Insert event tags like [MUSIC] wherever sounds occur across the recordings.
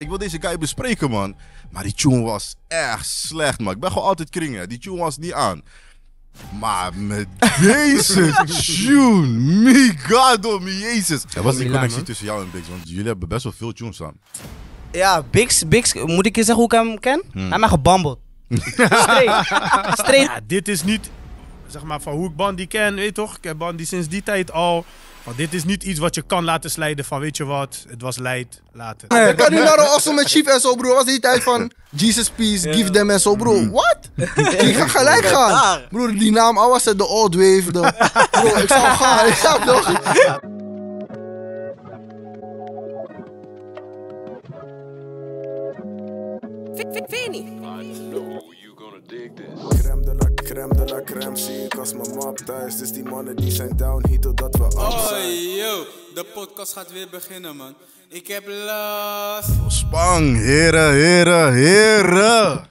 Ik wil deze guy bespreken, man. Maar die tune was echt slecht, man. Ik ben gewoon altijd kringen. Die tune was niet aan. Maar met deze [LAUGHS] tune, my god, oh jezus. Er was die connectie tussen jou en Bix, want jullie hebben best wel veel tunes aan. Ja, Bix, Bix, moet ik je zeggen hoe ik hem ken? Hmm. Hij mag gebambeld. [LAUGHS] Straight. Ja, dit is niet, zeg maar, van hoe ik Bandy ken, weet toch? Ik heb Bandy sinds die tijd al want dit is niet iets wat je kan laten slijden van weet je wat, het was leid, later. Ik kan nu naar een awesome met Chief en zo bro. Was die tijd van [LAUGHS] Jesus peace, give them en zo bro. Hmm. What? [LAUGHS] Die ga gelijk gaan. Broer, die naam was de old wave. [LAUGHS] Bro, ik zou gaan. Ik zou toch. Vinnie. Dig this. Dus. de la crème de la crème, zie ik als mijn map thuis. Dus die mannen die zijn down hier totdat we up zijn. Oh yo, de podcast gaat weer beginnen man. Ik heb last. Spang, heren, heren, heren.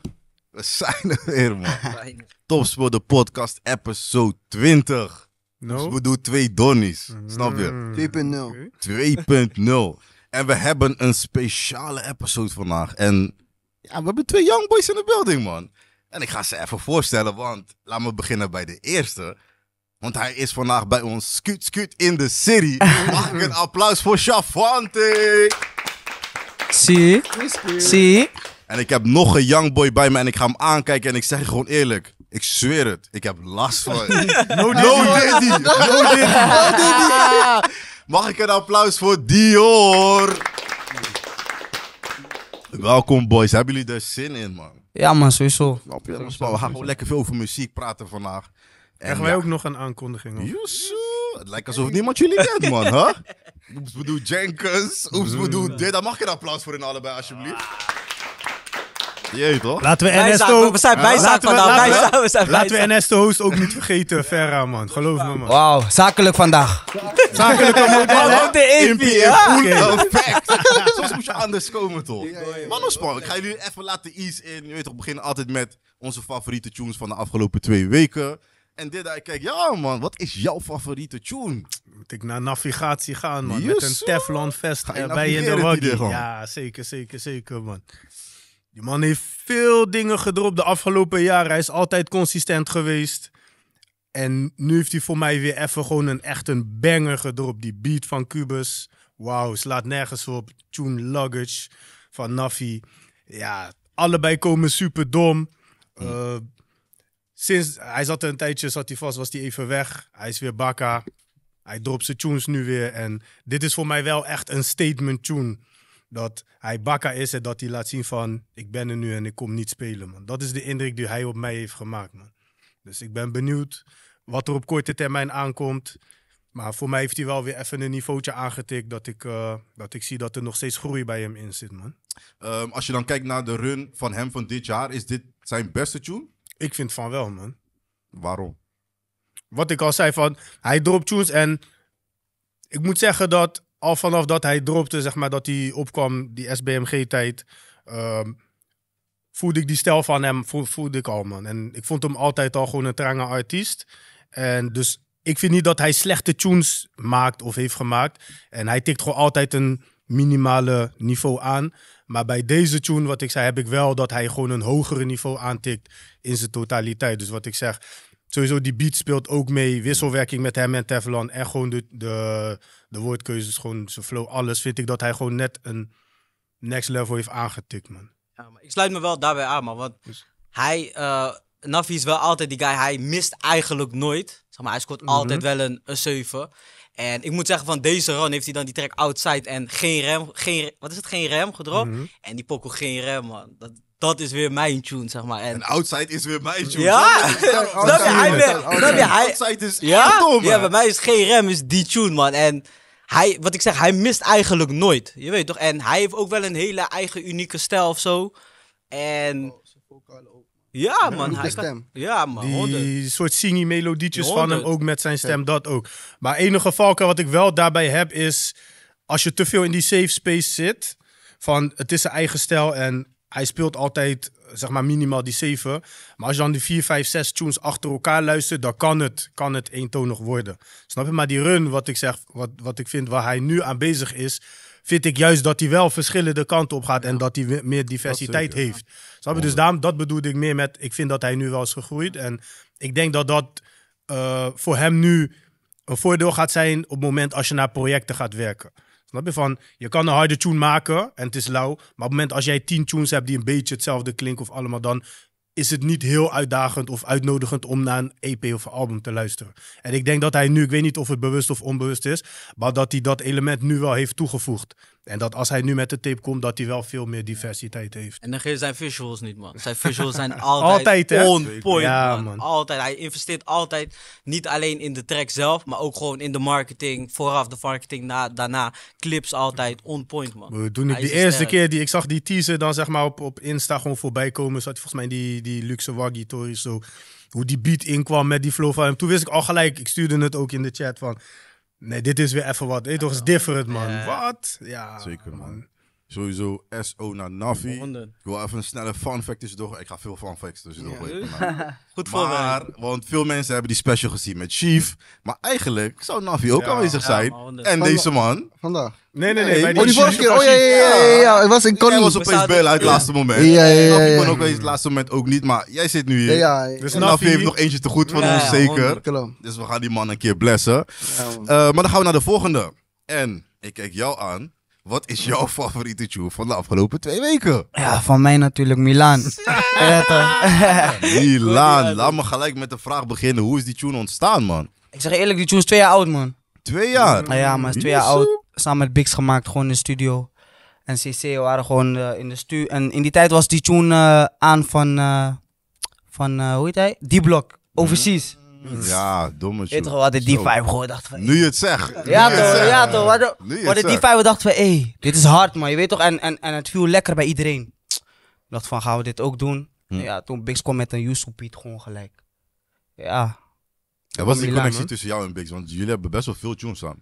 We zijn er weer man. voor de podcast episode 20. No? Dus we doen twee donnies, mm. snap je? 2.0. Mm. 2.0. En we hebben een speciale episode vandaag. En ja, we hebben twee young boys in de building, man. En ik ga ze even voorstellen, want laat me beginnen bij de eerste. Want hij is vandaag bij ons Scoot Scoot in the City. [LAUGHS] Mag ik een applaus voor Chavante? Zie, zie. En ik heb nog een youngboy bij me en ik ga hem aankijken en ik zeg je gewoon eerlijk. Ik zweer het, ik heb last van [LAUGHS] No No No [LAUGHS] Mag ik een applaus voor Dior? Welkom boys, hebben jullie er zin in man? Ja, man sowieso. we gaan gewoon lekker veel over muziek praten vandaag. Krijgen wij ook nog een aankondiging? Joesoe! Het lijkt alsof niemand jullie kent, man. Huh? [LAUGHS] Oeps, bedoel Jenkins. Oeps, bedoel dit. Daar mag je een applaus voor in allebei, alsjeblieft. Jee, toch? Laten we Ernesto... We zijn bijzaak vandaag. Laten we, we Ernesto Host ook niet vergeten, Ferra, man. Geloof me, man. Wauw, zakelijk vandaag. Zakelijk vandaag. Impie, [LAUGHS] Perfect. Soms moet je anders komen, toch? Manospan, ik ga jullie even laten ease in. Je weet toch, we beginnen altijd met onze favoriete tunes van de afgelopen twee weken. En dit, ik kijk, ja man, wat is jouw favoriete tune? Moet ik naar navigatie gaan, man. met een Teflon vest erbij in de buggy. Ja, zeker, zeker, zeker, man. Die man heeft veel dingen gedropt de afgelopen jaren. Hij is altijd consistent geweest. En nu heeft hij voor mij weer even gewoon een echt een banger gedropt. Die beat van Cubus. Wauw, slaat nergens op. Tune Luggage van Naffy. Ja, allebei komen super dom. Hm. Eh, sinds, hij zat een tijdje zat hij vast, was hij even weg. Hij is weer bakka. Hij dropt zijn tunes nu weer. En dit is voor mij wel echt een statement tune dat hij bakka is en dat hij laat zien van ik ben er nu en ik kom niet spelen. Man. Dat is de indruk die hij op mij heeft gemaakt. Man. Dus ik ben benieuwd wat er op korte termijn aankomt. Maar voor mij heeft hij wel weer even een niveautje aangetikt dat ik, eh, dat ik zie dat er nog steeds groei bij hem in zit, man. Ehm, als je dan kijkt naar de run van hem van dit jaar, is dit zijn beste tune? Ik vind van wel, man. Waarom? Wat ik al zei, van, hij dropt tunes en ik moet zeggen dat al vanaf dat hij dropte, zeg maar, dat hij opkwam, die SBMG-tijd, uh, ehm, voelde ik die stijl van hem, voelde ik al, man. En ik vond hem altijd al gewoon een trange artiest. En dus ik vind niet dat hij slechte tunes maakt of heeft gemaakt. En hij tikt gewoon altijd een minimale niveau aan. Maar bij deze tune, wat ik zei, heb ik wel dat hij gewoon een hogere niveau aantikt in zijn totaliteit. Dus wat ik zeg, sowieso die beat speelt ook mee. Wisselwerking met hem en Teflon. En gewoon de, de, de woordkeuzes, gewoon zijn flow, alles. Vind ik dat hij gewoon net een next level heeft aangetikt, man. Ja, maar ik sluit me wel daarbij aan, man. Want dus- hij, uh, eh, Navi is wel altijd die guy. Hij mist eigenlijk nooit. Zeg maar, hij scoort mhm. altijd wel een, een 7. En ik moet zeggen, van deze run heeft hij dan die track Outside en geen rem, geen, wat is het, geen rem gedropt. Mhm. En die pokoe geen rem, man. Dat, dat is weer mijn tune, zeg maar. En, Outside is weer mijn tune. Ja, dat is, Outside is ja? ja, bij mij is rem, is die tune, man. En hij, wat ik zeg, hij mist eigenlijk nooit. Je weet toch? En hij heeft ook wel een hele eigen unieke stijl of zo. En... Oh, ja, man. Hij kan, ja, man. Die soort singy melodietjes van hem, ook met zijn stem, dat ook. Maar enige valken wat ik wel daarbij heb is... Als je te veel in die safe space zit... Van, het is zijn eigen stijl en hij speelt altijd zeg maar minimaal die 7. Maar als je dan die 4, 5, 6 tunes achter elkaar luistert, dan kan het, kan het eentonig worden. Snap je? Maar die run, wat ik zeg, wat, wat ik vind waar hij nu aan bezig is, vind ik juist dat hij wel verschillende kanten op gaat en dat hij meer diversiteit heeft. Ja. Snap je? Dus daarom, dat bedoelde ik meer met, ik vind dat hij nu wel is gegroeid. En ik denk dat dat eh, voor hem nu een voordeel gaat zijn op het moment als je naar projecten gaat werken. Snap je? Van, je kan een harde tune maken en het is lauw. Maar op het moment als jij tien tunes hebt die een beetje hetzelfde klinken of allemaal, dan is het niet heel uitdagend of uitnodigend om naar een EP of een album te luisteren. En ik denk dat hij nu, ik weet niet of het bewust of onbewust is, maar dat hij dat element nu wel heeft toegevoegd. En dat als hij nu met de tape komt, dat hij wel veel meer diversiteit heeft. En dan geeft zijn visuals niet, man. Zijn [LAUGHS] visuals zijn altijd, on point, ja, man. Altijd. Hij investeert altijd niet alleen in de track zelf, maar ook gewoon in de marketing. Vooraf de marketing, na, daarna. Clips altijd on point, man. Toen ik de eerste keer die, ik zag die teaser dan zeg maar op, op Insta gewoon voorbij komen, zat volgens mij die, die luxe Waggy toys zo. Hoe die beat inkwam met die flow van hem. Toen wist ik al gelijk, ik stuurde het ook in de chat van... Nee, dit is weer even wat. Dit was different, man. Wat? Ja, Zeker, man. Sowieso SO naar Navi. Ik wil even een snelle fun fact tussendoor. Ik ga veel fun facts tussendoor. Ja. [LAUGHS] Goed voor maar, Want veel mensen hebben die special gezien met Chief. Maar eigenlijk zou Navi ook aanwezig zijn. en deze man. Vandaag. Nee, nee, nee. nee die oh, keer. Oh ja, ja, ja. ja, Ik was in Connie. Hij was opeens bel uit het laatste moment. Ja, ja, ja. Ik kon ook in het laatste moment ook niet. Maar jij zit nu hier. Ja, Dus Navi heeft nog eentje te goed van ons, zeker. Dus we gaan die man een keer blessen. Eh, maar dan gaan we naar de volgende. En ik kijk jou aan. Wat is jouw [LAUGHS] favoriete tune van de afgelopen twee weken? Ja, van mij natuurlijk Milaan. Milan, [LAUGHS] Milaan, laat me gelijk met de vraag beginnen. Hoe is die tune ontstaan, man? Ik zeg eerlijk, die tune is twee jaar oud, man. Twee jaar? Ja, ja maar is twee jaar oud. Samen met Bix gemaakt, gewoon in de studio. En CC waren gewoon eh, in de stu. En in die tijd was die tune eh, aan van, eh, van hoe heet hij? Die blok mhm. overseas. Ja, domme shit. we hadden die vibe gewoon dacht van... Nu je eh. het zegt. Ja toch, ja toch. We hadden die vibe, we dachten van, hé, dit is hard man, je weet toch. En, en, en het viel lekker bij iedereen. Ik dacht van, gaan we dit ook doen? Hm. Ja, toen Bix kwam met een Yusuf gewoon gelijk. Ja. ja wat is die connectie tussen jou en Bix? Want jullie hebben best wel veel tunes aan.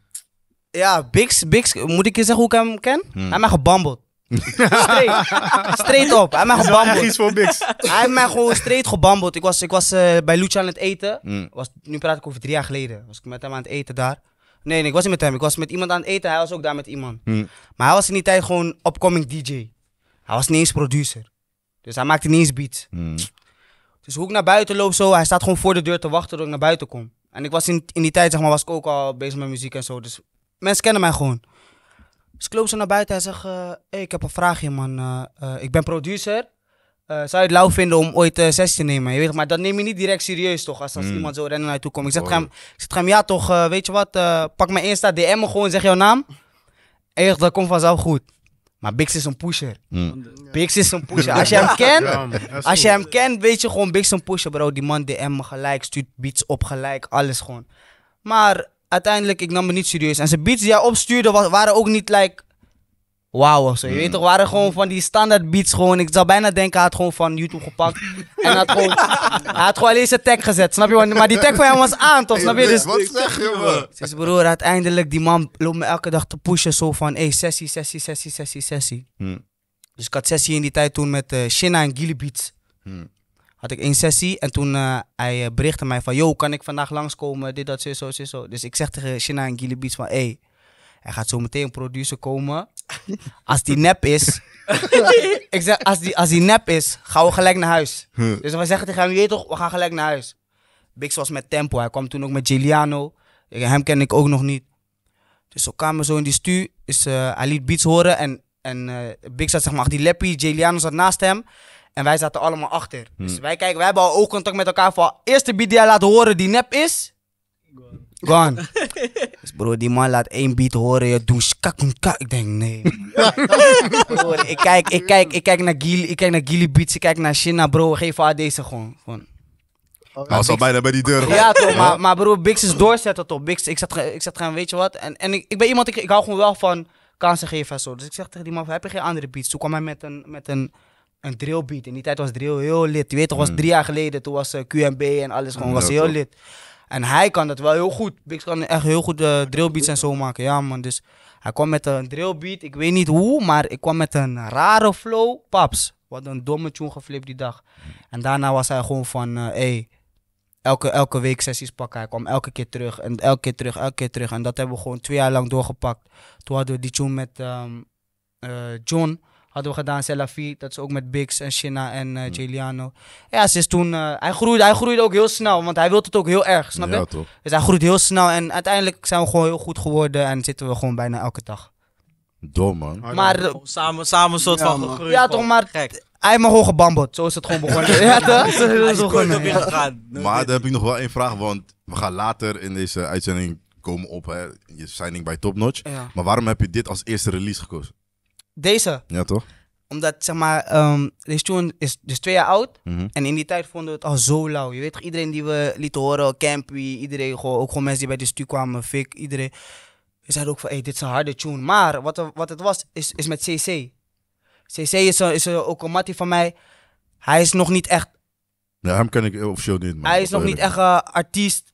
Ja, Bix, Bix, moet ik je zeggen hoe ik hem ken? Hm. Hij heeft mij gebambeld. Straight. op. Hij mag gewoon voor Bix. Hij heeft mij gewoon straight gebambeld. Ik was, ik was eh, bij Lucha aan het eten. Mm. Was, nu praat ik over drie jaar geleden. Was ik met hem aan het eten daar. Nee, nee, ik was niet met hem. Ik was met iemand aan het eten. Hij was ook daar met iemand. Mm. Maar hij was in die tijd gewoon opkoming DJ. Hij was niet eens producer. Dus hij maakte niet eens beats. Mm. Dus hoe ik naar buiten loop zo, hij staat gewoon voor de deur te wachten dat ik naar buiten kom. En ik was in, in die tijd, zeg maar, was ik ook al bezig met muziek en zo. Dus mensen kennen mij gewoon. Dus ik loop zo naar buiten en zeg: eh, Ik heb een vraagje, man. Eh, eh, ik ben producer. zou je het lauw vinden om ooit uh, sessie te nemen? Je weet, maar dat neem je niet direct serieus toch? Als, als hmm. iemand zo rennen toe komt. Ik zeg tegen hem, ja toch, weet je wat? pak mijn Insta, DM me gewoon, zeg jouw naam. Echt, dat komt vanzelf goed. Maar Bix is een pusher. Mm. Bix is een pusher. [LAUGHS] Als je hem kent, als je hem kent, weet je gewoon, Bix is een pusher bro. Die man DM me gelijk, stuurt beats op gelijk, alles gewoon. Maar uiteindelijk, ik nam me niet serieus. En zijn beats die hij opstuurde waren ook niet like wauw of zo. Je weet toch, waren gewoon van die standaard beats gewoon. Ik zou bijna denken, hij had gewoon van YouTube gepakt. en had gewoon, hij had gewoon alleen zijn tag gezet, snap je? Maar die tag van hem was aan, toch? Snap je? Dus, wat zeg je, man? Zijn broer, uiteindelijk, die man loopt me elke dag te pushen. Zo van, hey, sessie, sessie, sessie, sessie, sessie. Hmm. Dus ik had sessie in die tijd toen met uh, Shinna en Gilly Beats. Hmm had ik één sessie en toen eh, hij eh, berichtte mij van... Yo, kan ik vandaag langskomen? Dit, dat, zo, zo, zo. Dus ik zeg tegen Shina en Gili Beats van... Hey, er gaat zo meteen een producer komen. [LAUGHS] Als die nep is... [LAUGHS] ik zeg, als die, als die nep is, gaan we gelijk naar huis. Dus we zeggen tegen hem, je toch, we gaan gelijk naar huis. Bix was met tempo. Hij kwam toen ook met Giuliano. Hem ken ik ook nog niet. Dus zo kwamen zo in die stuur. Is, uh, hij liet beats horen en, en uh, Bix zat zeg maar die leppie. Giuliano zat naast hem. En wij zaten allemaal achter. Dus hmm. wij kijken, wij hebben al oogcontact met elkaar van... Eerste beat die jij laat horen die nep is... Gone. [LAUGHS] dus bro, die man laat één beat horen. Je doet kak. Ik denk, nee. [LAUGHS] bro, ik kijk, ik kijk, ik kijk naar Gili, ik kijk naar Gili Beats, ik kijk naar Shinna, bro. Geef haar deze gewoon. gewoon. Hij was al bijna bij die deur. Ja, toch. Maar, maar broer, Bix is doorzetten, toch. Bix, ik zat, ik zat gaan, weet je wat. En, en ik, ik ben iemand, ik, ik hou gewoon wel van kansen geven en zo. Dus ik zeg tegen die man, heb je geen andere beats? Toen kwam hij met een, met een een drillbeat. In die tijd was drill heel lit. Je weet toch, was hmm. drie jaar geleden. Toen was uh, eh, QMB en alles gewoon, was heel lit. En hij kan dat wel heel goed. Bix kan echt heel goed uh, drillbeats en zo maken. Ja, man. Dus hij kwam met een drillbeat. Ik weet niet hoe, maar ik kwam met een rare flow. Paps, wat een domme tune geflipt die dag. En daarna was hij gewoon van, hé, eh, hey, elke, elke week sessies pakken. Hij kwam elke keer terug en elke keer terug, elke keer terug. En dat hebben we gewoon twee jaar lang doorgepakt. Toen hadden we die tune met ehm, John. Hadden we gedaan, Selafie. Dat is ook met Bix en Shina en uh, Giuliano. Ja, ze is toen... Eh, hij, groeide, hij groeide ook heel snel, want hij wilde het ook heel erg, snap ja, je? Toch? Dus hij groeit heel snel en uiteindelijk zijn we gewoon heel goed geworden en zitten we gewoon bijna elke dag. Dom, man. Maar, eh, samen, samen soort van gegroeid. Ja, toch, maar... Gek. Hij mag me gewoon gebambeld. Zo is het gewoon begonnen. [LAUGHS] ja, toch? is het gewoon Maar daar heb ik nog wel één vraag, want we gaan later in deze uitzending komen op hè, je signing bij Top Notch. Maar waarom heb je dit als eerste release gekozen? Deze. Ja, toch? Omdat, zeg maar, ehm, deze tune is dus twee jaar oud. Mhm. En in die tijd vonden we het al zo lauw. Je weet iedereen die we lieten horen, Campy, iedereen, ook gewoon mensen die bij de stuur kwamen, Fik, iedereen. We zeiden ook van, hey, dit is een harde tune. Maar wat, wat het was, is, is met CC. CC is, is ook een mattie van mij. Hij is nog niet echt... Ja, hem ken ik officieel niet. Maar hij is nog niet echt artiest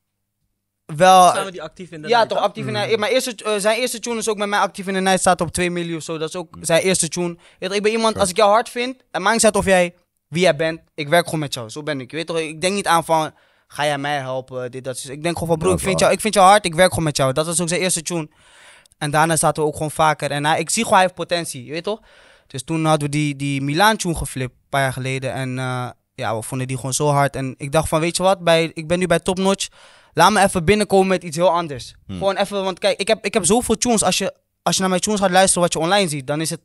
wel. Samen die actief in de Ja, toch actief in de mm. Maar eerste, eh, zijn eerste tune is ook met mij actief in de night. Staat op 2 miljoen of zo. Dat is ook mm. zijn eerste tune. ik ben iemand, als ik jou hard vind, en maakt niet of jij wie jij bent. Ik werk gewoon met jou. Zo ben ik. Je weet toch, ik denk niet aan van. Ga jij mij helpen? Dit, dat. ik denk gewoon van broer, ik vind, jou, ik vind jou hard. Ik werk gewoon met jou. Dat was ook zijn eerste tune. En daarna zaten we ook gewoon vaker. En hij, ik zie gewoon, hij heeft potentie. Je weet toch? Dus toen hadden we die, die Milan tune geflipt, een paar jaar geleden. En, eh, ja, we vonden die gewoon zo hard. En ik dacht van, weet je wat, bij, ik ben nu bij Top Notch. Laat me even binnenkomen met iets heel anders. Hmm. Gewoon even, want kijk, ik heb, ik heb zoveel tunes. Als je, als je naar mijn tunes gaat luisteren wat je online ziet, dan is het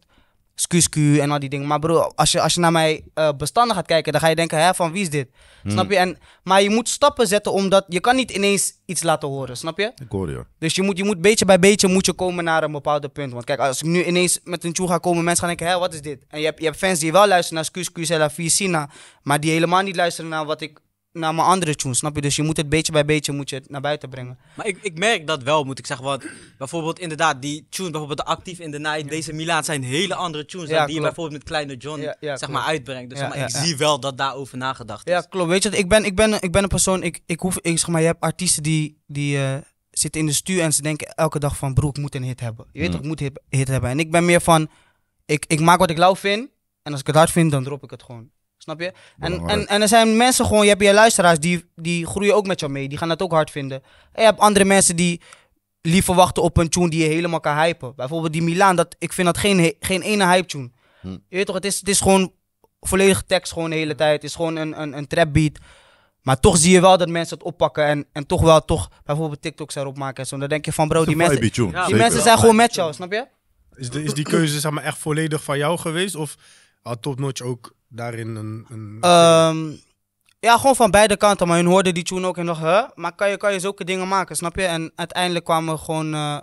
skusku en al die dingen. Maar bro, als je, als je naar mijn eh, bestanden gaat kijken, dan ga je denken, hè, van wie is dit? Hmm. Snap je? En, maar je moet stappen zetten, omdat je kan niet ineens iets laten horen, snap je? Ik hoor je. Dus je moet, je moet beetje bij beetje moet je komen naar een bepaald punt. Want kijk, als ik nu ineens met een tjoe ga komen, mensen gaan denken, hè, wat is dit? En je hebt, je hebt fans die wel luisteren naar Skusku, Sela, Sina, maar die helemaal niet luisteren naar wat ik naar mijn andere tunes, snap je? Dus je moet het beetje bij beetje moet je het naar buiten brengen. Maar ik, ik merk dat wel, moet ik zeggen. Want bijvoorbeeld inderdaad, die tunes, bijvoorbeeld de Actief in de Night, deze Milaan zijn hele andere tunes dan die je bijvoorbeeld met Kleine John zeg maar uitbrengt. Dus maar, ik zie wel dat daarover nagedacht is. Ja, klopt. Weet je, ik ben, ik ben, ik ben een persoon, ik, ik hoef, ik, zeg maar, je hebt artiesten die, die eh, zitten in de stuur en ze denken elke dag van, broer, ik moet een hit hebben. Je weet mm. toch, ik moet hit, hit hebben. En ik ben meer van, ik, ik maak wat ik lauw vind en als ik het hard vind, dan drop ik het gewoon. Snap je? En, en, en er zijn mensen gewoon, je hebt je luisteraars die, die groeien ook met jou mee. Die gaan dat ook hard vinden. En je hebt andere mensen die liever wachten op een tune die je helemaal kan hypen. Bijvoorbeeld die Milaan, dat, ik vind dat geen, geen ene hype tune. Hm. Je weet toch, het is, het is gewoon volledig tekst gewoon de hele tijd. Het is gewoon een, een, een trap beat. Maar toch zie je wel dat mensen het oppakken en, en toch wel toch bijvoorbeeld TikToks erop maken. En zo. Dan denk je van bro, die mensen, die mensen zijn gewoon met jou, snap je? Is, de, is die keuze zeg maar, echt volledig van jou geweest? Of had Topnotch ook daarin een... een... Ehm, ja, gewoon van beide kanten. Maar hun hoorden die tune ook en dachten, hè Maar kan je, kan je zulke dingen maken, snap je? En uiteindelijk kwamen we gewoon... Eh,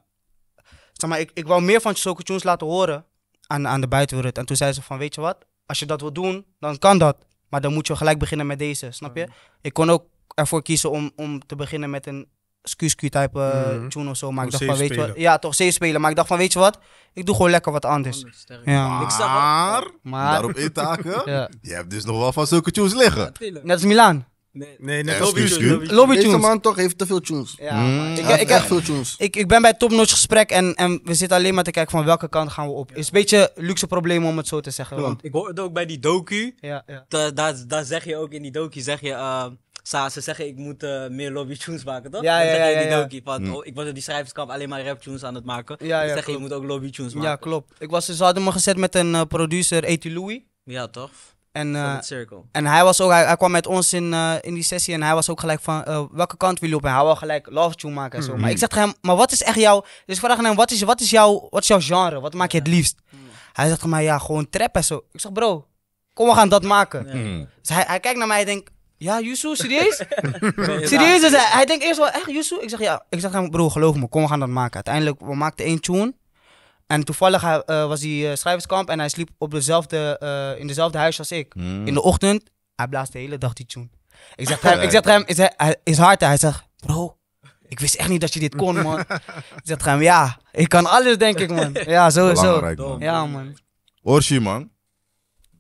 zeg maar, ik, ik wou meer van zulke tunes laten horen aan, aan de buitenwereld. En toen zei ze van, weet je wat? Als je dat wil doen, dan kan dat. Maar dan moet je gelijk beginnen met deze, snap je? Mm. Ik kon ook ervoor kiezen om, om te beginnen met een skew type uh, tune of zo. Maar ik dacht van, weet je wat... Ja, toch, safe spelen. Maar ik dacht van, weet je wat? Ik doe gewoon lekker wat anders. ja. Maar, maar, daarop intaken, [LAUGHS] je hebt dus nog wel van zulke tunes liggen. Net als Milaan. Nee, nee, net lobby, tunes. lobby, tunes. Deze man toch heeft te veel tunes. Ja, mm. ik, ik, ik, veel tunes. Ik, ik ben bij topnotch gesprek en, en we zitten alleen maar te kijken van welke kant gaan we op. Is een beetje luxe probleem om het zo te zeggen. Want... Ik hoor het ook bij die docu. Ja, ja. Da, daar, daar zeg je ook in die docu, zeg je... Eh, Sa, ze zeggen ik moet eh, meer lobby tunes maken, toch? Ja, ja, ja, ja, ja. van, hm. oh, ik was in die schrijverskamp alleen maar rap tunes aan het maken. Ja, ja, zeggen je moet ook lobby tunes maken. Ja, klopt. Ik was, ze hadden me gezet met een eh, producer, Eti Louis. Ja, toch? En, eh, en hij, was ook, hij, kwam met ons in, in die sessie en hij was ook gelijk van welke kant wil je op? En hij wil gelijk love tune maken en zo. Hm. Maar ik zeg tegen hem, maar wat is echt jouw... Dus ik vraag aan hem, wat is, wat, is jouw, wat is jouw genre? Wat maak je het liefst? Hm. Hij zegt tegen mij, ja, gewoon trap en zo. Ik zeg, bro, kom we gaan dat maken. Dus hij, hij kijkt naar mij en denkt, ja, Yusu, serieus? [LAUGHS] serieus? Dus hij, hij, denkt eerst wel, echt Yusu? Ik zeg, ja. Ik zeg hem, bro, geloof me, kom, we gaan dat maken. Uiteindelijk, we maakten één tune. En toevallig eh, was hij eh, schrijverskamp en hij sliep op dezelfde, eh, in dezelfde huis als ik. Hmm. In de ochtend, hij blaast de hele dag die tune. Ik zeg hem, ik zeg hem, is, hij, is hard. Hij zegt, bro, ik wist echt niet dat je dit kon, man. [LAUGHS] ik zeg hem, ja, ik kan alles, denk ik, man. Ja, zo, Belangrijk, zo. Man. Ja, man. Orsi, man.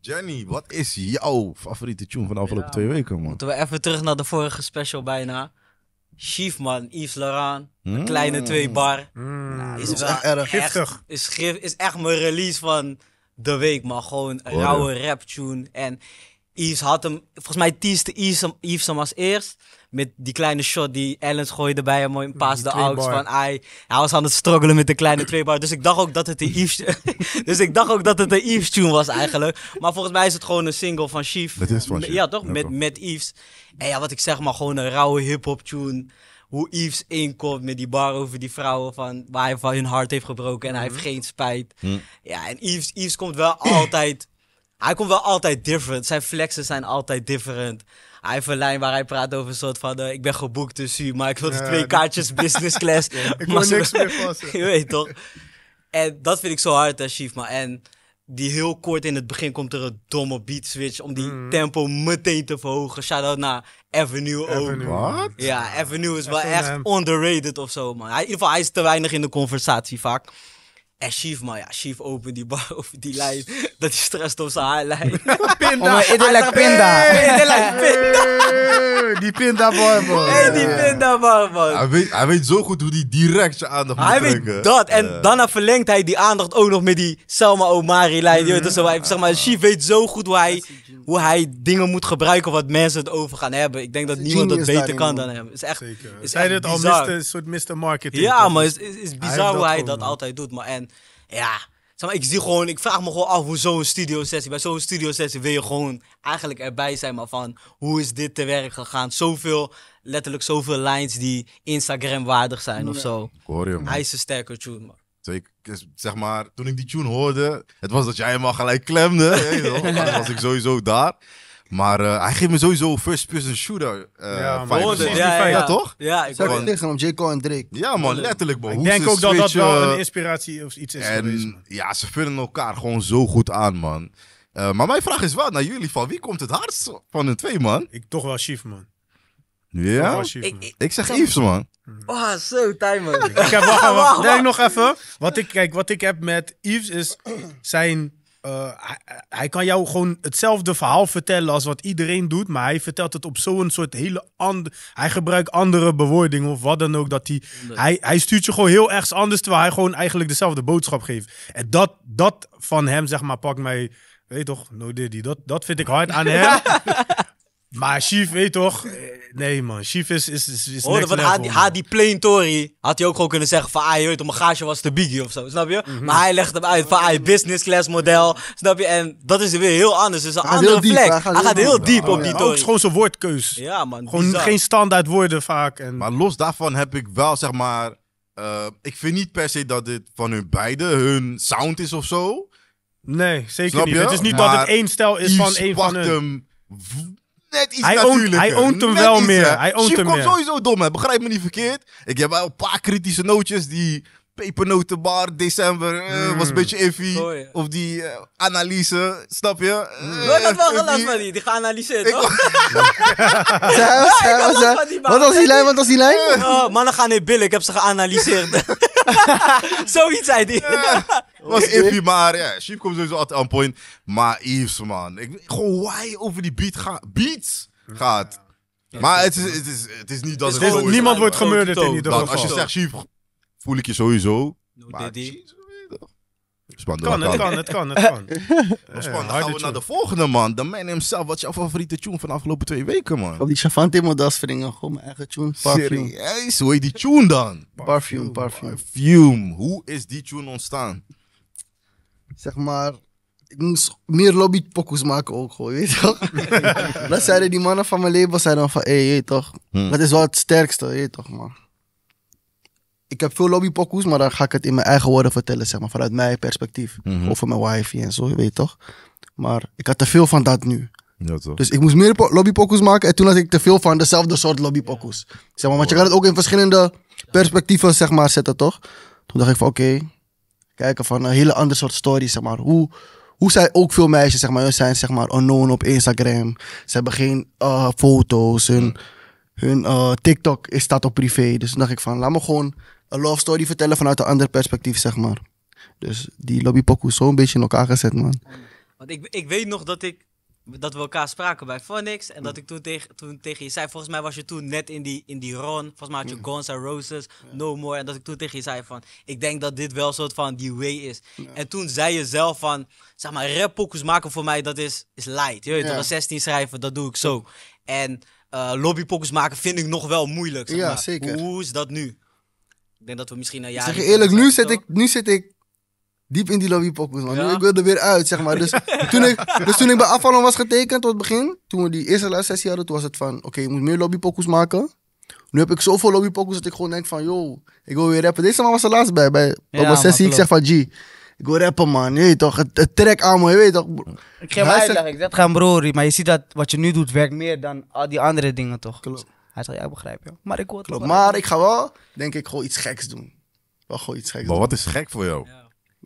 Jenny, wat is jouw favoriete tune van de afgelopen twee weken, man? Moeten we even terug naar de vorige special bijna. Chief, man. Yves Laurent. Hmm. kleine twee bar. Hmm. Nou, is, is echt erg giftig. Is, is echt mijn release van de week, man. Gewoon een rauwe rap tune. En Yves had hem... Volgens mij teaste Yves Yves hem als eerst met die kleine shot die Ellens gooide bij hem in paas de outs van Hij was aan het struggelen met de kleine twee bar Dus ik dacht ook dat het de Eves, [LAUGHS] [LAUGHS] dus ik dacht ook dat het een Eves tune was eigenlijk. Maar volgens mij is het gewoon een single van Chief. Dat is Ja, toch? met, met Eves. En ja, wat ik zeg maar, gewoon een rauwe hip-hop tune hoe Yves inkomt met die bar over die vrouwen van waar hij van hun hart heeft gebroken en hij heeft mhm. geen spijt. Hm. Ja, en Yves, Yves komt wel altijd. hij komt wel altijd different. Zijn flexen zijn altijd different hij heeft een lijn waar hij praat over een soort van... Eh, ik ben geboekt, dus u, maar ik wil de twee kaartjes business class. [LAUGHS] ik wil niks meer passen. [LAUGHS] je weet toch? En dat vind ik zo hard, als eh, Chief, maar En die heel kort in het begin komt er een domme beat switch om die mhm. tempo meteen te verhogen. Shout out naar Avenue, Avenue. Wat? Ja, Avenue is wel echt underrated of zo, man. in ieder geval, hij is te weinig in de conversatie vaak. En Chief, maar ja, Chief open die bar [LAUGHS] over die lijn. [LAUGHS] Dat je stress op zijn haar lijn. [LAUGHS] pinda! Oh, pinda. pinda. die pinda bar, man. die man. Hij weet, hij weet zo goed hoe hij direct je aandacht moet hij weet dat. En daarna verlengt hij die aandacht ook nog met die Selma Omari-lijn. Mm zeg maar, Chief weet zo goed hoe hij, hoe hij dingen moet gebruiken wat mensen het over gaan hebben. Ik denk dat niemand dat beter kan dan hem. Is echt, Zeker. Is Zij echt dit al een soort Mr. Marketing? Ja, maar het is, is, is bizar hoe hij dat, dat altijd doet. Maar en ja, zeg maar, ik zie gewoon, ik vraag me gewoon af hoe zo'n studio sessie, bij zo'n studio sessie wil je gewoon eigenlijk erbij zijn, maar van hoe is dit te werk gegaan? Zoveel, letterlijk zoveel lines die Instagram waardig zijn of zo. hoor je, Hij is een sterke tune, man. zeg maar, toen ik die tune hoorde, het was dat jij hem al gelijk klemde. [LAUGHS] Dan was ik sowieso daar. Maar eh, hij geeft me sowieso first-person shooter eh, ja, man. Vibes, ja, toch? Ja, ik Zou liggen om J. Cole en Drake. Ja man, letterlijk man. Ik denk ook dat dat wel een inspiratie of iets is geweest. Ja, ze vullen elkaar gewoon zo goed aan man. Eh, maar mijn vraag is wel naar jullie, van wie komt het hardst van de twee man? Ik toch wel Chief man. Ja? Ik, zeg Yves man. Oh, zo, Tijmen. ik heb, [LAUGHS] wacht, nog even. Wat ik, kijk, wat ik heb met Yves is zijn eh, hij, kan jou gewoon hetzelfde verhaal vertellen als wat iedereen doet, maar hij vertelt het op zo'n soort hele andere. Hij gebruikt andere bewoordingen of wat dan ook. Dat hij, hij, hij stuurt je gewoon heel ergens anders, terwijl hij gewoon eigenlijk dezelfde boodschap geeft. En dat, dat van hem, zeg maar, pak mij. Weet toch, no diddy. Dat, dat vind ik hard aan hem. [LAUGHS] Maar Chief, weet toch? Eh, nee, man. Chief is. is, is, is Hoorde, had, die plain Tory. Had hij ook gewoon kunnen zeggen: van ah, je weet, een gaasje was te biggie of zo. Snap je? Mhm. Maar hij legt hem uit van ah, business class model. Snap je? En dat is weer heel anders. Het is een andere plek. Hij gaat, heel, diep, op oh, die ja. Tory. Ook gewoon zijn woordkeus. Ja, man. Gewoon bizar. geen standaard woorden vaak. En... Maar los daarvan heb ik wel zeg maar. Uh, ik vind niet per se dat dit van hun beiden hun sound is of zo. Nee, zeker niet. Het is niet dat het één stijl is van één van hun. Hem hij oont, hij hem wel meer. Hij oont eh, Chief hem komt sowieso dom, hè. begrijp me niet verkeerd. Ik heb wel een paar kritische nootjes die pepernotenbar, december, eh, hmm. was een beetje iffy. Of die eh, analyse, snap je? Mm. dat wel gelast van die, die geanalyseerd, [LAUGHS] toch? Wat was die lijn, wat was die lijn? Oh, mannen gaan niet billen, ik heb ze geanalyseerd. [LAUGHS] [LAUGHS] Zoiets zei hij. [LAUGHS] was iffy, maar ja, komt sowieso altijd on point. Maar Yves, man. Ik, gewoon why over die beat gaat beats gaat. Maar het is, het, is, het is niet dat... Het niemand wordt gemurderd in die geval. Als je zegt Sheep, voel ik je sowieso. Nou, kan, het kan, het kan, het kan. [LAUGHS] Eh, dan eh, gaan we naar de volgende, man. De man himself. Wat is jouw favoriete tune van de afgelopen twee weken, man? Op die Chavante Modas vringen. Gewoon mijn eigen tune. Parfum. Serieus? Hoe heet die tune dan? Parfum, parfum, Parfum. Hoe is die tune ontstaan? Zeg maar ik moest meer lobbypokoes maken ook gewoon, weet je toch? [LAUGHS] dat zeiden die mannen van mijn label, zeiden van, hé, hey, je toch, hm. dat is wel het sterkste, je toch, man ik heb veel lobbypokkoes, maar dan ga ik het in mijn eigen woorden vertellen, zeg maar, vanuit mijn perspectief. Mm -hmm. Over mijn wifi en zo, je weet toch? Maar ik had te veel van dat nu. Ja, Dus ik moest meer lobbypokkoes maken en toen had ik te veel van dezelfde soort lobbypokkoes. Zeg maar, want je kan het ook in verschillende perspectieven, zeg maar, zetten, toch? Toen dacht ik van, oké, kijken van een hele andere soort stories, zeg maar. Hoe, hoe zijn ook veel meisjes, zeg maar, hun zijn, zeg maar, unknown op Instagram. Ze hebben geen eh, foto's, hun, hun eh, TikTok staat op privé. Dus toen dacht ik van, laat me gewoon een love story vertellen vanuit een ander perspectief, zeg maar. Dus die lobbypokoe is zo'n beetje in elkaar gezet, man. Want ik, ik weet nog dat ik dat we elkaar spraken bij Phoenix En dat ik toen, tegen toen tegen je zei, volgens mij was je toen net in die, in die run. Volgens mij had je Guns N' Roses, No More. En dat ik toen tegen je zei van, ik denk dat dit wel een soort van die way is. En toen zei je zelf van, zeg maar, rappokus maken voor mij, dat is, is light. Je weet, ja. 16 schrijven, dat doe ik zo. En uh, eh, lobbypokus maken vind ik nog wel moeilijk. Zeg maar. Ja, zeker. Hoe is dat nu? Ik denk dat we misschien een jaar... zeg je eerlijk, nu zit, ik, nu zit ik diep in die lobbypokus, man. ik wil er weer uit, zeg maar. Dus [LAUGHS] toen ik, dus toen ik bij Avalon was getekend tot het begin, toen we die eerste sessie hadden, toen was het van, oké, je moet meer lobbypokus maken. Nu heb ik zoveel lobbypokus dat ik gewoon denk van, yo, ik wil weer rappen. Deze man was de laatst bij, bij ja, sessie. Ik zeg van, G, ik wil rappen, man. Je weet toch, het, trek aan me, je weet toch. Ik geef uitleg, ik zeg gaan broer, maar je ziet dat wat je nu doet werkt meer dan al die andere dingen, toch? Klopt. Hij zal jou begrijpen. Maar ik wil het Klopt, maar ik ga wel, denk ik, gewoon iets geks doen. Wel gewoon iets geks maar doen. wat is gek voor jou?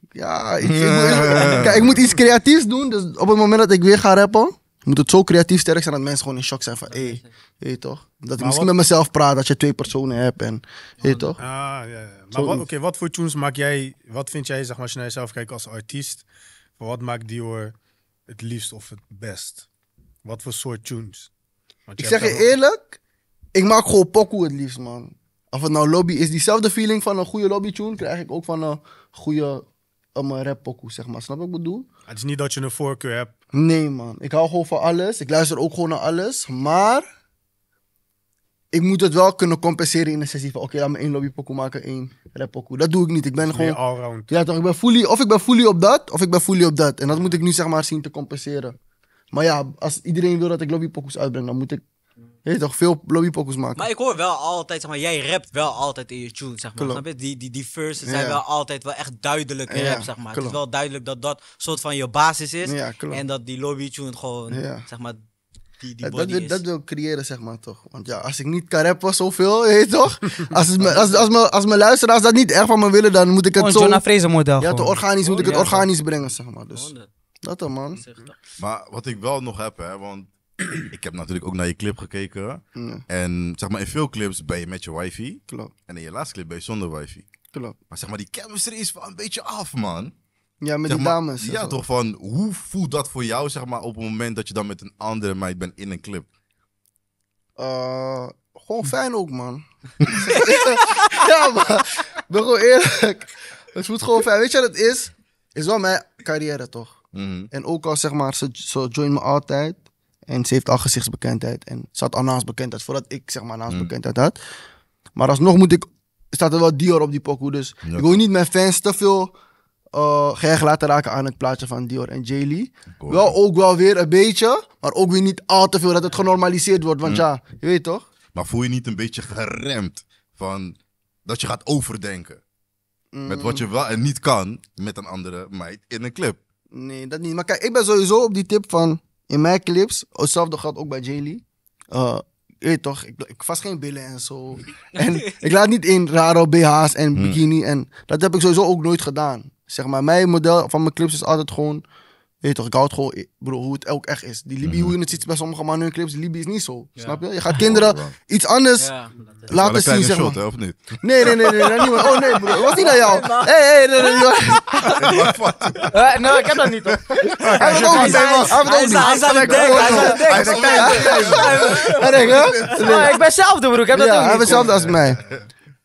Ja, ik, [LAUGHS] ik, moet, iets creatiefs doen. Dus op het moment dat ik weer ga rappen, moet het zo creatief sterk zijn dat mensen gewoon in shock zijn van, hé, hey, hey, toch? Dat ik misschien met mezelf praat, dat je twee personen hebt en, hé, hey, ah, toch? Ah, ja, ja. Maar oké, wat voor tunes maak jij, wat vind jij, zeg maar, als je naar jezelf kijkt als artiest, wat maakt die hoor het liefst of het best? Wat voor soort tunes? ik zeg je eerlijk, ik maak gewoon pokoe het liefst, man. Of het nou lobby is, diezelfde feeling van een goede lobby tune krijg ik ook van een goede um, rap pokoe, zeg maar. Snap wat ik bedoel? Het is niet dat je een voorkeur hebt. Nee, man. Ik hou gewoon van alles. Ik luister ook gewoon naar alles. Maar ik moet het wel kunnen compenseren in een sessie van oké, okay, laat me één lobby pokoe maken, één rap pokoe. Dat doe ik niet. Ik ben gewoon. allround. Ja, toch? Ik ben fully, of ik ben fully op dat, of ik ben fully op dat. En dat moet ik nu zeg maar zien te compenseren. Maar ja, als iedereen wil dat ik lobby pokoes uitbreng, dan moet ik je toch, veel lobbypokkels maken. Maar ik hoor wel altijd, zeg maar, jij rapt wel altijd in je tune, zeg maar. Die, die, die verses zijn wel altijd wel echt duidelijk rap, zeg maar. Het is wel duidelijk dat dat soort van je basis is. en dat die lobby tune gewoon, zeg maar, die, die dat, wil, dat, wil ik creëren, zeg maar, toch? Want ja, als ik niet kan rappen zoveel, [LAUGHS] weet je toch? als, als, als, als, mijn, als luisteraars dat niet echt van me willen, dan moet ik het zo... model Ja, te organisch moet ik het organisch brengen, zeg maar. Dus, dat dan, man. Maar wat ik wel nog heb, hè, want [CLEARS THROAT] ik heb natuurlijk ook naar je clip gekeken. En zeg maar, in veel clips ben je met je wifi. Klopt. En in je laatste clip ben je zonder wifi. Klopt. Maar zeg maar, die chemistry is wel een beetje af, man. Ja, met zeg die dames. Ja, toch van, hoe voelt dat voor jou, zeg maar, op het moment dat je dan met een andere meid bent in een clip? Uh, gewoon fijn ook, man. [LAUGHS] ja, maar, ben gewoon eerlijk. Het voelt gewoon fijn. Weet je wat het is? Is wel mijn carrière, toch? Mhm. En ook al, zeg maar, ze, ze join me altijd. En ze heeft al gezichtsbekendheid. En ze had al naamsbekendheid voordat ik zeg maar naamsbekendheid mm. had. Maar alsnog moet ik, staat er wel Dior op die pokoe. Dus ik wil niet mijn fans te veel uh, gehecht laten raken aan het plaatje van Dior en Jay Wel ook wel weer een beetje, maar ook weer niet al te veel dat het genormaliseerd wordt. Want mm. ja, je weet toch? Maar voel je niet een beetje geremd van dat je gaat overdenken? Met wat je mm. wel en niet kan met een andere meid in een clip. Nee, dat niet. Maar kijk, ik ben sowieso op die tip van in mijn clips, hetzelfde gaat ook bij Jaylee. Uh, eh, weet toch, ik, ik vast geen billen en zo. [LAUGHS] en ik laat niet in rare BH's en hmm. bikini. En dat heb ik sowieso ook nooit gedaan. Zeg maar, mijn model van mijn clips is altijd gewoon Weet je toch, ik houd gewoon, bro hoe het ook echt is. Die Libi, mm hoe mhm. je het ziet bij sommige mannen hun clips, die Libi is niet zo. Snap je? Je gaat kinderen iets anders laten zien, zeg shot, maar. Hè, of niet? Nee, nee, nee, nee, nee, niet Oh nee, wat was niet [LAUGHS] naar jou. Hé, hé, nee, nee, nee. [LAUGHS] Eh, nee, nou, ik heb dat niet, toch Hij heeft het is niet. Hij is aan het denken, hij is aan Hij denkt, hè? Nou, ik ben zelf bro ik heb dat ook Ja, hij is hetzelfde als mij.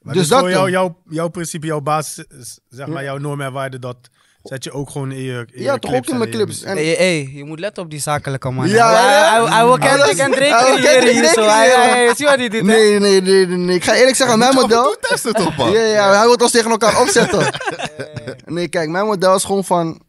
dus dat jouw, jouw, jouw principe, jouw basis, zeg maar, jouw normen en waarde, dat Zet je ook gewoon in je. in ja, je toch ook in mijn clips. je moet letten op die zakelijke man. Ja, Hij wil Kendrick en Drake zo. Zie wat hij Nee, nee, nee, Ik ga eerlijk zeggen, mijn model. het toch, [LAUGHS] Ja, man. ja, hij wil ons tegen elkaar opzetten. [LAUGHS] Nee, kijk, mijn model is gewoon van.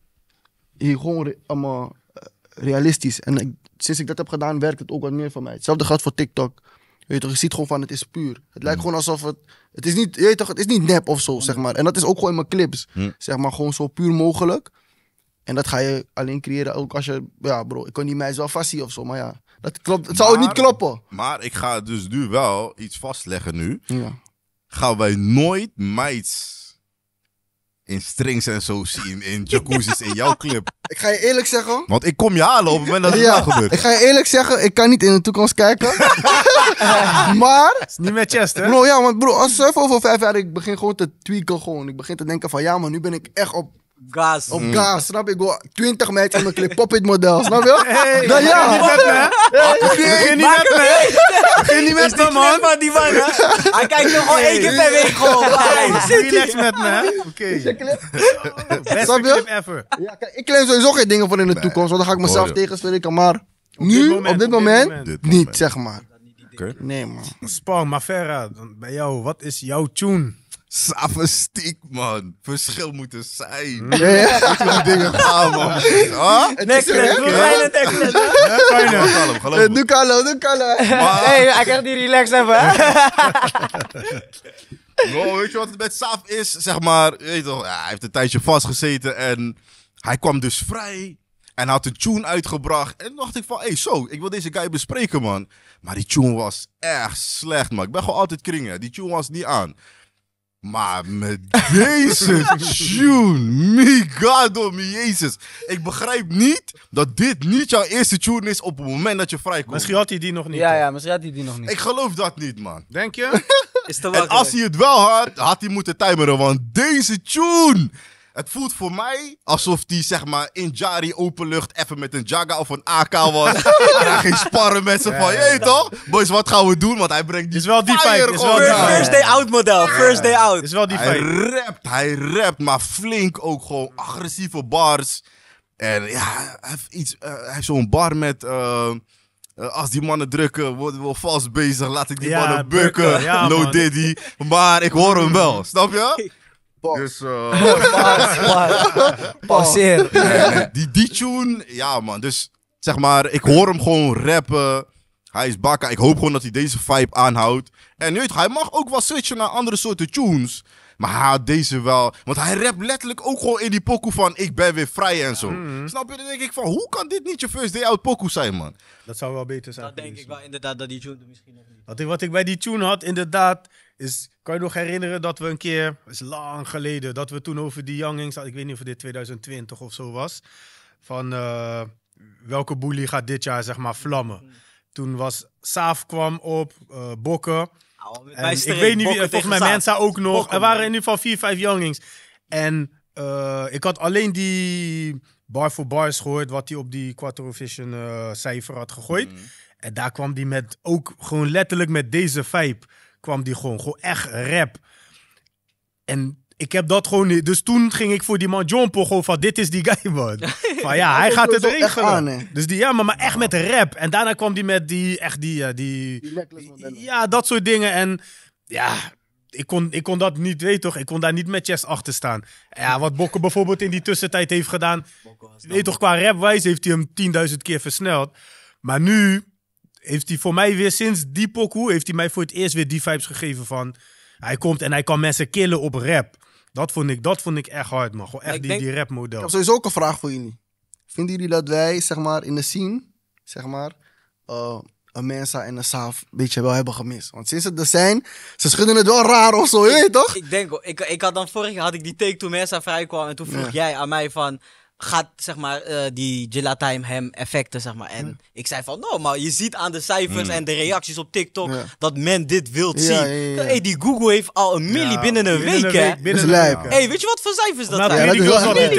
Hier gewoon allemaal eh, realistisch. En sinds ik dat heb gedaan, werkt het ook wat meer voor mij. Hetzelfde geldt voor TikTok. je, toch, je ziet gewoon van het is puur. Het lijkt mm. gewoon alsof het het is niet, je weet toch, het is niet nep of zo, zeg maar. En dat is ook gewoon in mijn clips. Hm. Zeg maar, gewoon zo puur mogelijk. En dat ga je alleen creëren ook als je... Ja, bro, ik kan die meisje wel vastzien of zo, maar ja. Dat klopt, het zou niet kloppen. Maar ik ga dus nu wel iets vastleggen nu. Ja. Gaan wij nooit meids in strings en zo zien, in, in jacuzzis in jouw club. [LAUGHS] Ik ga je eerlijk zeggen. Want ik kom je halen op het moment dat het ja, gebeurt. Ik ga je eerlijk zeggen, ik kan niet in de toekomst kijken. [LAUGHS] maar. Is niet met chest, hè? Bro, ja, want bro, als ze over vijf jaar, ik begin gewoon te tweaken. Gewoon. Ik begin te denken van ja, maar nu ben ik echt op gas. Op mm. gas, snap je? Ik wil 20 meid in mijn clip, pop it model, snap je? Hey, dan ja, niet met me. niet met me. Begin niet met me, man. man die man, Hij kijkt nog al één keer per week gewoon. Relax met me, Oké. Beste clip ever. Ja, ik claim sowieso geen dingen voor in de toekomst, want dan ga ik mezelf tegenspreken, maar nu, op dit moment, niet, zeg maar. Nee, man. Spam, maar Ferra, bij jou, wat is jouw tune? Savastiek, man. Verschil moeten zijn. Nee. Weet je dingen gaan, man. Huh? Neklet, doe bijna neklet. Fijne. geloof eh, me. Doe kalm, doe Hé, ik heb die relax even. [LAUGHS] Bro, weet je wat het met Saf is? Zeg maar, weet toch, hij heeft een tijdje vastgezeten en hij kwam dus vrij. En had een tune uitgebracht. En toen dacht ik van, hé, hey, zo, ik wil deze guy bespreken, man. Maar die tune was echt slecht, man. Ik ben gewoon altijd kringen. Die tune was niet aan. Maar met deze tune, mi God, mi Jezus. Ik begrijp niet dat dit niet jouw eerste tune is op het moment dat je vrijkomt. Misschien had hij die nog niet. Ja, ja, misschien had hij die nog niet. Ik geloof dat niet, man. Denk je? [LAUGHS] is te en als hij het wel had, had hij moeten timeren, want deze tune het voelt voor mij alsof die zeg maar in Jari openlucht even met een Jaga of een AK was. en [LAUGHS] hij sparren met ze van, je toch? Boys, wat gaan we doen? Want hij brengt die Is wel die Is wel die First day out model. First day out. Is wel die hij rapt, hij rapt, maar flink ook gewoon agressieve bars. En ja, hij heeft, iets, eh, hij heeft zo'n bar met... Eh, als die mannen drukken, worden we vast bezig. Laat ik die mannen bukken. no diddy. Maar ik hoor hem wel. Snap je? [LAUGHS] Dus, uh... Passeer. die, tune, ja man. Dus zeg maar, ik hoor hem gewoon rappen. Hij is bakken. Ik hoop gewoon dat hij deze vibe aanhoudt. En weet, hij mag ook wel switchen naar andere soorten tunes. Maar hij deze wel. Want hij rapt letterlijk ook gewoon in die pokoe van ik ben weer vrij en zo. Mm-hmm. Snap je? Dan denk ik van hoe kan dit niet je first day out pokoe zijn, man? Dat zou wel beter zijn. Dat denk ik wel inderdaad dat die tune misschien nog niet. Wat wat ik bij die tune had, inderdaad, is, kan je nog herinneren dat we een keer, is lang geleden, dat we toen over die youngings hadden. Ik weet niet of dit 2020 of zo was. Van eh, welke boelie gaat dit jaar, zeg maar, vlammen. Mhm. Toen was Saaf kwam op, uh, eh, Bokken. en ik weet niet wie, volgens mij Mensa ook nog. er waren in ieder geval vier, vijf youngings. En eh, ik had alleen die bar voor bars gehoord, wat hij op die Quattro Vision cijfer had gegooid. Mhm. En daar kwam die met ook gewoon letterlijk met deze vibe kwam die gewoon. Gewoon echt rap. En ik heb dat gewoon niet. Dus toen ging ik voor die man John gewoon van dit is die guy man. [LAUGHS] Van ja, hij gaat het regelen. Aan, dus die ja, maar, maar echt met rap. En daarna kwam die met die echt die eh, die, die ja, dat soort dingen en ja, ik kon, ik kon dat niet weten, toch? Ik kon daar niet met chest achter staan. Ja, wat Bokke bijvoorbeeld in die tussentijd heeft gedaan. nee toch, qua rapwijze heeft hij hem 10.000 keer versneld. Maar nu heeft hij voor mij weer sinds die pokoe, heeft hij mij voor het eerst weer die vibes gegeven van... Hij komt en hij kan mensen killen op rap. Dat vond ik, dat vond ik echt hard, man. Gewoon echt die, die rapmodel. Ik heb sowieso ook een vraag voor jullie. Vinden jullie dat wij, zeg maar, in de scene, zeg maar... Eh, een Mensa en een Saaf een beetje wel hebben gemist. Want sinds het er zijn, ze schudden het wel raar of zo, je weet toch? Ik denk, ik, ik had dan vorig jaar had ik die take toen Mensa vrijkwam en toen vroeg jij aan mij van gaat zeg maar, eh, die Gilla hem effecten. Zeg maar. En ik zei van, nou, maar je ziet aan de cijfers hmm. en de reacties op TikTok dat men dit wil zien. Hey, die Google heeft al een milli binnen een week. hè binnen Hey, weet je wat voor cijfers dat zijn? Nou, ja, dat binnen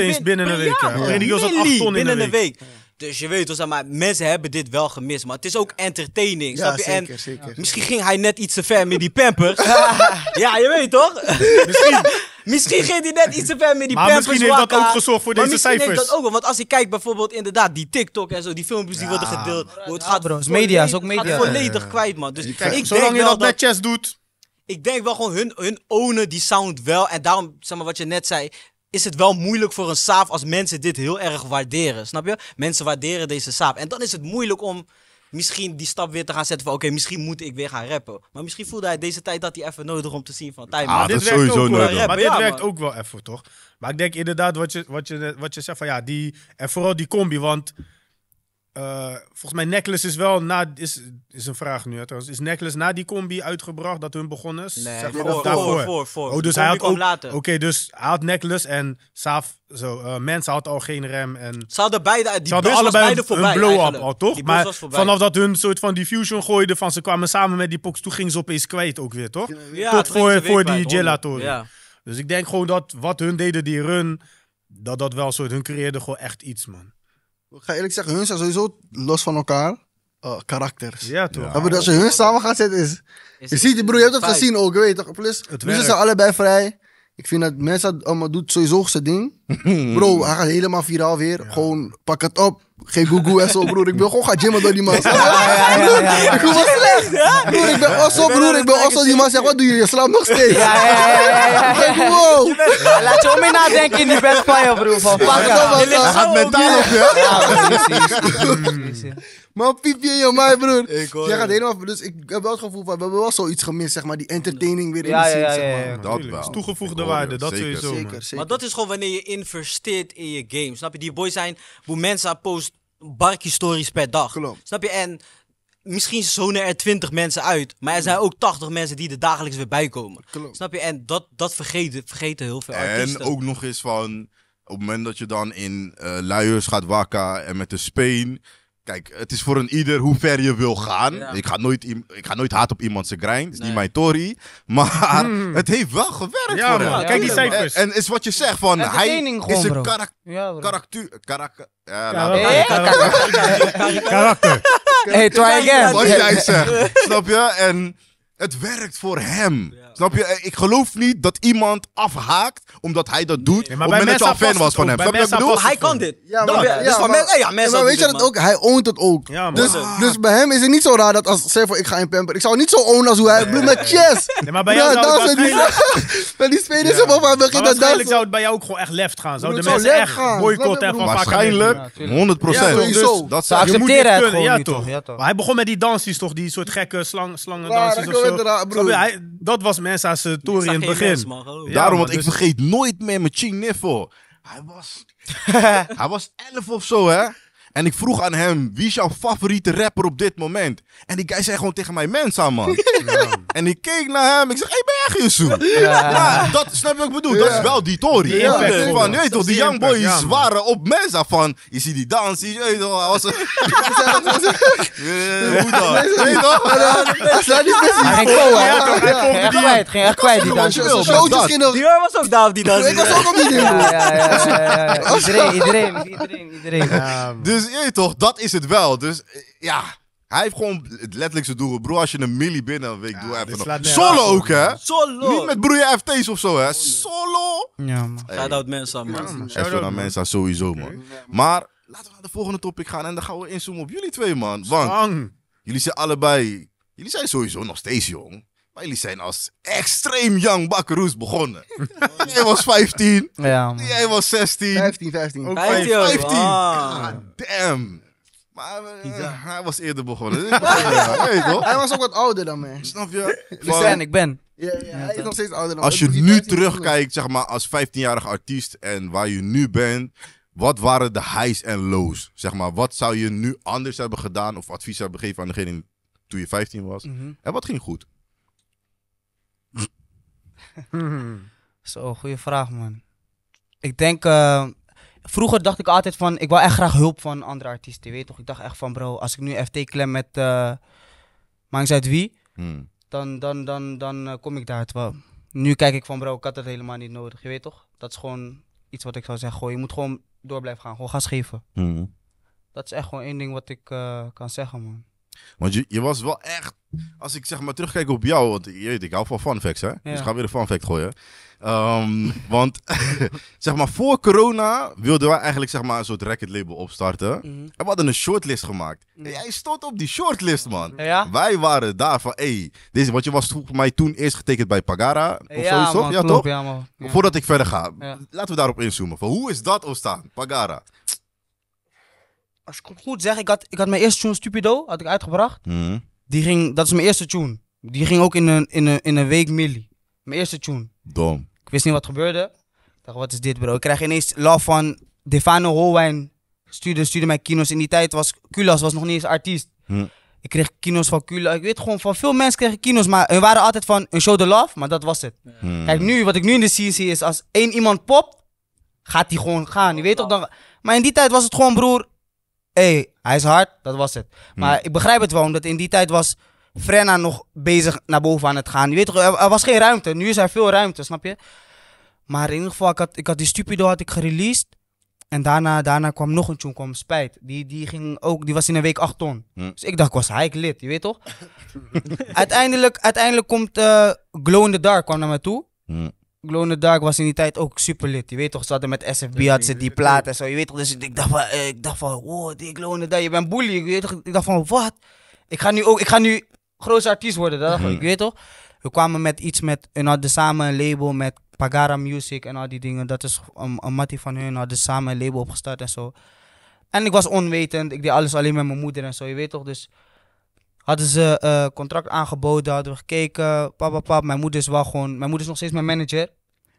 een week. Binnen een week. Dus je weet, toch maar mensen hebben dit wel gemist. Maar het is ook entertaining. Ja, Zeker, zeker, misschien ging hij net iets te ver met die pampers. [LAUGHS] ja, je weet toch? misschien. Misschien ging hij net iets te ver met die pampers. Maar misschien heeft dat ook gezorgd voor deze cijfers. Heeft dat ook, want als je kijkt bijvoorbeeld inderdaad die TikTok en zo, die filmpjes die worden gedeeld. het gaat bro, het media, is ook media. gaat volledig kwijt, man. Dus ik ik zolang je dat netjes doet. Ik denk wel gewoon hun, hun ownen die sound wel. En daarom, zeg maar wat je net zei, is het wel moeilijk voor een saaf als mensen dit heel erg waarderen. Snap je? Mensen waarderen deze saaf. En dan is het moeilijk om misschien die stap weer te gaan zetten van... oké, misschien moet ik weer gaan rappen. Maar misschien voelde hij deze tijd dat hij even nodig om te zien van... Tijd, ah, dit werkt ook wel. maar dit werkt ook wel even, toch? Maar ik denk inderdaad wat je, wat je, wat je zegt van ja, die... en vooral die combi, want eh, volgens mij Necklace is wel na... Is, is een vraag nu hè, trouwens. Is Necklace na die combi uitgebracht dat hun begonnen is? Nee, zeg, voor, voor, daarvoor. Voor, Oh, dus hij had ook... Oké, dus hij had Necklace en Saaf... Zo, eh, mensen hadden al geen rem en... Ze hadden beide... Die ze allebei was een, blow-up al, toch? maar vanaf dat hun soort van diffusion gooiden van... Ze kwamen samen met die pox, toen gingen ze opeens kwijt ook weer, toch? Ja, Tot voor, voor die gelato. Ja. Dus ik denk gewoon dat wat hun deden, die run... Dat dat wel soort... Hun creëerde gewoon echt iets, man. Ik ga eerlijk zeggen, hun zijn sowieso los van elkaar. Uh, karakters. Ja, toch? Ja. als je hun samen gaat zetten is... je ziet, die broer, je hebt het gezien ook, weet toch? Plus, nu zijn ze allebei vrij. Ik vind dat mensen allemaal doet sowieso zijn ding. [LAUGHS] Bro, hij gaat helemaal viraal weer. Gewoon pak het op. Geen Google en zo, broer. Ik ben gewoon gaan gymmen door die man. [LAUGHS] Ja, ja, ik slecht. Broer, ik ben osso, broer. Ik ben osso. Die man zegt, wat doe je? Je slaapt nog steeds. Ja, ja, wow. Laat je om mee nadenken in die best player, broer. Van, het op. Je op, Ja, [LAUGHS] Maar piepje joh, mij broer. ik hoor Jij gaat helemaal... Dus ik heb wel het gevoel van, we hebben wel zoiets gemist, zeg maar. Die entertaining weer in de zin, zeg maar. Dat wel. is toegevoegde waarde, dat zeker. sowieso. Zeker, zeker. Maar dat is gewoon wanneer je investeert in je game. Snap je? Die boys zijn. mensen post barkje-stories per dag. Klopt. Snap je? En misschien zonen er 20 mensen uit. Maar er zijn ook 80 mensen die er dagelijks weer bij komen. Klopt. Snap je? En dat, dat vergeten, vergeten heel veel En ook nog eens van, op het moment dat je dan in eh, luiers gaat wakken en met de speen, Kijk, het is voor een ieder hoe ver je wil gaan. Ik, ga nooit, ik nooit haat op iemand zijn grind. is niet mijn tory. Maar hmm. het heeft wel gewerkt voor hem. Ja, Kijk die cijfers. En, is wat je zegt, van hij is een karak karakter... Karak karakter. Hey, try again. Wat jij zegt, [LAUGHS] snap je? En het werkt voor hem. Snap je? Eh, ik geloof niet dat iemand afhaakt omdat hij dat doet. Nee, maar bij mensen fan was van hem. Snap je Hij kan dit. Ja, maar, ja, dus van mensen, ja, mensen maar weet je dat ook? Hij oont het ook. dus, dus bij hem is het niet zo raar dat als, zeg ik ga in pamper. Ik zou niet zo own als hoe hij met chess. Nee, maar bij jou zou die [LAUGHS] Bij die spelers ja. maar begint dat Waarschijnlijk zou het bij jou ook gewoon echt left gaan. Zou de mensen echt boycott hebben van Waarschijnlijk, 100 procent. Dus dat zou accepteren het Ja toch. Maar hij begon met die dansjes toch, die soort gekke slangen dansjes of zo. Dat was mensen aan zijn tour in het begin. Daarom, want ik dus- vergeet nooit meer mijn Ching Niffel. Hij was, [LAUGHS] [LAUGHS] hij was elf of zo, hè? En ik vroeg aan hem, wie is jouw favoriete rapper op dit moment? En die guy zei gewoon tegen mij, Mensa, man. [LAUGHS] En ik keek naar hem, ik zeg, hey, ben je zo? Ja. ja. dat snap je wat ik bedoel? Dat is wel die Tory. van, je toch, die young boys waren op Mensa van, je ziet die dans, je weet toch, was [LAUGHS] eh, Hoe dan? toch? Hij ging kwijt, ging echt kwijt die dans. was ook daar op die dans. Ik was ook op die dans. [LAUGHS] Iedereen, iedereen, iedereen. Dus dus je toch, dat is het wel. Dus eh, ja, hij heeft gewoon letterlijk zijn doel. Broer, als je een milli binnen weet, doe even Solo ook, hè? Solo! Niet met broeien FT's of zo, hè? Solo! Ja, man. Hey. Shout-out Mensa, man. Shout-out Mensa sowieso, man. Maar laten we naar de volgende topic gaan. En dan gaan we inzoomen op jullie twee, man. Want jullie zijn allebei... Jullie zijn sowieso nog steeds jong. Maar jullie zijn als extreem young bakkeroes begonnen. [LAUGHS] Jij was 15. Ja, Jij was 16. 15, 15. Ook 15. 15. damn. Maar eh, hij was eerder begonnen. [LAUGHS] toch? Hij was ook wat ouder dan mij. Snap je? Van- ik ben. Ja, ja, hij is nog steeds ouder dan Als je nu terugkijkt, zeg maar, als 15-jarig artiest en waar je nu bent, wat waren de highs en lows? Zeg maar, wat zou je nu anders hebben gedaan of advies hebben gegeven aan degene toen je 15 was? Mhm. En wat ging goed? [LAUGHS] Zo, goede vraag, man. Ik denk, eh, vroeger dacht ik altijd van, ik wil echt graag hulp van andere artiesten, weet toch? Ik dacht echt van, bro, als ik nu FT klem met, uh, eh, maakt uit wie, hmm. dan, dan, dan, dan eh, kom ik daar. Terwijl, nu kijk ik van, bro, ik had dat helemaal niet nodig, je weet toch? Dat is gewoon iets wat ik zou zeggen, goh, je moet gewoon door blijven gaan, gewoon gas geven. Hmm. Dat is echt gewoon één ding wat ik kan zeggen, man. Want je, je was wel echt. Als ik zeg maar terugkijk op jou, want je weet, ik hou van fun hè? Dus ik ga weer een fun gooien. Ehm, [LAUGHS] want [LAUGHS] zeg maar, voor corona wilden wij eigenlijk zeg maar, een soort record label opstarten. Mhm. En we hadden een shortlist gemaakt. En jij stond op die shortlist, man. Wij waren daar van, hé, hey, want je was voor mij toen eerst getekend bij Pagara. Of ja, ja, toch? Ja, man. Voordat ik verder ga, laten we daarop inzoomen. Van, hoe is dat ontstaan? Pagara als ik het goed zeg, ik had, ik had mijn eerste tune Stupido, had ik uitgebracht. Mhm. Die ging, dat is mijn eerste tune. Die ging ook in een, in een, in een week millie. Mijn eerste tune. Dom. Ik wist niet wat gebeurde. Ik dacht, wat is dit bro? Ik krijg ineens love van Defano Holwijn. Stuurde, stuurde mij kino's. In die tijd was Kulas was nog niet eens artiest. Mhm. Ik kreeg kino's van Kula. Ik weet gewoon, van veel mensen kregen kino's. Maar er waren altijd van een show de love, maar dat was het. Mhm. Kijk, nu, wat ik nu in de scene zie is, als één iemand popt, gaat die gewoon gaan. Je weet toch dan... Maar in die tijd was het gewoon, broer, hey, hij is hard, dat was het. Hmm. Maar ik begrijp het wel, omdat in die tijd was Frenna nog bezig naar boven aan het gaan. Je weet toch, er, was geen ruimte. Nu is er veel ruimte, snap je? Maar in ieder geval, ik had, ik had die Stupido had ik gereleased. En daarna, daarna kwam nog een tune, kwam Spijt. Die, die, ging ook, die was in een week 8 ton. Hmm. Dus ik dacht, ik was high lid, je weet toch? [LAUGHS] uiteindelijk, uiteindelijk komt eh, Glow in the Dark kwam naar me toe. Hmm. Lone Dag was in die tijd ook super lit. Je weet toch, ze hadden met SFB had ze die platen en zo. Je weet toch, dus ik dacht van, eh, ik dacht van wow, die glone Dark, je bent bully. weet toch, ik dacht van, wat? Ik ga nu ook, ik ga nu groot artiest worden. Dat ik, hmm. weet toch? We kwamen met iets met, en hadden samen een label met Pagara Music en al die dingen. Dat is een, mattie van hun, hadden samen een label opgestart en zo. En ik was onwetend, ik deed alles alleen met mijn moeder en zo, je weet toch. Dus hadden ze uh, contract aangeboden, hadden we gekeken. papa pap, Mijn moeder is wel gewoon. Mijn moeder is nog steeds mijn manager.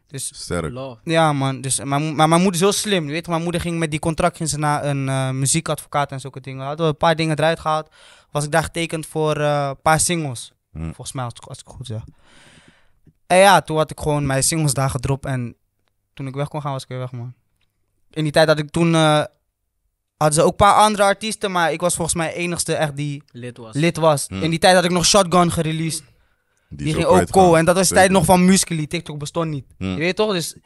Dus, Sterk. Ja, man. Dus, maar, mijn moeder is heel slim. Weet je, mijn moeder ging met die contract ging ze naar een eh, muziekadvocaat en zulke dingen. Hadden we een paar dingen eruit gehaald. Was ik daar getekend voor eh, een paar singles. Hm. Volgens mij, als, ik goed zeg. En ja, toen had ik gewoon mijn singles daar gedropt. En toen ik weg kon gaan, was ik weer weg, man. In die tijd dat ik toen Hadden ze ook een paar andere artiesten, maar ik was volgens mij de enigste echt die lid was. Lid was. Hm. In die tijd had ik nog Shotgun gereleased. Die, ging ook cool. En dat was de tijd nog van Musically. TikTok bestond niet. Hmm. Je weet toch? Dus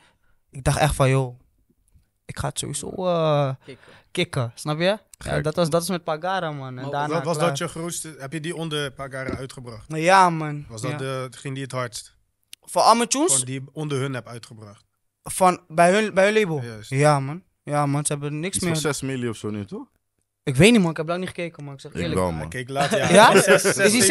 ik dacht echt van, joh, ik ga het sowieso uh, kicken. Snap je? dat, was, dat is met Pagara, man. En daarna was, dat je grootste? Heb je die onder Pagara uitgebracht? Nou ja, man. Was dat de, ging die het hardst? Voor amateurs Die onder hun heb uitgebracht. Van, bij, hun, bij hun label? Juist. Ja, man. Ja, man, ze hebben niks Iets meer. 6 miljoen of zo nu, toch? Ik weet niet, man. Ik heb lang niet gekeken, man. Ik zeg eerlijk. man. Ik keek laat, ja. [LAUGHS] Is hij 6?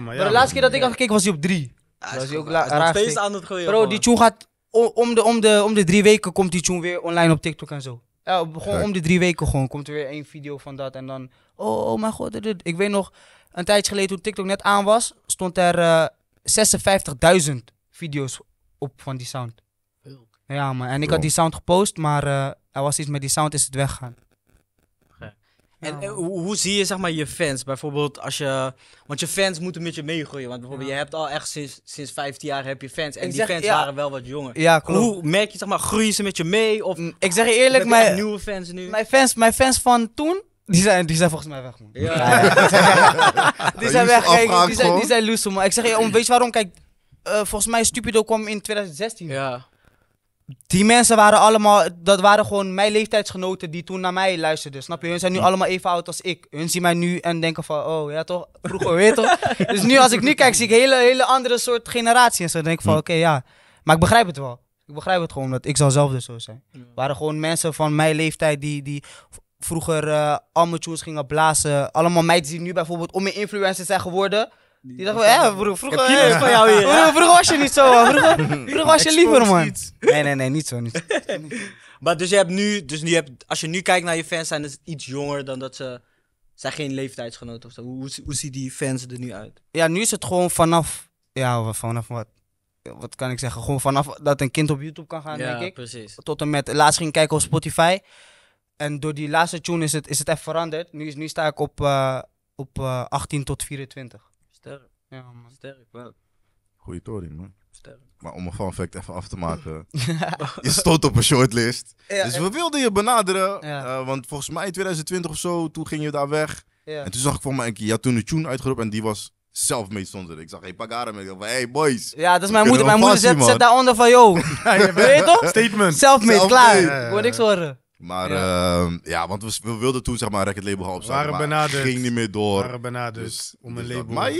maar de laatste keer dat ik had gekeken was hij op 3. Ja, ah, was is ook raar. steeds aan het groeien Bro, die tune gaat... om de, om, de, om de drie weken komt die tune weer online op TikTok en zo. Ja, gewoon om de drie weken gewoon. Komt er weer één video van dat en dan... Oh, oh mijn god. Ik weet nog, een tijdje geleden toen TikTok net aan was... stond er uh, eh, 56.000 video's op van die sound. Ja, man. En ik had die sound gepost, maar... Eh, er was iets met die sound, is het weggaan. En hoe zie je zeg maar, je fans? Bijvoorbeeld als je. Want je fans moeten met je meegroeien. Want bijvoorbeeld, je hebt al echt sinds, sinds 15 jaar heb je fans. En die fans waren wel wat jonger. Ja, klopt. Hoe merk je, zeg maar, groeien ze met je mee? Of mm, Ik zeg eerlijk, mijn, nieuwe fans nu? mijn, fans, mijn fans van toen, die zijn, die zijn volgens mij weg, Ja. Die zijn weg, [LAUGHS] [LAUGHS] die zijn, die Ik zeg je, om, weet je waarom? Kijk, eh, volgens mij Stupido kwam in 2016. Ja die mensen waren allemaal, dat waren gewoon mijn leeftijdsgenoten die toen naar mij luisterden. Snap je? Hun zijn nu allemaal even oud als ik. Hun zien mij nu en denken van, oh ja toch, vroeger weet toch. [LAUGHS] dus nu als ik nu kijk, zie ik een hele, hele andere soort generatie. En zo denk ik van, oké ja. Maar ik begrijp het wel. Ik begrijp het gewoon, dat ik zou zelf dus zo zijn. waren gewoon mensen van mijn leeftijd die, die vroeger uh, eh, amateurs gingen blazen. Allemaal meiden die nu bijvoorbeeld om mijn influencer zijn geworden. Die, dacht wel, hè broer, vroeger, eh, van jou hier. [LAUGHS] vroeger was je niet zo, Vroeger, [LAUGHS] vroeger was je liever, man. Nee, nee, nee, niet zo. Niet [LAUGHS] maar dus je hebt nu, dus nu heb, als je nu kijkt naar je fans, zijn ze iets jonger dan dat ze... Zijn geen leeftijdsgenoten of zo. Hoe, hoe, zien die fans er nu uit? Ja, nu is het gewoon vanaf... Ja, vanaf wat? wat kan ik zeggen, gewoon vanaf dat een kind op YouTube kan gaan, denk ik. Precies. Tot en met laatst ging ik kijken op Spotify. En door die laatste tune is het, is het even veranderd. Nu, nu sta ik op, eh, op 18 eh, tot 24. Ja, man. Sterk wel. Goeie tory, man. Sterk. Maar om een fun fact even af te maken. [LAUGHS] je stond op een shortlist. dus we wilden je benaderen. Eh, want volgens mij 2020 of zo, toen ging je daar weg. En toen zag ik voor mij, een keer toen de tune uitgeroepen en die was zelf mee stonden. Ik zag, hey, Pagara. En ik hey, boys. Ja, dat is mijn moeder. Mijn moeder zet, zet daaronder van, yo. [LAUGHS] [LAUGHS] Weet je toch? Statement. self mee, klaar. Word ik niks horen. Maar ja, ehm, ja want we, wilden toen zeg maar het Label gaan opstarten, maar ging niet meer door. waren benaderd dus, om een dus label. maar je,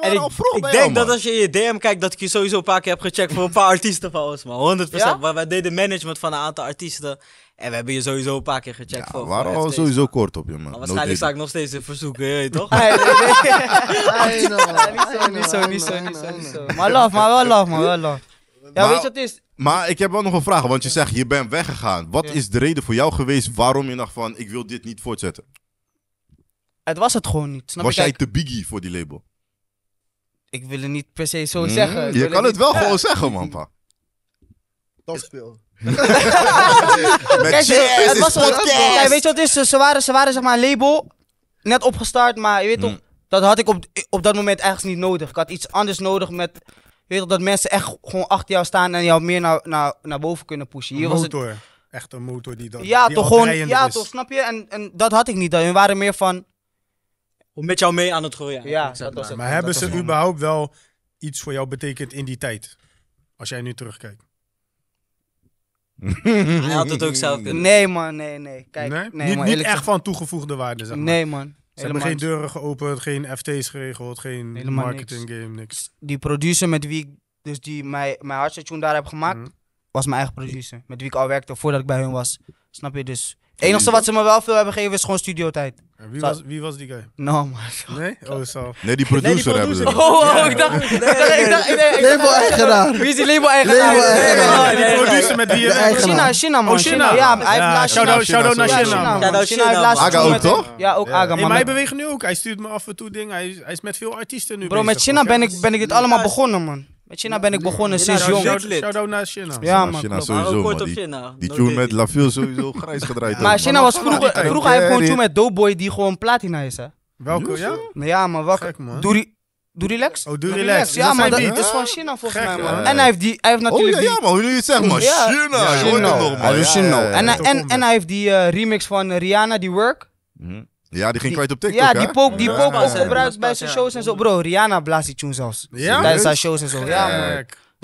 je ik, vroeg ik denk dat als je je DM kijkt, dat ik je sowieso een paar keer heb gecheckt voor een paar [LAUGHS] artiesten van ons, man. 100%. Ja? Maar wij deden management van een aantal artiesten. En we hebben je sowieso een paar keer gecheckt. voor, we waren al sowieso kort op je, man. waarschijnlijk sta ik nog steeds in verzoeken, je, toch? [LAUGHS] [LAUGHS] nee, nee, nee. Niet zo, niet zo, niet zo, Maar love, maar wel love, maar wel love. Ja, maar, weet je is? Maar ik heb wel nog een vraag, want je zegt je bent weggegaan. Wat is de reden voor jou geweest waarom je dacht van ik wil dit niet voortzetten? Het was het gewoon niet. was jij te biggie voor die label? Ik wil het niet per se zo hmm, zeggen. je kan het, wel gewoon zeggen, man. Pa. Dat speel. het, was wat, kijk, weet je wat is? Ze waren, ze waren zeg maar een label, net opgestart, maar je weet toch, hmm. dat had ik op, op dat moment ergens niet nodig. Ik had iets anders nodig met weet dat mensen echt gewoon achter jou staan en jou meer naar, naar, naar boven kunnen pushen. Hier een was motor. Het, echt een motor die dat Ja, toch gewoon, ja, toch, snap je? En, en dat had ik niet. We waren meer van... Om met jou mee aan het groeien. Ja, dat maar. was het. Maar hebben ze überhaupt wel iets voor jou betekend in die tijd? Als jij nu terugkijkt. Hij had het ook zelf kunnen. Nee man, nee, nee. Kijk, nee? niet, echt van toegevoegde waarde, zeg maar. Nee man. Ze hebben geen deuren geopend, geen FT's geregeld, geen marketing niks. game, niks. Die producer met wie ik, dus die mijn mijn hartstation daar heb gemaakt, mhm. was mijn eigen producer. Met wie ik al werkte voordat ik bij hun was. Snap je? Dus enige wat ze me wel veel hebben gegeven is gewoon studiotijd. Wie was, wie was die guy? No, maar. Nee? Oh, zo. Nee, die producer, hebben ze. Oh, oh, ik dacht. Nee, ik dacht. Label-eigenaar. Wie is die label-eigenaar? Label-eigenaar. Die producer met wie je. China, China, man. Oh, China. Ja, hij Shout-out naar China. China heeft Aga ook, toch? Ja, ook Aga, man. Maar hij beweegt nu ook. Hij stuurt me af en toe dingen. Hij is met veel artiesten nu. Bro, met China ben ik dit allemaal begonnen, man. Met China ben ik begonnen sinds jong. Shout-out naar China. Ja, man. China sowieso, man. Die, tune met Laviel sowieso grijs gedraaid. maar China was vroeger... Vroeger hij heeft gewoon tune met Doughboy die gewoon platina is, hè. Welke, ja? Ja, maar welke... Doe Doe relax. Oh, doe relax. Ja, maar dat is van China volgens mij, man. En hij heeft, die, hij heeft natuurlijk. Oh ja, ja maar hoe nu je het zegt, man. China. China. China. En hij heeft die eh, remix van Rihanna, die Work. Mhm. Ja, die ging kwijt op TikTok, Ja, die pop die pop ook gebruikt bij zijn shows en zo. Bro, Rihanna blaast die tune zelfs. bij zijn shows en zo. Ja, man. Maar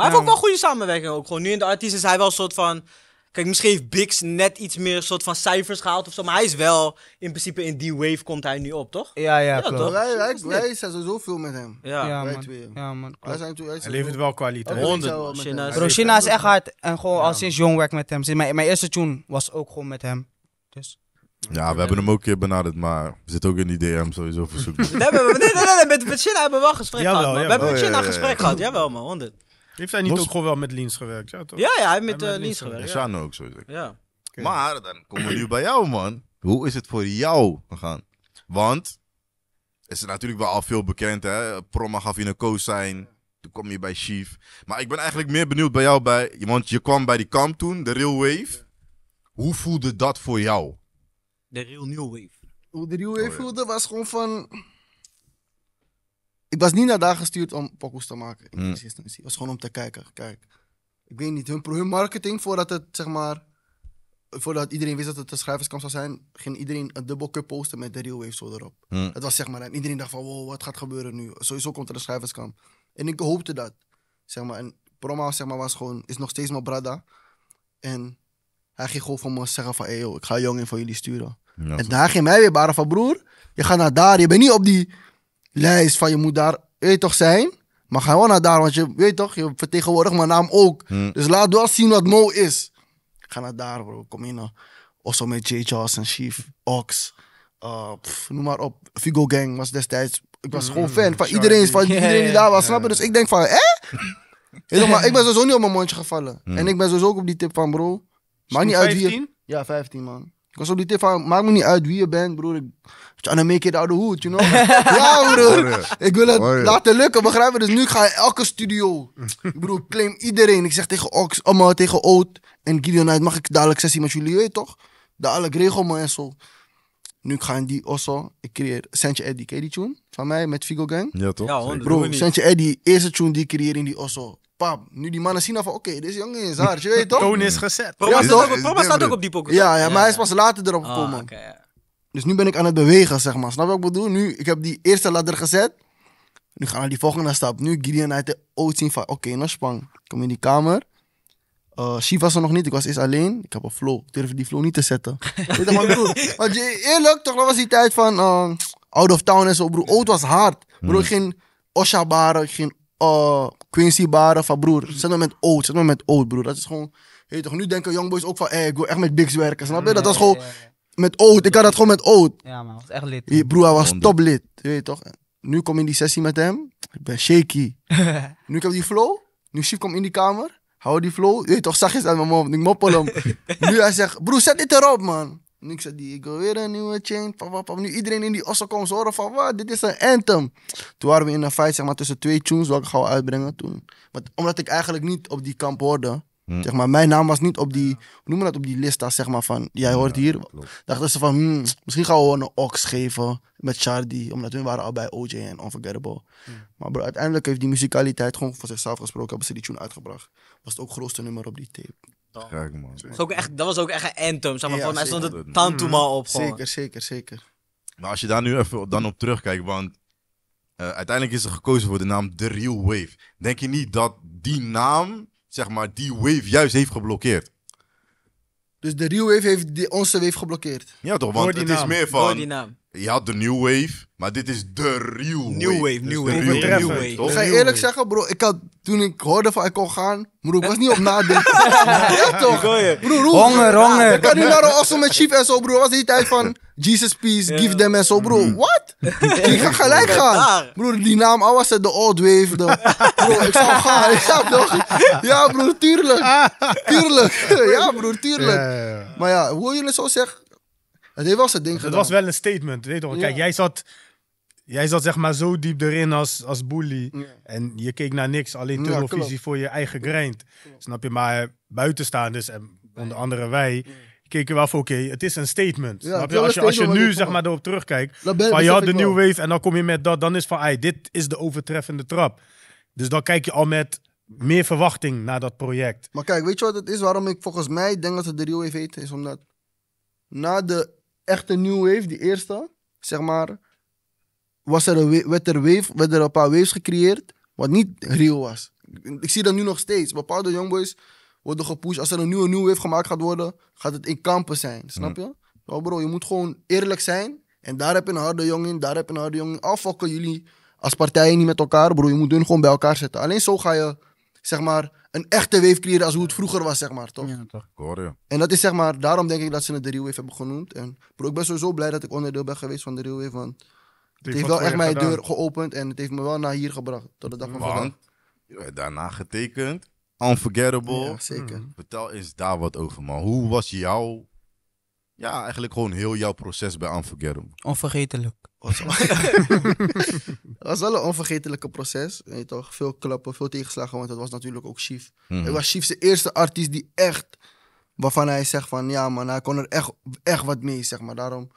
hij heeft ook wel goede samenwerking ook. Gewoon nu in de artiest is hij wel een soort van... Kijk, misschien heeft Bigs net iets meer soort van cijfers gehaald of zo. Maar hij is wel, in principe in die wave komt hij nu op, toch? Ja, ja, toch? Wij, wij, wij zijn sowieso veel met hem. Ja, man. Ja, man Wij zijn, hij levert wel kwaliteit. 100. China is echt hard. En gewoon al sinds jong werk met hem. Mijn, mijn eerste tune was ook gewoon met hem. Dus... Ja, we hebben hem ook een keer benaderd, maar zit ook in die DM sowieso voor zoek. [LAUGHS] nee, nee, nee, nee, met, met hebben we wel gesprek gehad. We hebben met oh, gesprek gehad, jawel man, Heeft hij niet ook gewoon wel met Liens gewerkt? Ja, toch? ja, ja hij heeft met, uh, eh, Liens gewerkt. Ja, ja. ook sowieso. Ja. Maar dan komen we nu bij jou, man. Hoe is het voor jou gegaan? Want is natuurlijk wel al veel bekend, hè? Proma gaf je een co zijn Toen kom je bij Chief. Maar ik ben eigenlijk meer benieuwd bij jou, bij, want je kwam bij die kamp toen, de Real Wave. Hoe voelde dat voor jou? De real new wave. Hoe de real wave oh, voelde was gewoon van... Ik was niet naar daar gestuurd om pokoes te maken. Hmm. In eerste Het was gewoon om te kijken. Kijk, ik weet niet, hun, hun marketing voordat het zeg maar voordat iedereen wist dat het een schrijverskamp zou zijn, ging iedereen een cup posten met de Real Wave zo erop. Hmm. Het was zeg maar, en iedereen dacht van, wow, wat gaat gebeuren nu? Sowieso komt er een schrijverskamp. En ik hoopte dat, zeg maar. En Proma, zeg maar, was gewoon, is nog steeds mijn brada. En hij ging gewoon van me zeggen van, hey, yo, ik ga jongen van jullie sturen. en daar ging mij weer baren van, broer, je gaat naar daar. Je bent niet op die lijst van, je moet daar, weet je toch, zijn. Maar ga wel naar daar, want je weet toch, je vertegenwoordigt mijn naam ook. Dus laat wel zien wat Mo is. Ga naar daar, bro. Kom in. Nou. Osso Also met J. Charles en Chief, Ox. Eh, noem maar op. Figo Gang was destijds. Ik was gewoon mm, fan van iedereen, van [LAUGHS] iedereen die daar was, snap Dus ik denk van, hè? [LAUGHS] ik ben sowieso niet op mijn mondje gevallen. Mm. En ik ben sowieso ook op die tip van, bro. Maakt niet uit wie je... Ja, 15 man. Ik was op die tip van, maakt me niet uit wie je bent, broer. Ik aan een make it out of hood, you know? [LAUGHS] ja, broer. Ik wil het laten lukken, begrijp je? Dus nu ga je elke studio. [LAUGHS] Broer, claim iedereen. Ik zeg tegen Ox, allemaal tegen Oot en Gideon mag ik dadelijk sessie met jullie, weet toch? Dadelijk regel me en zo. Nu ik ga in die Osso, ik creëer sentje Eddie ken die tune? Van mij met Figo Gang? Ja, toch? Ja, broer, sentje Eddy, eerste tune die ik creëer in die Osso pap, nu die mannen zien van oké, dit is jong is hard, je weet toch? Toon is gezet. Papa, staat, ook, op die pokken. Ja, ja, maar hij is pas later erop ah, gekomen. ja. Dus nu ben ik aan het bewegen, zeg maar. Snap je wat ik bedoel? Nu, ik heb die eerste ladder gezet. Nu gaan we naar die volgende stap. Nu Gideon uit de oud zien van oké, okay, nou spang. Ik kom in die kamer. Uh, eh, Shiv was er nog niet, ik was eerst alleen. Ik heb een flow. Ik durfde die flow niet te zetten. [LAUGHS] weet je wat ik bedoel? Want eerlijk, toch, dat was die tijd van eh, out of town en zo, broer. Oud was hard. Broer, hmm. geen Oshabara, geen uh, Quincy Baren van broer, zet me met oud, zet me met oud broer. Dat is gewoon, weet toch, nu denken youngboys ook van, eh ik wil echt met bigs werken, snap je? dat is gewoon met oud, ik had dat gewoon met oud. Ja man, was echt lid. Je broer, hij was top lid, weet toch? Nu kom ik in die sessie met hem, ik ben shaky. [LAUGHS] nu ik heb die flow, nu Chief komt in die kamer, hou die flow, weet je toch, aan mijn mond, ik moppel hem. [LAUGHS] nu hij zegt, broer, zet dit erop man. En ik zei, wil weer een nieuwe chain. van Nu iedereen in die osso komt horen van, wat, dit is een anthem. Toen waren we in een fight, zeg maar, tussen twee tunes, wat ik ga uitbrengen toen. Want, omdat ik eigenlijk niet op die kamp hoorde. Hmm. Zeg maar, mijn naam was niet op die, hoe noemen dat, op die lista, zeg maar, van, jij hoort hier. dacht Dachten ze van, hmm, misschien gaan we gewoon een ox geven met Chardy, omdat we waren al bij OJ en Unforgettable. Hmm. Maar bro, uiteindelijk heeft die musicaliteit gewoon voor zichzelf gesproken, hebben ze die tune uitgebracht. Was het ook grootste nummer op die tape man. Dat was ook echt, dat was ook echt een anthem. Zeg maar, ja, mij stond het Tantuma op. Zeker, zeker, zeker. Maar als je daar nu even dan op terugkijkt, want eh, uiteindelijk is er gekozen voor de naam The Real Wave. Denk je niet dat die naam, zeg maar, die wave juist heeft geblokkeerd? Dus de Real Wave heeft onze wave geblokkeerd? Ja toch, want het is meer van... Door Je had de New Wave, maar dit is de real New wave, new wave. New wave. Ik ga je eerlijk zeggen, bro. Ik had, toen ik hoorde van ik kon gaan, broer, ik was niet op nadenken. [LAUGHS] ja, toch? Bro, honger, honger. Ik kan nu naar Ossel met Chief en zo, bro. was die tijd van Jesus Peace, Give Them en zo, bro. Mhm. What? ik ga gelijk gaan. Broer, die naam, al was het de Old Wave. bro, ik zou gaan. [LAUGHS] Ja, gaan. Ja, broer, tuurlijk. Tuurlijk. [LAUGHS] ja, broer, tuurlijk. Maar ja, hoe jullie zo zeggen, het was wel ding Het was wel een statement, weet je toch? Kijk, jij zat... Jij zat zeg maar zo diep erin als, als bully. En je keek naar niks, alleen televisie voor je eigen grind. Snap je? Maar buitenstaanders, en onder andere wij, keken wel voor oké, het is een statement. Als je, als je nu zeg maar erop terugkijkt, nou, van je had de New Wave en dan kom je met dat, dan is van hey, dit is de overtreffende trap. Dus dan kijk je al met meer verwachting naar dat project. Maar kijk, weet je wat het is waarom ik volgens mij denk dat het de New Wave Is omdat na de echte New Wave, die eerste, zeg maar was er een, werd, er een paar waves gecreëerd wat niet real was. Ik zie dat nu nog steeds. Bepaalde jongboys worden gepusht. Als er een nieuwe, nieuwe wave gemaakt gaat worden, gaat het in kampen zijn. Snap mm. je? Nou bro, je moet gewoon eerlijk zijn. En daar heb je een harde jongen in, daar heb je een harde jongen in. jullie als partijen niet met elkaar, bro. Je moet hun gewoon bij elkaar zetten. Alleen zo ga je, zeg maar, een echte wave creëren als hoe het vroeger was, zeg maar, toch? Ja, toch. Hoor, En dat is, zeg maar, daarom denk ik dat ze het de real wave hebben genoemd. En bro, ik ben sowieso blij dat ik onderdeel ben geweest van de real wave, want het heeft wel echt mijn deur geopend en het heeft me wel naar hier gebracht. Tot de dag van vandaag. Daarna getekend. Unforgettable. Ja, zeker. Hmm. Vertel eens daar wat over, man. Hoe was jouw... Ja, eigenlijk gewoon heel jouw proces bij Unforgettable. Onvergetelijk. Was het [LAUGHS] was wel een onvergetelijke proces. Weet je toch? Veel klappen, veel tegenslagen, want het was natuurlijk ook Chief. Mm. Het was Chief's de eerste artiest die echt... Waarvan hij zegt van, ja man, hij kon er echt, echt wat mee, zeg maar. Daarom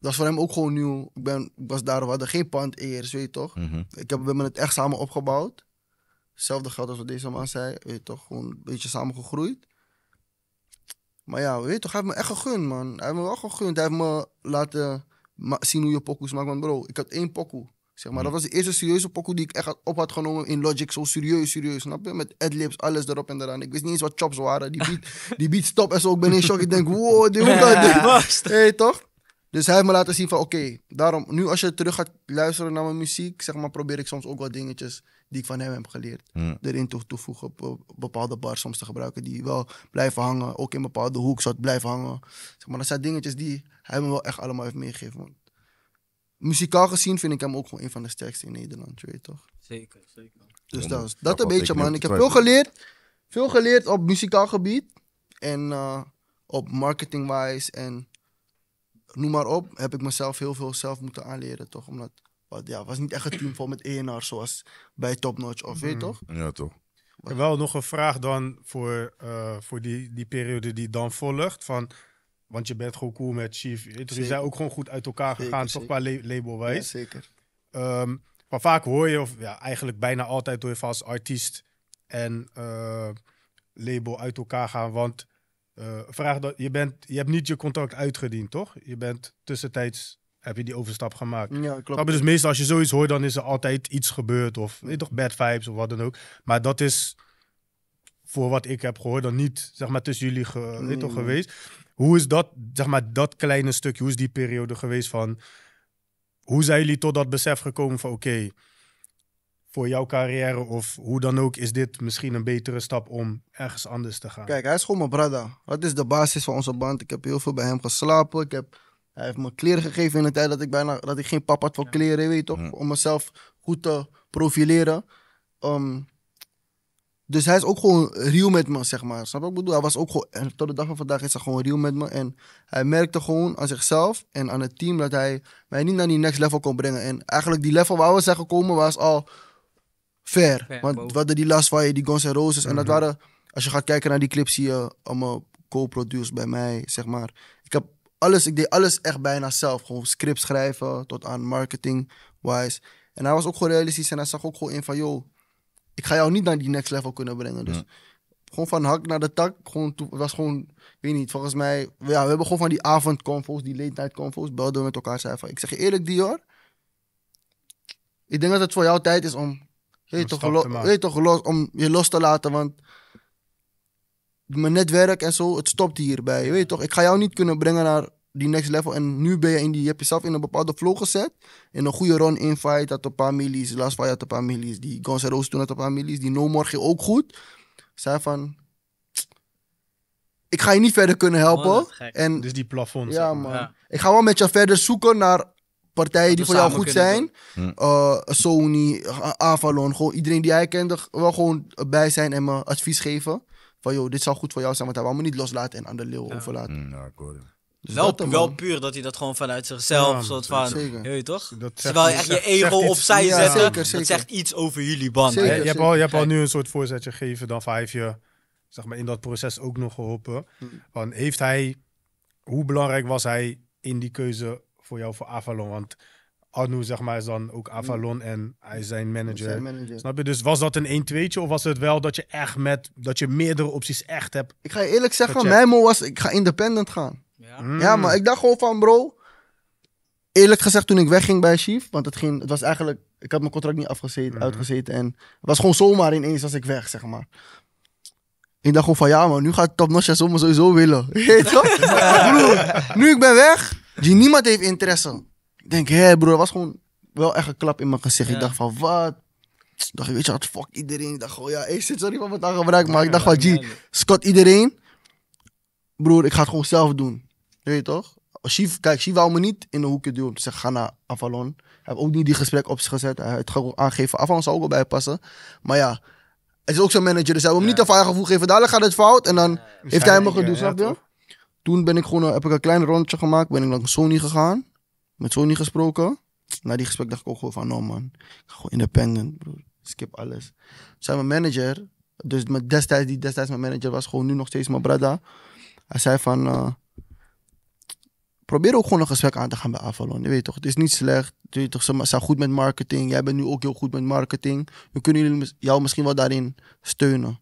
dat is voor hem ook gewoon nieuw. Ik, ben, was daar, we hadden geen pand eerst, weet je toch? Mhm. Ik heb, we hebben het echt samen opgebouwd. Hetzelfde geld als wat deze man zei, weet je toch? Gewoon een beetje samen gegroeid. Maar ja, weet je toch, hij heeft me echt gegund, man. Hij heeft me wel gegund. Hij heeft me laten zien hoe je pokoes maakt. Want bro, ik had één pokoe. Zeg maar, mhm. dat was de eerste serieuze pokoe die ik echt op had genomen in Logic. Zo serieus, serieus, snap je? Met adlibs, alles erop en eraan. Ik wist niet eens wat chops waren. Die beat, die beat stop en zo. Ik ben in shock. Ik denk, wow, [LAUGHS] dit hoe dat? Hey, toch? Dus hij heeft me laten zien van oké, daarom nu als je terug gaat luisteren naar mijn muziek, zeg maar, probeer ik soms ook wat dingetjes die ik van hem heb geleerd hmm. erin toe toevoegen voegen. Bepaalde bars soms te gebruiken die wel blijven hangen, ook in bepaalde hoek zat blijven hangen. Zeg maar, dat zijn dingetjes die hij me wel echt allemaal heeft meegegeven. Want muzikaal gezien vind ik hem ook gewoon een van de sterkste in Nederland, je toch? Zeker, zeker. Dus dat is dat een beetje, man. Ik heb veel geleerd, veel geleerd op muzikaal gebied en eh, op marketing-wise en noem maar op, heb ik mezelf heel veel zelf moeten aanleren, toch? Omdat het ja, was niet echt een team vol met ENR zoals bij Top Notch of weet mm. toch? Ja, toch. Wel nog een vraag dan voor, eh, voor die, die periode die dan volgt. Van, want je bent gewoon cool met Chief. Je zijn ook gewoon goed uit elkaar gegaan, toch qua label Ja, zeker. Ehm, maar vaak hoor je, of ja, eigenlijk bijna altijd hoor je vast als artiest en eh, label uit elkaar gaan. Want eh, vraag dat, je, bent, je hebt niet je contract uitgediend, toch? Je bent tussentijds, heb je die overstap gemaakt. Ja, klopt. Dus meestal als je zoiets hoort, dan is er altijd iets gebeurd. Of weet toch, bad vibes of wat dan ook. Maar dat is, voor wat ik heb gehoord, dan niet zeg maar, tussen jullie toch, mm. geweest. Hoe is dat, zeg maar, dat kleine stukje, hoe is die periode geweest van... Hoe zijn jullie tot dat besef gekomen van oké voor jouw carrière of hoe dan ook, is dit misschien een betere stap om ergens anders te gaan? Kijk, hij is gewoon mijn brada. Dat is de basis van onze band. Ik heb heel veel bij hem geslapen. Ik heb, hij heeft me kleren gegeven in de tijd dat ik, bijna, dat ik geen pap had voor kleren, weet toch? Om mezelf goed te profileren. Ehm, dus hij is ook gewoon real met me, zeg maar. Snap wat ik bedoel? Hij was ook gewoon, tot de dag van vandaag is hij gewoon real met me. En hij merkte gewoon aan zichzelf en aan het team dat hij mij niet naar die next level kon brengen. En eigenlijk die level waar we zijn gekomen was al ver. want boven. we hadden die last van je, die Guns N' Roses. En dat mhm. waren, als je gaat kijken naar die clips zie je allemaal co-produce bij mij, zeg maar. Ik heb alles, ik deed alles echt bijna zelf. Gewoon script schrijven tot aan marketing-wise. En hij was ook gewoon realistisch en hij zag ook gewoon in van, joh, ik ga jou niet naar die next level kunnen brengen. Dus gewoon van hak naar de tak. Gewoon, het was gewoon, weet niet, volgens mij, ja, we hebben gewoon van die avond avond-confos, die late night convo's, belden we met elkaar. Zei van, ik zeg je eerlijk, Dior, ik denk dat het voor jou tijd is om je toch, je toch los, om je los te laten, want mijn netwerk en zo, het stopt hierbij. Je weet toch, ik ga jou niet kunnen brengen naar die next level. En nu ben je in die, je hebt jezelf in een bepaalde flow gezet. In een goede run invite, fight had een paar milies, last fight had een paar milies, Die Guns N' toen had een paar milies, die No More ook goed. Zij van, ik ga je niet verder kunnen helpen. en, dus die plafond. Ja, man. Ik ga wel met je verder zoeken naar partijen die voor jou goed zijn. Hm. Eh, Sony, Avalon, gewoon iedereen die jij kent, wel gewoon bij zijn en me advies geven. Van joh, dit zou goed voor jou zijn, want hij wil me niet loslaten en aan de leeuw overlaten. Hm, ja, dus wel, puur dat hij dat gewoon vanuit zichzelf, soort van, zeker. je toch? Dat Terwijl je echt je ego opzij ja, zetten, zeker, dat zegt iets over jullie band. je, hebt al, je hebt al nu een soort voorzetje gegeven, dan vijf je zeg maar, in dat proces ook nog geholpen. Hm. heeft hij, hoe belangrijk was hij in die keuze voor jou voor Avalon? Want Arno, zeg maar, is dan ook mm. Avalon en hij zijn manager. Snap je? Dus was dat een 1-2'tje of was het wel dat je echt met, dat je meerdere opties echt hebt? Ik ga je eerlijk zeggen, mijn mo was, ik ga independent gaan. Ja. Mm. ja, maar ik dacht gewoon van, bro, eerlijk gezegd, toen ik wegging bij Chief, want het, ging, het was eigenlijk, ik had mijn contract niet afgezeten, mm. uitgezeten en het was gewoon zomaar ineens als ik weg, zeg maar. Ik dacht gewoon van, ja man, nu gaat Top Notch zomaar sowieso willen. [LAUGHS] Weet je [LAUGHS] nu ik ben weg, die niemand heeft interesse. Ik denk, hé broer, was gewoon wel echt een klap in mijn gezicht. Ik dacht van, wat? Ik dacht, weet je wat, fuck iedereen. Ik dacht gewoon, ja, niet sorry wat te gebruiken, Maar ik dacht van, G, Scott iedereen. Broer, ik ga het gewoon zelf doen. Weet je toch? Chief, kijk, Chief wou me niet in de hoekje duwen. zeg ga naar Avalon. Hij heeft ook niet die gesprek op zich gezet. Hij heeft gewoon aangeven, Avalon zou ook wel bijpassen. Maar ja, het is ook zijn manager, dus hij wil niet te vaar gevoel geven. Dadelijk gaat het fout en dan heeft hij me gedoe, snap je? Toen ben ik gewoon, eh, heb ik een klein rondje gemaakt. Ben ik naar Sony gegaan. Met Sony gesproken. Na die gesprek dacht ik ook gewoon van, nou man. Ik ga gewoon independent, bro. Skip alles. Zijn mijn manager, dus mijn destijds, die destijds mijn manager was, gewoon nu nog steeds mijn brada. Hij zei van, eh, probeer ook gewoon een gesprek aan te gaan bij Avalon. Je weet toch, het is niet slecht. Je weet toch, ze zijn goed met marketing. Jij bent nu ook heel goed met marketing. We kunnen jullie, jou misschien wel daarin steunen.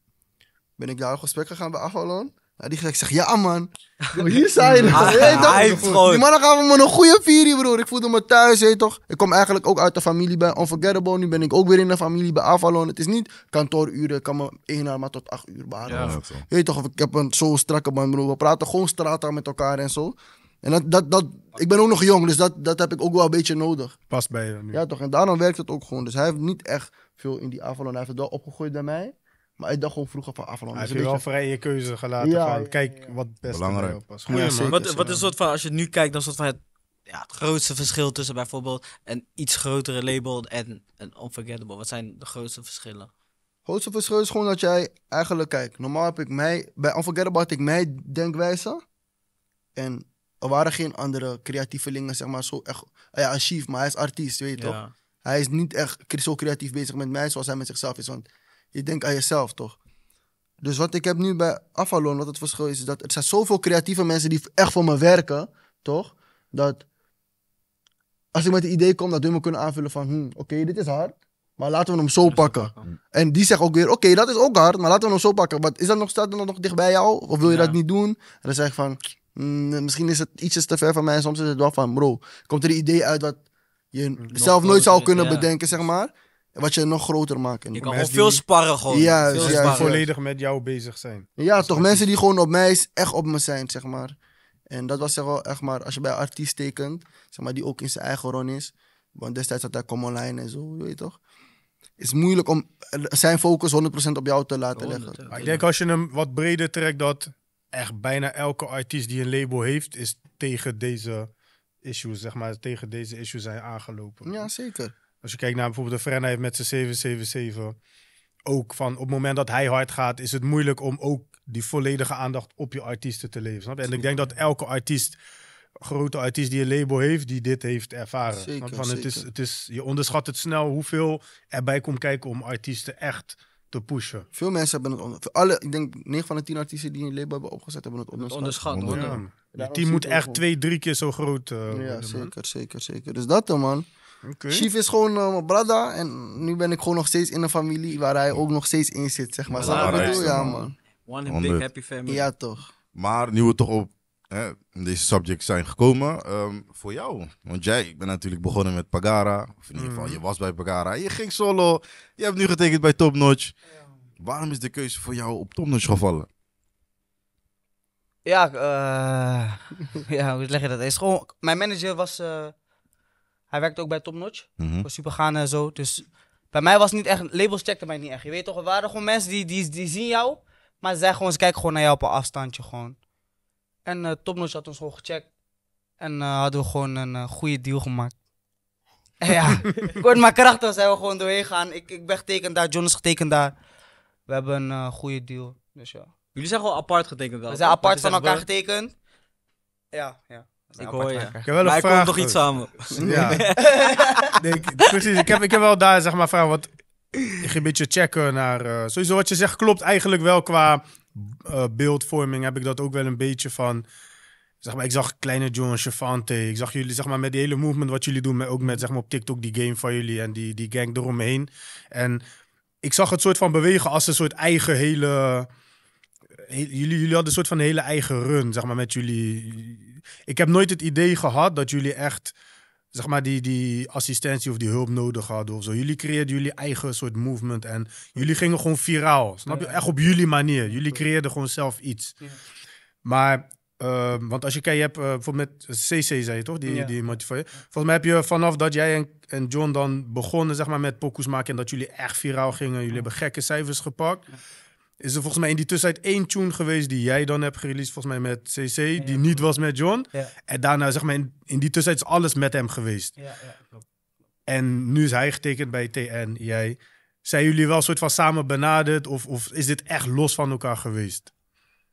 Ben ik daar een gesprek gegaan bij Avalon. Nou, die gelijk zegt, ja man, [LAUGHS] oh, hier zijn ah, die mannen gaven me een goede vier broer. Ik voelde me thuis, he toch. Ik kom eigenlijk ook uit de familie bij Unforgettable. Nu ben ik ook weer in de familie bij Avalon. Het is niet kantooruren, ik kan me één uur maar tot acht uur baren. Ja, toch, ik heb een zo strakke man, broer. We praten gewoon straat met elkaar en zo. En dat, dat, dat, ik ben ook nog jong, dus dat, dat heb ik ook wel een beetje nodig. Past bij je nu. Ja, toch. En daarom werkt het ook gewoon. Dus hij heeft niet echt veel in die Avalon. Hij heeft het wel opgegooid bij mij. Maar ik dacht gewoon vroeger van Avalon. Hij dus heeft je beetje... wel vrije keuze gelaten ja, van, kijk wat het beste Belangrijk. wat, wat is soort van, als je nu kijkt, dan soort van het, ja, het grootste verschil tussen bijvoorbeeld een iets grotere label en een Unforgettable? Wat zijn de grootste verschillen? Het grootste verschil is gewoon dat jij eigenlijk, kijk, normaal heb ik mij, bij Unforgettable had ik mijn denkwijze. En er waren geen andere creatievelingen, zeg maar, zo echt. Ah ja, Ashief, maar hij is artiest, weet je toch? Hij is niet echt zo creatief bezig met mij zoals hij met zichzelf is. Want je denkt aan jezelf, toch? Dus wat ik heb nu bij Avalon, wat het verschil is, is dat er zijn zoveel creatieve mensen die echt voor me werken, toch? Dat als ik met het idee kom dat we me kunnen aanvullen van, hm, oké, dit is hard, maar laten we hem zo pakken. En die zegt ook weer, oké, dat is ook hard, maar laten we hem zo pakken. Wat is dat nog, staat dat nog dicht bij jou? Of wil je dat niet doen? En dan zeg ik van, hmm, misschien is het ietsjes te ver van mij. En soms is het wel van, bro, komt er een idee uit wat je zelf nooit zou kunnen bedenken, zeg maar wat je nog groter maakt. je kan veel sparren gewoon. Ja, volledig met jou bezig zijn. Ja, toch. Mensen die gewoon op mij echt op me zijn, zeg maar. En dat was zeg wel echt maar, als je bij artiest tekent, zeg maar, die ook in zijn eigen rol is. Want destijds had hij Come Online en zo, weet je toch? is moeilijk om zijn focus 100% op jou te laten 100, leggen. Eh, maar ik denk als je hem wat breder trekt, dat echt bijna elke artiest die een label heeft, is tegen deze issues, zeg maar, tegen deze issues zijn aangelopen. Ja, zeker. Als je kijkt naar bijvoorbeeld de Frenna heeft met zijn 777 ook van op het moment dat hij hard gaat, is het moeilijk om ook die volledige aandacht op je artiesten te leveren. En ik denk dat elke artiest, grote artiest die een label heeft, die dit heeft ervaren. Zeker, van Het is, het is, je onderschat het snel hoeveel erbij komt kijken om artiesten echt te pushen. Veel mensen hebben het Alle, ik denk 9 van de 10 artiesten die een label hebben opgezet, hebben het onderschat. Ja. Die team moet echt twee, drie keer zo groot eh, ja, worden. Ja, zeker, zeker, zeker. Dus dat dan, man. Okay. Chief is gewoon eh, mijn brada. En nu ben ik gewoon nog steeds in een familie waar hij ook nog steeds in zit, zeg maar. Ja, man. One big happy family. Ja, toch. Maar nu we toch op hè, deze subject zijn gekomen, ehm, voor jou. Want jij ben natuurlijk begonnen met Pagara. Of in ieder geval, mhm. je was bij Pagara. Je ging solo. Je hebt nu getekend bij Top Notch. Waarom is de keuze voor jou op Top Notch gevallen? Ja, eh, [LAUGHS] ja, hoe leg je dat? Is gewoon, mijn manager was... Eh, hij werkte ook bij Topnotch, Notch. Mm -hmm. Voor en zo. Dus bij mij was niet echt... Labels checkten mij niet echt. Je weet toch, er waren gewoon mensen die, die, die zien jou. Maar ze zeggen gewoon, ze kijken gewoon naar jou op een afstandje gewoon. En eh, Topnotch had ons gewoon gecheckt. En eh, hadden we gewoon een eh, goede deal gemaakt. [LAUGHS] ja, kort maar krachtig zijn we gewoon doorheen gaan. Ik, ik ben getekend daar, John is getekend daar. We hebben een goede deal, dus ja. Jullie zijn gewoon apart getekend wel? We zijn apart van elkaar getekend. Ja, ja. Ik hoor je. Ik wel komt nog iets samen. Dus. Ja. [LAUGHS] nee, precies. Ik heb, ik heb wel daar zeg maar vragen. Wat, ik een beetje checken naar. Eh, sowieso wat je zegt klopt eigenlijk wel qua eh, beeldvorming. Heb ik dat ook wel een beetje van. Zeg maar, ik zag kleine John Chavante. Ik zag jullie zeg maar, met die hele movement wat jullie doen. Met, ook met zeg maar, op TikTok die game van jullie en die, die gang eromheen. En ik zag het soort van bewegen als een soort eigen hele. jullie, jullie hadden een soort van hele eigen run, zeg maar, met jullie, ik heb nooit het idee gehad dat jullie echt zeg maar, die, die assistentie of die hulp nodig hadden of zo. Jullie creëerden jullie eigen soort movement en jullie gingen gewoon viraal. Snap je? Echt op jullie manier. Jullie creëerden gewoon zelf iets. Maar, ehm, want als je kijkt, je hebt uh, bijvoorbeeld met CC, zei je toch? Die, die motivatie Volgens mij heb je vanaf dat jij en, en John dan begonnen zeg maar, met pokus maken en dat jullie echt viraal gingen. Jullie hebben gekke cijfers gepakt is er volgens mij in die tussentijd één tune geweest die jij dan hebt gereleased, volgens mij met CC, die niet was met John. En daarna, zeg maar, in, die tussentijd is alles met hem geweest. Ja, En nu is hij getekend bij TN, jij. Zijn jullie wel een soort van samen benaderd of, of is dit echt los van elkaar geweest?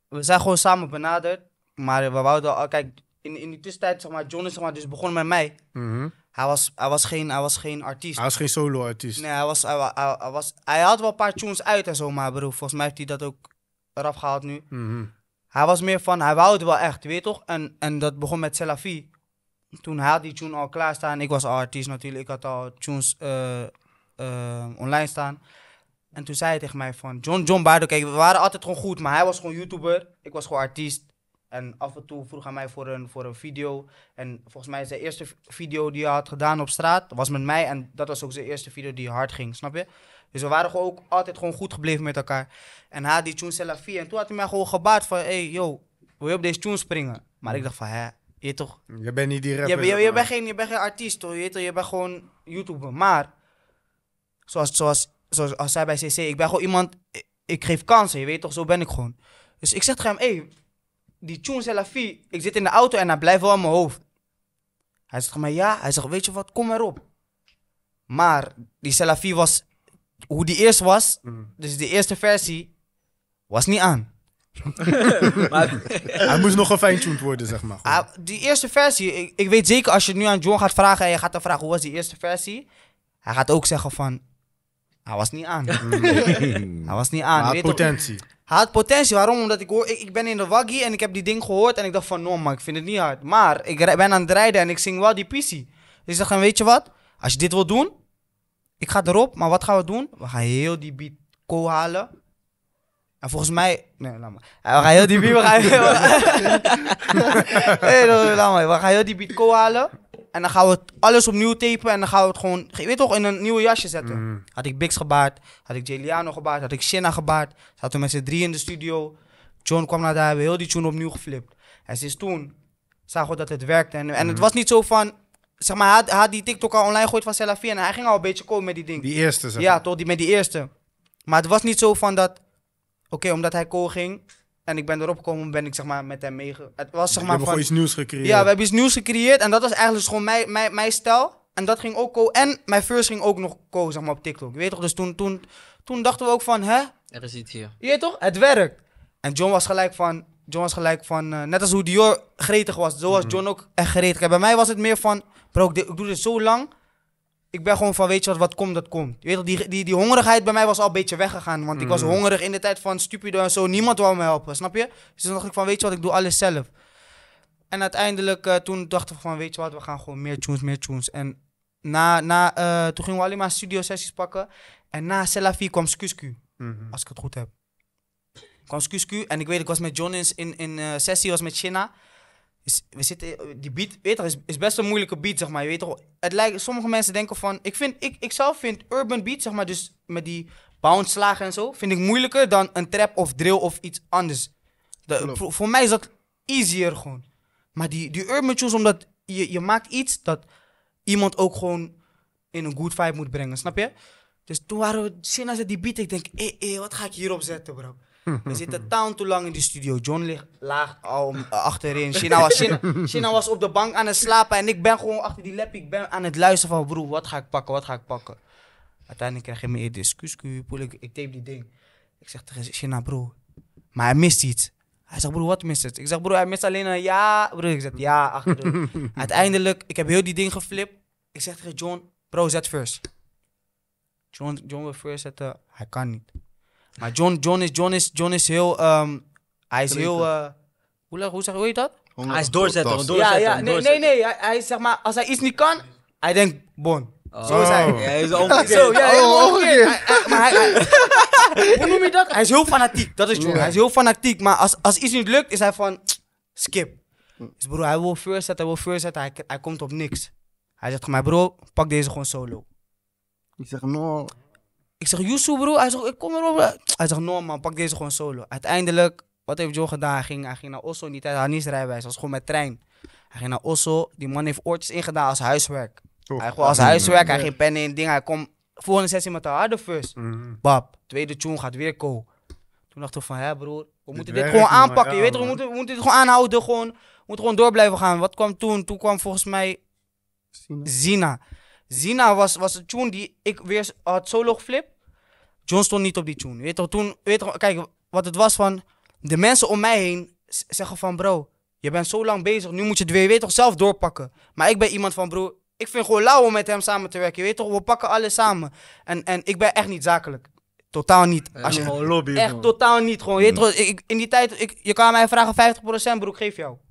We zijn gewoon samen benaderd, maar we wouden al, kijk, in, in die tussentijd, zeg maar, John is zeg maar, dus begonnen met mij. Mhm. Hij was, hij was, geen, hij was geen artiest. Hij was geen solo-artiest. Nee, hij, was, hij, was, hij had wel een paar tunes uit en zo, maar bro, volgens mij heeft hij dat ook eraf gehaald nu. Mhm. Hij was meer van, hij wou het wel echt, weet toch? En, en dat begon met Selafie. Toen hij die tune al klaar staan. Ik was al artiest natuurlijk, ik had al tunes eh, eh, online staan. En toen zei hij tegen mij van, John, John Bardo, kijk, we waren altijd gewoon goed, maar hij was gewoon YouTuber, ik was gewoon artiest. En af en toe vroeg hij mij voor een, voor een video. En volgens mij zijn eerste video die hij had gedaan op straat was met mij. En dat was ook zijn eerste video die hard ging, snap je? Dus we waren gewoon ook altijd gewoon goed gebleven met elkaar. En hij had die tune via. En toen had hij mij gewoon gebaard van... Hey, yo, wil je op deze tune springen? Maar ik dacht van, hè, je toch... Je bent niet die rapper. Je, je, bent, geen, je bent geen artiest, hoor. Je, toch, je bent gewoon YouTuber. Maar, zoals, zoals, zoals als hij bij CC... Ik ben gewoon iemand... Ik, geef kansen, je weet toch? Zo ben ik gewoon. Dus ik zeg tegen hem, hé... Hey, die tune Selafie, ik zit in de auto en hij blijft wel in mijn hoofd. Hij zegt maar ja. Hij zegt, weet je wat, kom maar Maar die Selafie was, hoe die eerst was, mhm. dus de eerste versie, was niet aan. [LAUGHS] [LAUGHS] hij moest nog gefijntuned worden, zeg maar. Ah, die eerste versie, ik, ik, weet zeker als je nu aan John gaat vragen en je gaat hem vragen hoe was die eerste versie, hij gaat ook zeggen van, hij was niet aan. [LAUGHS] hij was niet aan. Maar potentie. Haat had potentie. Waarom? Omdat ik, hoor, ik, ik ben in de waggie en ik heb die ding gehoord en ik dacht van, no man, ik vind het niet hard. Maar ik ben aan het rijden en ik zing wel die PC. Dus ik dacht, weet je wat? Als je dit wil doen, ik ga erop, maar wat gaan we doen? We gaan heel die beat halen. En volgens mij... Nee, laat maar. Eh, we gaan heel die beat... We gaan heel... [LAUGHS] laat maar. We gaan heel die beat halen. En dan gaan we alles opnieuw tapen en dan gaan we het gewoon, je weet toch, in een nieuwe jasje zetten. Mm. Had ik Bix gebaard, had ik Jeliano gebaard, had ik Shinna gebaard. Zaten we met z'n drie in de studio. John kwam naar daar, hebben we heel die tune opnieuw geflipt. En sinds toen zagen we dat het werkte. En, en het mm. was niet zo van, zeg maar, hij had, die TikTok al online gegooid van Selafie en hij ging al een beetje komen met die ding. Die eerste, Ja, toch, die, met die eerste. Maar het was niet zo van dat, oké, omdat hij cool ging, en ik ben erop gekomen, ben ik zeg maar met hem mee. Het was zeg maar. We hebben van, iets nieuws gecreëerd. Ja, we hebben iets nieuws gecreëerd. En dat was eigenlijk gewoon mijn, mijn, mijn stijl. En dat ging ook co. En mijn first ging ook nog co, zeg maar op TikTok. Weet toch? Dus toen, toen, toen dachten we ook van, hè? Er is iets hier. Je weet toch? Het werkt. En John was gelijk van. John was gelijk van. Eh, net als hoe Dior gretig was, zo was mhm. John ook echt gretig. En bij mij was het meer van, bro, ik, doe dit zo lang ik ben gewoon van, weet je wat, wat komt, dat komt. Je weet die, die, die hongerigheid bij mij was al een beetje weggegaan. Want ik was mm. hongerig in de tijd van stupido en zo. Niemand wou me helpen, snap je? Dus dan dacht ik van, weet je wat, ik doe alles zelf. En uiteindelijk, eh, toen dachten we van, weet je wat, we gaan gewoon meer tunes, meer tunes. En na, na, eh, toen gingen we alleen maar studio-sessies pakken. En na Sellafi kwam Skusku, mm als ik het goed heb. Kwam Skusku en ik weet, ik was met John in, in, eh, sessie, was met China. Is, we zitten, die beat, weet is, is best een moeilijke beat, zeg maar. Je weet toch, het lijkt, sommige mensen denken van, ik, vind, ik, ik zelf vind urban beat, zeg maar, dus met die bounce slagen en zo, vind ik moeilijker dan een trap of drill of iets anders. De, voor, mij is dat easier gewoon. Maar die, die urban tunes, omdat je, je maakt iets dat iemand ook gewoon in een good vibe moet brengen, snap je? Dus toen waren we, zin als die beat, ik denk, eh, eh wat ga ik hierop zetten, bro? [LAUGHS] We zitten [LAUGHS] taal te lang in de studio. John ligt laag al oh, achterin. Shina was, was op de bank aan het slapen. En ik ben gewoon achter die lap. Ik ben aan het luisteren van broer, wat ga ik pakken? Wat ga ik pakken? Uiteindelijk krijg je me discussie. Ik, tape die ding. Ik zeg tegen Shina, broer. Maar hij mist iets. Hij zegt, broer, wat mist het? Ik zeg, broer, hij mist alleen een ja. Broer, ik zeg, ja, achter [LAUGHS] Uiteindelijk, ik heb heel die ding geflipt. Ik zeg tegen John, bro, zet first. John, John wil first zetten. Hij kan niet. Maar John, John, is, John, is, John is heel... Um, hij is heel... Uh, hoe, zeg, hoe heet dat? Hij is doorzetter, doorzetten, Ja, ja. Nee, nee, Hij, zeg maar, als hij iets niet kan, hij denkt, bon. Oh. Zo is hij. Ja, hij is Zo, ja, oh, Hij, [LAUGHS] hoe noem je dat? Hij is heel fanatiek. Dat is John. Hij is heel fanatiek. Maar als, als iets niet lukt, is hij van, skip. Dus bro, hij wil first zetten, hij wil first zetten. Hij, hij komt op niks. Hij zegt, maar bro, pak deze gewoon solo. Ik zeg, no. Ik zeg, Yusuf bro. Hij zegt, ik kom erop. Hij zegt, no man, pak deze gewoon solo. Uiteindelijk, wat heeft Joe gedaan? Hij ging, naar Osso in die tijd. Hij had niet rijbewijs, hij was gewoon met trein. Hij ging naar Osso. Die man heeft oortjes ingedaan als huiswerk. hij gewoon als huiswerk, hij ging pennen in, dingen. Hij komt volgende sessie met de harde first. Mhm. Bab, tweede tune gaat weer ko. Toen dachten we van, hé broer, we moeten dit gewoon aanpakken. je weet, we moeten, we moeten dit gewoon aanhouden. Gewoon, we moeten gewoon door blijven gaan. Wat kwam toen? Toen kwam volgens mij Zina. Zina was, was de tune die ik weer had solo geflipt. John stond niet op die tune. Weet toch, toen, weet toch, kijk, wat het was van, de mensen om mij heen zeggen van, bro, je bent zo lang bezig, nu moet je het weer, weet toch, zelf doorpakken. Maar ik ben iemand van, bro, ik vind gewoon lauw om met hem samen te werken. Je weet toch, we pakken alles samen. En, en ik ben echt niet zakelijk. Totaal niet. Als je, gewoon lobby. Echt totaal niet. Gewoon, je weet toch, in die tijd, ik, je kan mij vragen 50% broek, geef jou. [LAUGHS]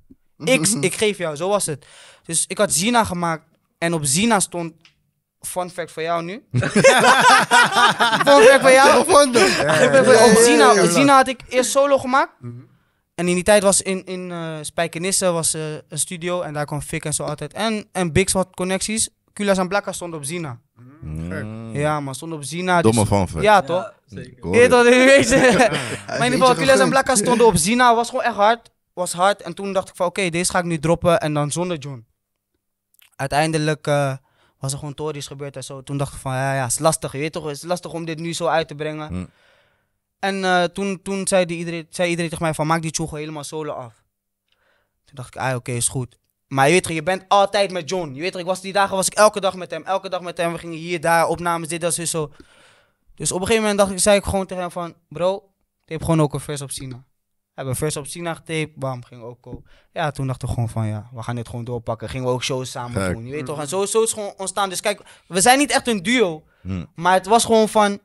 Ik, ik geef jou, zo was het. Dus ik had Zina gemaakt. En op Zina stond Fun fact voor jou nu. [LAUGHS] fun fact voor jou. Op Zina, had ik eerst solo gemaakt. Mhm. En in die tijd was in, in uh, Spijkenisse was, eh, een studio. En daar kwam Fik en zo altijd. En, en Bigs had connecties. Culas en Blakka stond op Zina. Mhm. Mm. Ja, maar stond op Zina. Dus- Domme dus... fact. Ja, toch? Ja, zeker. dat weet je. [LAUGHS] maar in ieder geval, Culas en Blakka stonden op Zina. Was gewoon echt hard. Was hard. En toen dacht ik van, oké, deze ga ik nu droppen. En dan zonder John. Uiteindelijk... Eh, was er gewoon tories gebeurd en zo. Toen dacht ik van, ja, ja, het is lastig. Je weet toch, het is lastig om dit nu zo uit te brengen. Mm. En eh, toen, toen zei, die iedereen, zei iedereen tegen mij van, maak die tjoegel helemaal solo af. Toen dacht ik, ah, oké, is goed. Maar je weet toch, je bent altijd met John. Je weet toch, ik was, die dagen was ik elke dag met hem. Elke dag met hem. We gingen hier, daar, opnames, dit, dat, zo. Dus op een gegeven moment dacht ik, zei ik gewoon tegen hem van, bro, ik heb gewoon ook een vers op Sina. Hebben first op Sina getaped, bam, ging ook koop. Ja, toen dacht ik gewoon van ja, we gaan dit gewoon doorpakken. Gingen we ook shows samen doen, je weet toch. En zo, zo is gewoon ontstaan. Dus kijk, we zijn niet echt een duo. Hm. Maar het was gewoon van,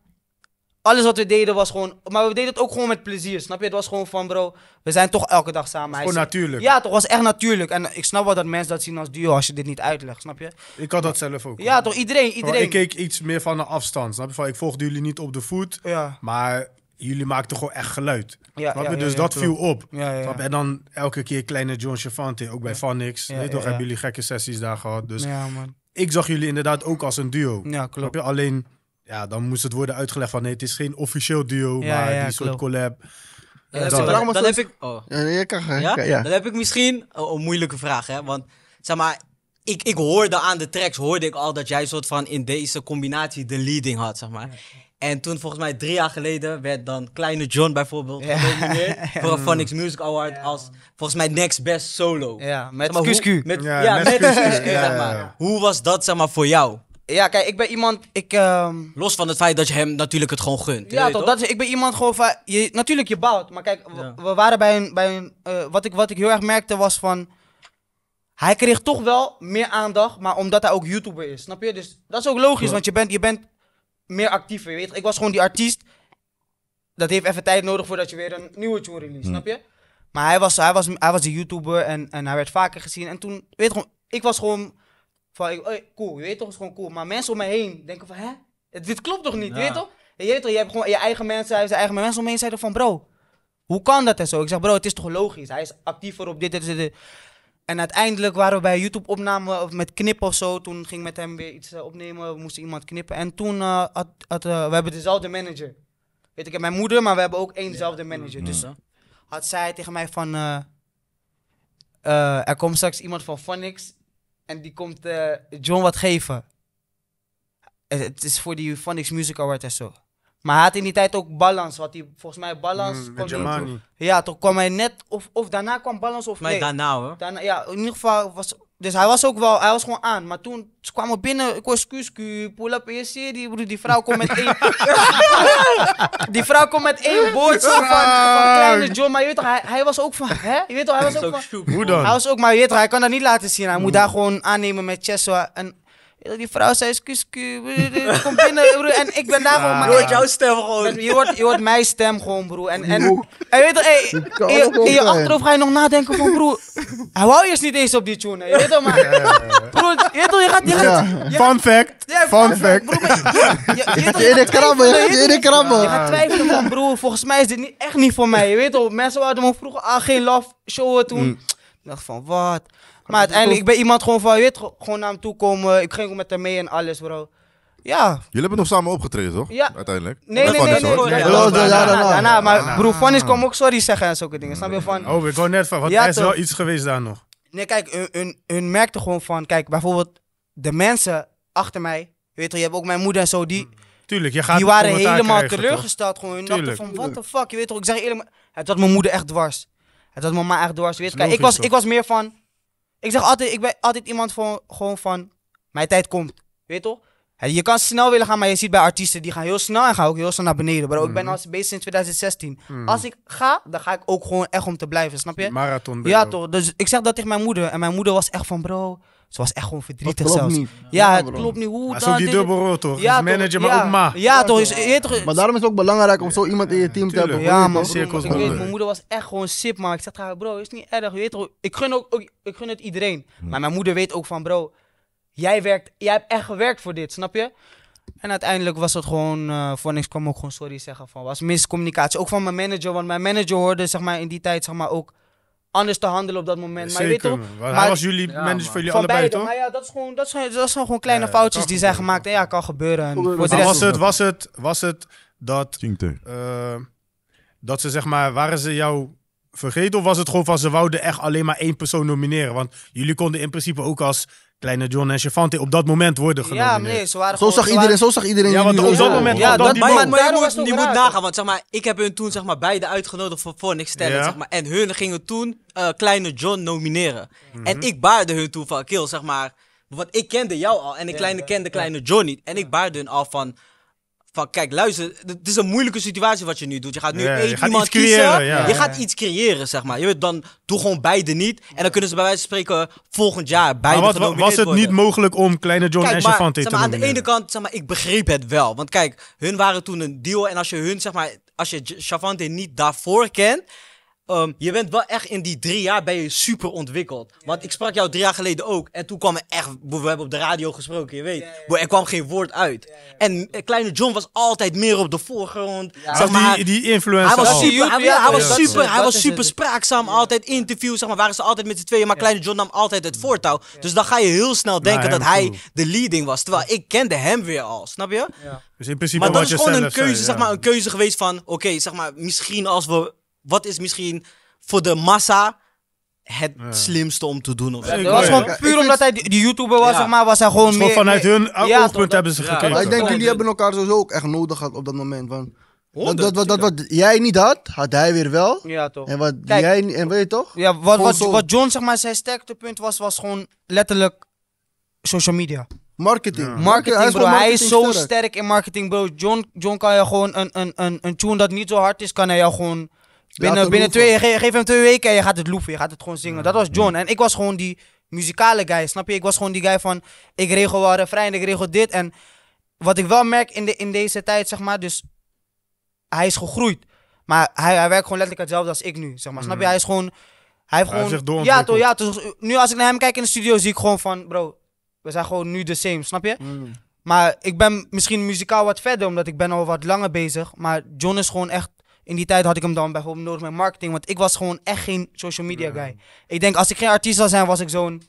alles wat we deden was gewoon. Maar we deden het ook gewoon met plezier. Snap je? Het was gewoon van, bro. We zijn toch elke dag samen. Gewoon natuurlijk. Ja, toch was echt natuurlijk. En ik snap wel dat mensen dat zien als duo als je dit niet uitlegt. Snap je? Ik had dat zelf ook. Ja, toch? Iedereen. iedereen. ik keek iets meer van een afstand. Snap je? Van, ik volgde jullie niet op de voet. Ja. Maar jullie maakten gewoon echt geluid. Ja, ja, dus dat viel op. En dan elke keer kleine John Chavante, ook bij Vanix. X. toch hebben jullie gekke sessies daar gehad. Dus ik zag jullie inderdaad ook als een duo. Je? Alleen, ja, dan moest het worden uitgelegd van nee, het is geen officieel duo, maar die soort collab. dat, dan, heb ik, oh. Dan heb ik misschien een moeilijke vraag, hè? Want zeg maar, ik, ik hoorde aan de tracks, hoorde ik al dat jij soort van in deze combinatie de leading had, zeg maar. En toen, volgens mij drie jaar geleden, werd dan Kleine John bijvoorbeeld genomineerd [LAUGHS] voor een Phonics Music Award als, volgens mij, next best solo. Ja, met zeg maar, Met, ja, met, Hoe was dat, zeg maar, voor jou? Ja, kijk, ik ben iemand, ik... Ehm, Los van het feit dat je hem natuurlijk het gewoon gunt. Ja, toch? Dat is, ik ben iemand gewoon van... Je, natuurlijk, je bouwt. Maar kijk, we waren bij een... Bij een eh, wat, ik, wat ik heel erg merkte was van... Hij kreeg toch wel meer aandacht, maar omdat hij ook YouTuber is, snap je? Dus dat is ook logisch, want je bent, je bent meer actiever, weet je. Ik was gewoon die artiest. Dat heeft even tijd nodig voordat je weer een nieuwe tune release, hmm. snap je? Maar hij was, hij was, hij was een YouTuber en, en hij werd vaker gezien. En toen, weet je gewoon, ik was gewoon van, cool, je weet toch, is gewoon cool. Maar mensen om me heen denken van, hè? Dit klopt toch niet, je weet toch? je weet toch, je hebt gewoon je eigen mensen, zijn eigen mensen om me heen zeiden van, bro, hoe kan dat en zo? Ik zeg, bro, het is toch logisch? Hij is actiever op dit, dit, dit. En uiteindelijk waren we bij YouTube opname met knippen of zo. Toen ging met hem weer iets eh, opnemen. We moesten iemand knippen. En toen uh, had, eh, we hebben dezelfde manager. Weet ik, mijn moeder, maar we hebben ook éénzelfde ja. manager. Dus ja. Dus had zij tegen mij van. er komt straks iemand van Phonics. En die komt John wat geven. Het is voor die Phonics Music Award en zo. Maar hij had in die tijd ook balans. Wat hij, volgens mij balans. Mm, ja, toen kwam hij net. Of, of daarna kwam balans of maar nee. daarna hoor. Daarna, ja, in ieder geval was. Dus hij was ook wel, hij was gewoon aan. Maar toen ze kwamen binnen, ik was kusku, pull-up Die, die vrouw komt met één. [LAUGHS] die vrouw komt met één woord. van, van kleine John. Maar je weet toch, hij, hij was ook van. Hè? Je weet toch, hij was ook, ook van. Hoe dan? Hij was ook, maar je weet toch, hij kan dat niet laten zien. Hij moet mm. daar gewoon aannemen met Chesso. En die vrouw zei, Kus, eh, kom binnen, broer. En ik ben daar gewoon... je hoort jouw stem gewoon. Je hoort, je mijn stem gewoon, broer. En, en, en, weet je, hey, in, je, achterhoofd ga je nog nadenken van, broer... Hij wou eerst niet eens op die tune, je weet toch, maar... Broer, je weet je gaat... niet. gaat, fun fact, fun fact. je, in de krabbel, je in de Je gaat twijfelen van, broer, volgens mij is dit niet, echt niet voor mij. Je weet toch, mensen hadden me vroeger, ah, geen love showen toen. Mm. Ik dacht van, wat... Maar uiteindelijk, ik ben iemand gewoon van, weet gewoon naar hem toe komen. Ik ging ook met hem mee en alles, bro. Ja. Jullie hebben nog samen opgetreden, toch? Ja. Uiteindelijk. Nee, nee, nee. Daarna, maar broer, is, kwam ook sorry zeggen en zulke dingen. Snap je van... Oh, ik hoor net van, want er is wel iets geweest daar nog. Nee, kijk, hun, hun, merkte gewoon van, kijk, bijvoorbeeld de mensen achter mij, weet je, je hebt ook mijn moeder en zo, die... Tuurlijk, je gaat Die waren helemaal teleurgesteld gewoon. Hun van, what the fuck, je weet toch, ik zeg eerlijk, het was mijn moeder echt dwars. Het had mijn ma echt dwars, weet je. Kijk, ik was, ik was meer van ik zeg altijd, ik ben altijd iemand van, gewoon van, mijn tijd komt. Weet toch? Je kan snel willen gaan, maar je ziet bij artiesten, die gaan heel snel en gaan ook heel snel naar beneden. Bro, ik ben mhm. al bezig sinds 2016. Mhm. Als ik ga, dan ga ik ook gewoon echt om te blijven, snap je? Marathon. Ja, toch? Dus ik zeg dat tegen mijn moeder. En mijn moeder was echt van, bro, ze was echt gewoon verdrietig klopt zelfs. Niet. Ja, het klopt niet. Hoe ja, zo die dubbelrol toch? Ja, manager, maar ook ma. Ja, toch. Is, maar daarom is het ook belangrijk om zo iemand in je team te hebben. Ja, man. Ik weet, mijn eh. moeder was echt gewoon sip, maar ik zeg tegen haar, bro, is niet erg. Weet toch, ik gun, ook, ik gun het iedereen. Hmm. Maar mijn moeder weet ook van, bro, jij, werkt, jij hebt echt gewerkt voor dit, snap je? En uiteindelijk was het gewoon, uh, voor niks kwam ook gewoon sorry zeggen van, was miscommunicatie. Ook van mijn manager, want mijn manager hoorde zeg maar in die tijd zeg maar ook anders te handelen op dat moment. maar weet toch, maar was jullie mensen manager voor jullie van allebei, beide, toch? Maar ja, dat, is gewoon, dat, zijn, dat zijn gewoon kleine foutjes die zijn gemaakt. En ja, kan gebeuren. was, het, was, het, was het dat, eh, dat ze zeg maar, waren ze jou vergeten? Of was het gewoon van ze wouden echt alleen maar één persoon nomineren? Want jullie konden in principe ook als Kleine John en Chavante op dat moment worden genomen. Ja, ze waren zo, zag iedereen, waren... zo zag iedereen Ja, want op dat moment ja, dat, die maar, maar, moet, moet nagaan, want zeg maar, ik heb hun toen zeg maar, beide uitgenodigd voor, voor niks stellen. Zeg maar, en hun gingen toen eh, Kleine John nomineren. Mhm. En ik baarde hun toen van, kill, zeg maar... Want ik kende jou al en ik kleine, kende Kleine John niet. En ik baarde hun al van van kijk, luister, het is een moeilijke situatie wat je nu doet. Je gaat nu één iemand kiezen. Je gaat iets creëren, zeg maar. Je weet, dan doe gewoon beide niet. En dan kunnen ze bij wijze van spreken volgend jaar beide maar wat, Was het niet mogelijk om kleine John en Chavante te maar, Aan de ene kant, zeg maar, ik begreep het wel. Want kijk, hun waren toen een deal. En als je hun, zeg maar, als je Chavante niet daarvoor kent Ehm, je bent wel echt in die drie jaar ben je super ontwikkeld. Want ik sprak jou drie jaar geleden ook. En toen kwam er echt... We hebben op de radio gesproken, je weet. er kwam geen woord uit. En eh, Kleine John was altijd meer op de voorgrond. Zeg maar, die, die influencer hij was super, hij, was super, spraakzaam. Altijd interviews, zeg maar, waren ze altijd met z'n tweeën. Maar Kleine John nam altijd het voortouw. Dus dan ga je heel snel denken dat hij de leading was. Terwijl ik kende hem weer al, snap je? Dus in principe maar dat is gewoon een keuze, zeg maar, een keuze geweest van... Oké, zeg maar, misschien als we wat is misschien voor de massa het slimste om te doen. Of zo. Het was gewoon puur omdat hij die, YouTuber was, zeg maar, was hij gewoon meer... vanuit hun oogpunt hebben ze gekeken. Maar ik denk, jullie hebben elkaar sowieso ook echt nodig gehad op dat moment. Want dat, dat, wat jij niet had, had hij weer wel. Ja, toch. En wat jij... En weet je toch? Ja, wat, wat, wat John, zeg maar, zijn sterktepunt was, was gewoon letterlijk social media. Marketing. Marketing, hij hij is zo sterk. sterk in marketing, bro. John, John kan je gewoon een, een, een, een tune dat niet zo hard is, kan hij jou gewoon Binnen, binnen twee, ge, geef hem twee weken en je gaat het loeven. Je gaat het gewoon zingen. Dat was John. En ik was gewoon die muzikale guy, snap je? Ik was gewoon die guy van, ik regel wel refrein, ik regel dit. En wat ik wel merk in, de, in deze tijd, zeg maar, dus hij is gegroeid. Maar hij, hij werkt gewoon letterlijk hetzelfde als ik nu, zeg maar. Snap je? Mm. Hij is gewoon... Hij heeft gewoon... ja, toch, ja, toch. Nu als ik naar hem kijk in de studio, zie ik gewoon van, bro, we zijn gewoon nu de same, snap je? Mm. Maar ik ben misschien muzikaal wat verder, omdat ik ben al wat langer bezig. Maar John is gewoon echt in die tijd had ik hem dan bijvoorbeeld nodig met marketing. Want ik was gewoon echt geen social media guy. Mm. Ik denk, als ik geen artiest zou zijn, was ik zo'n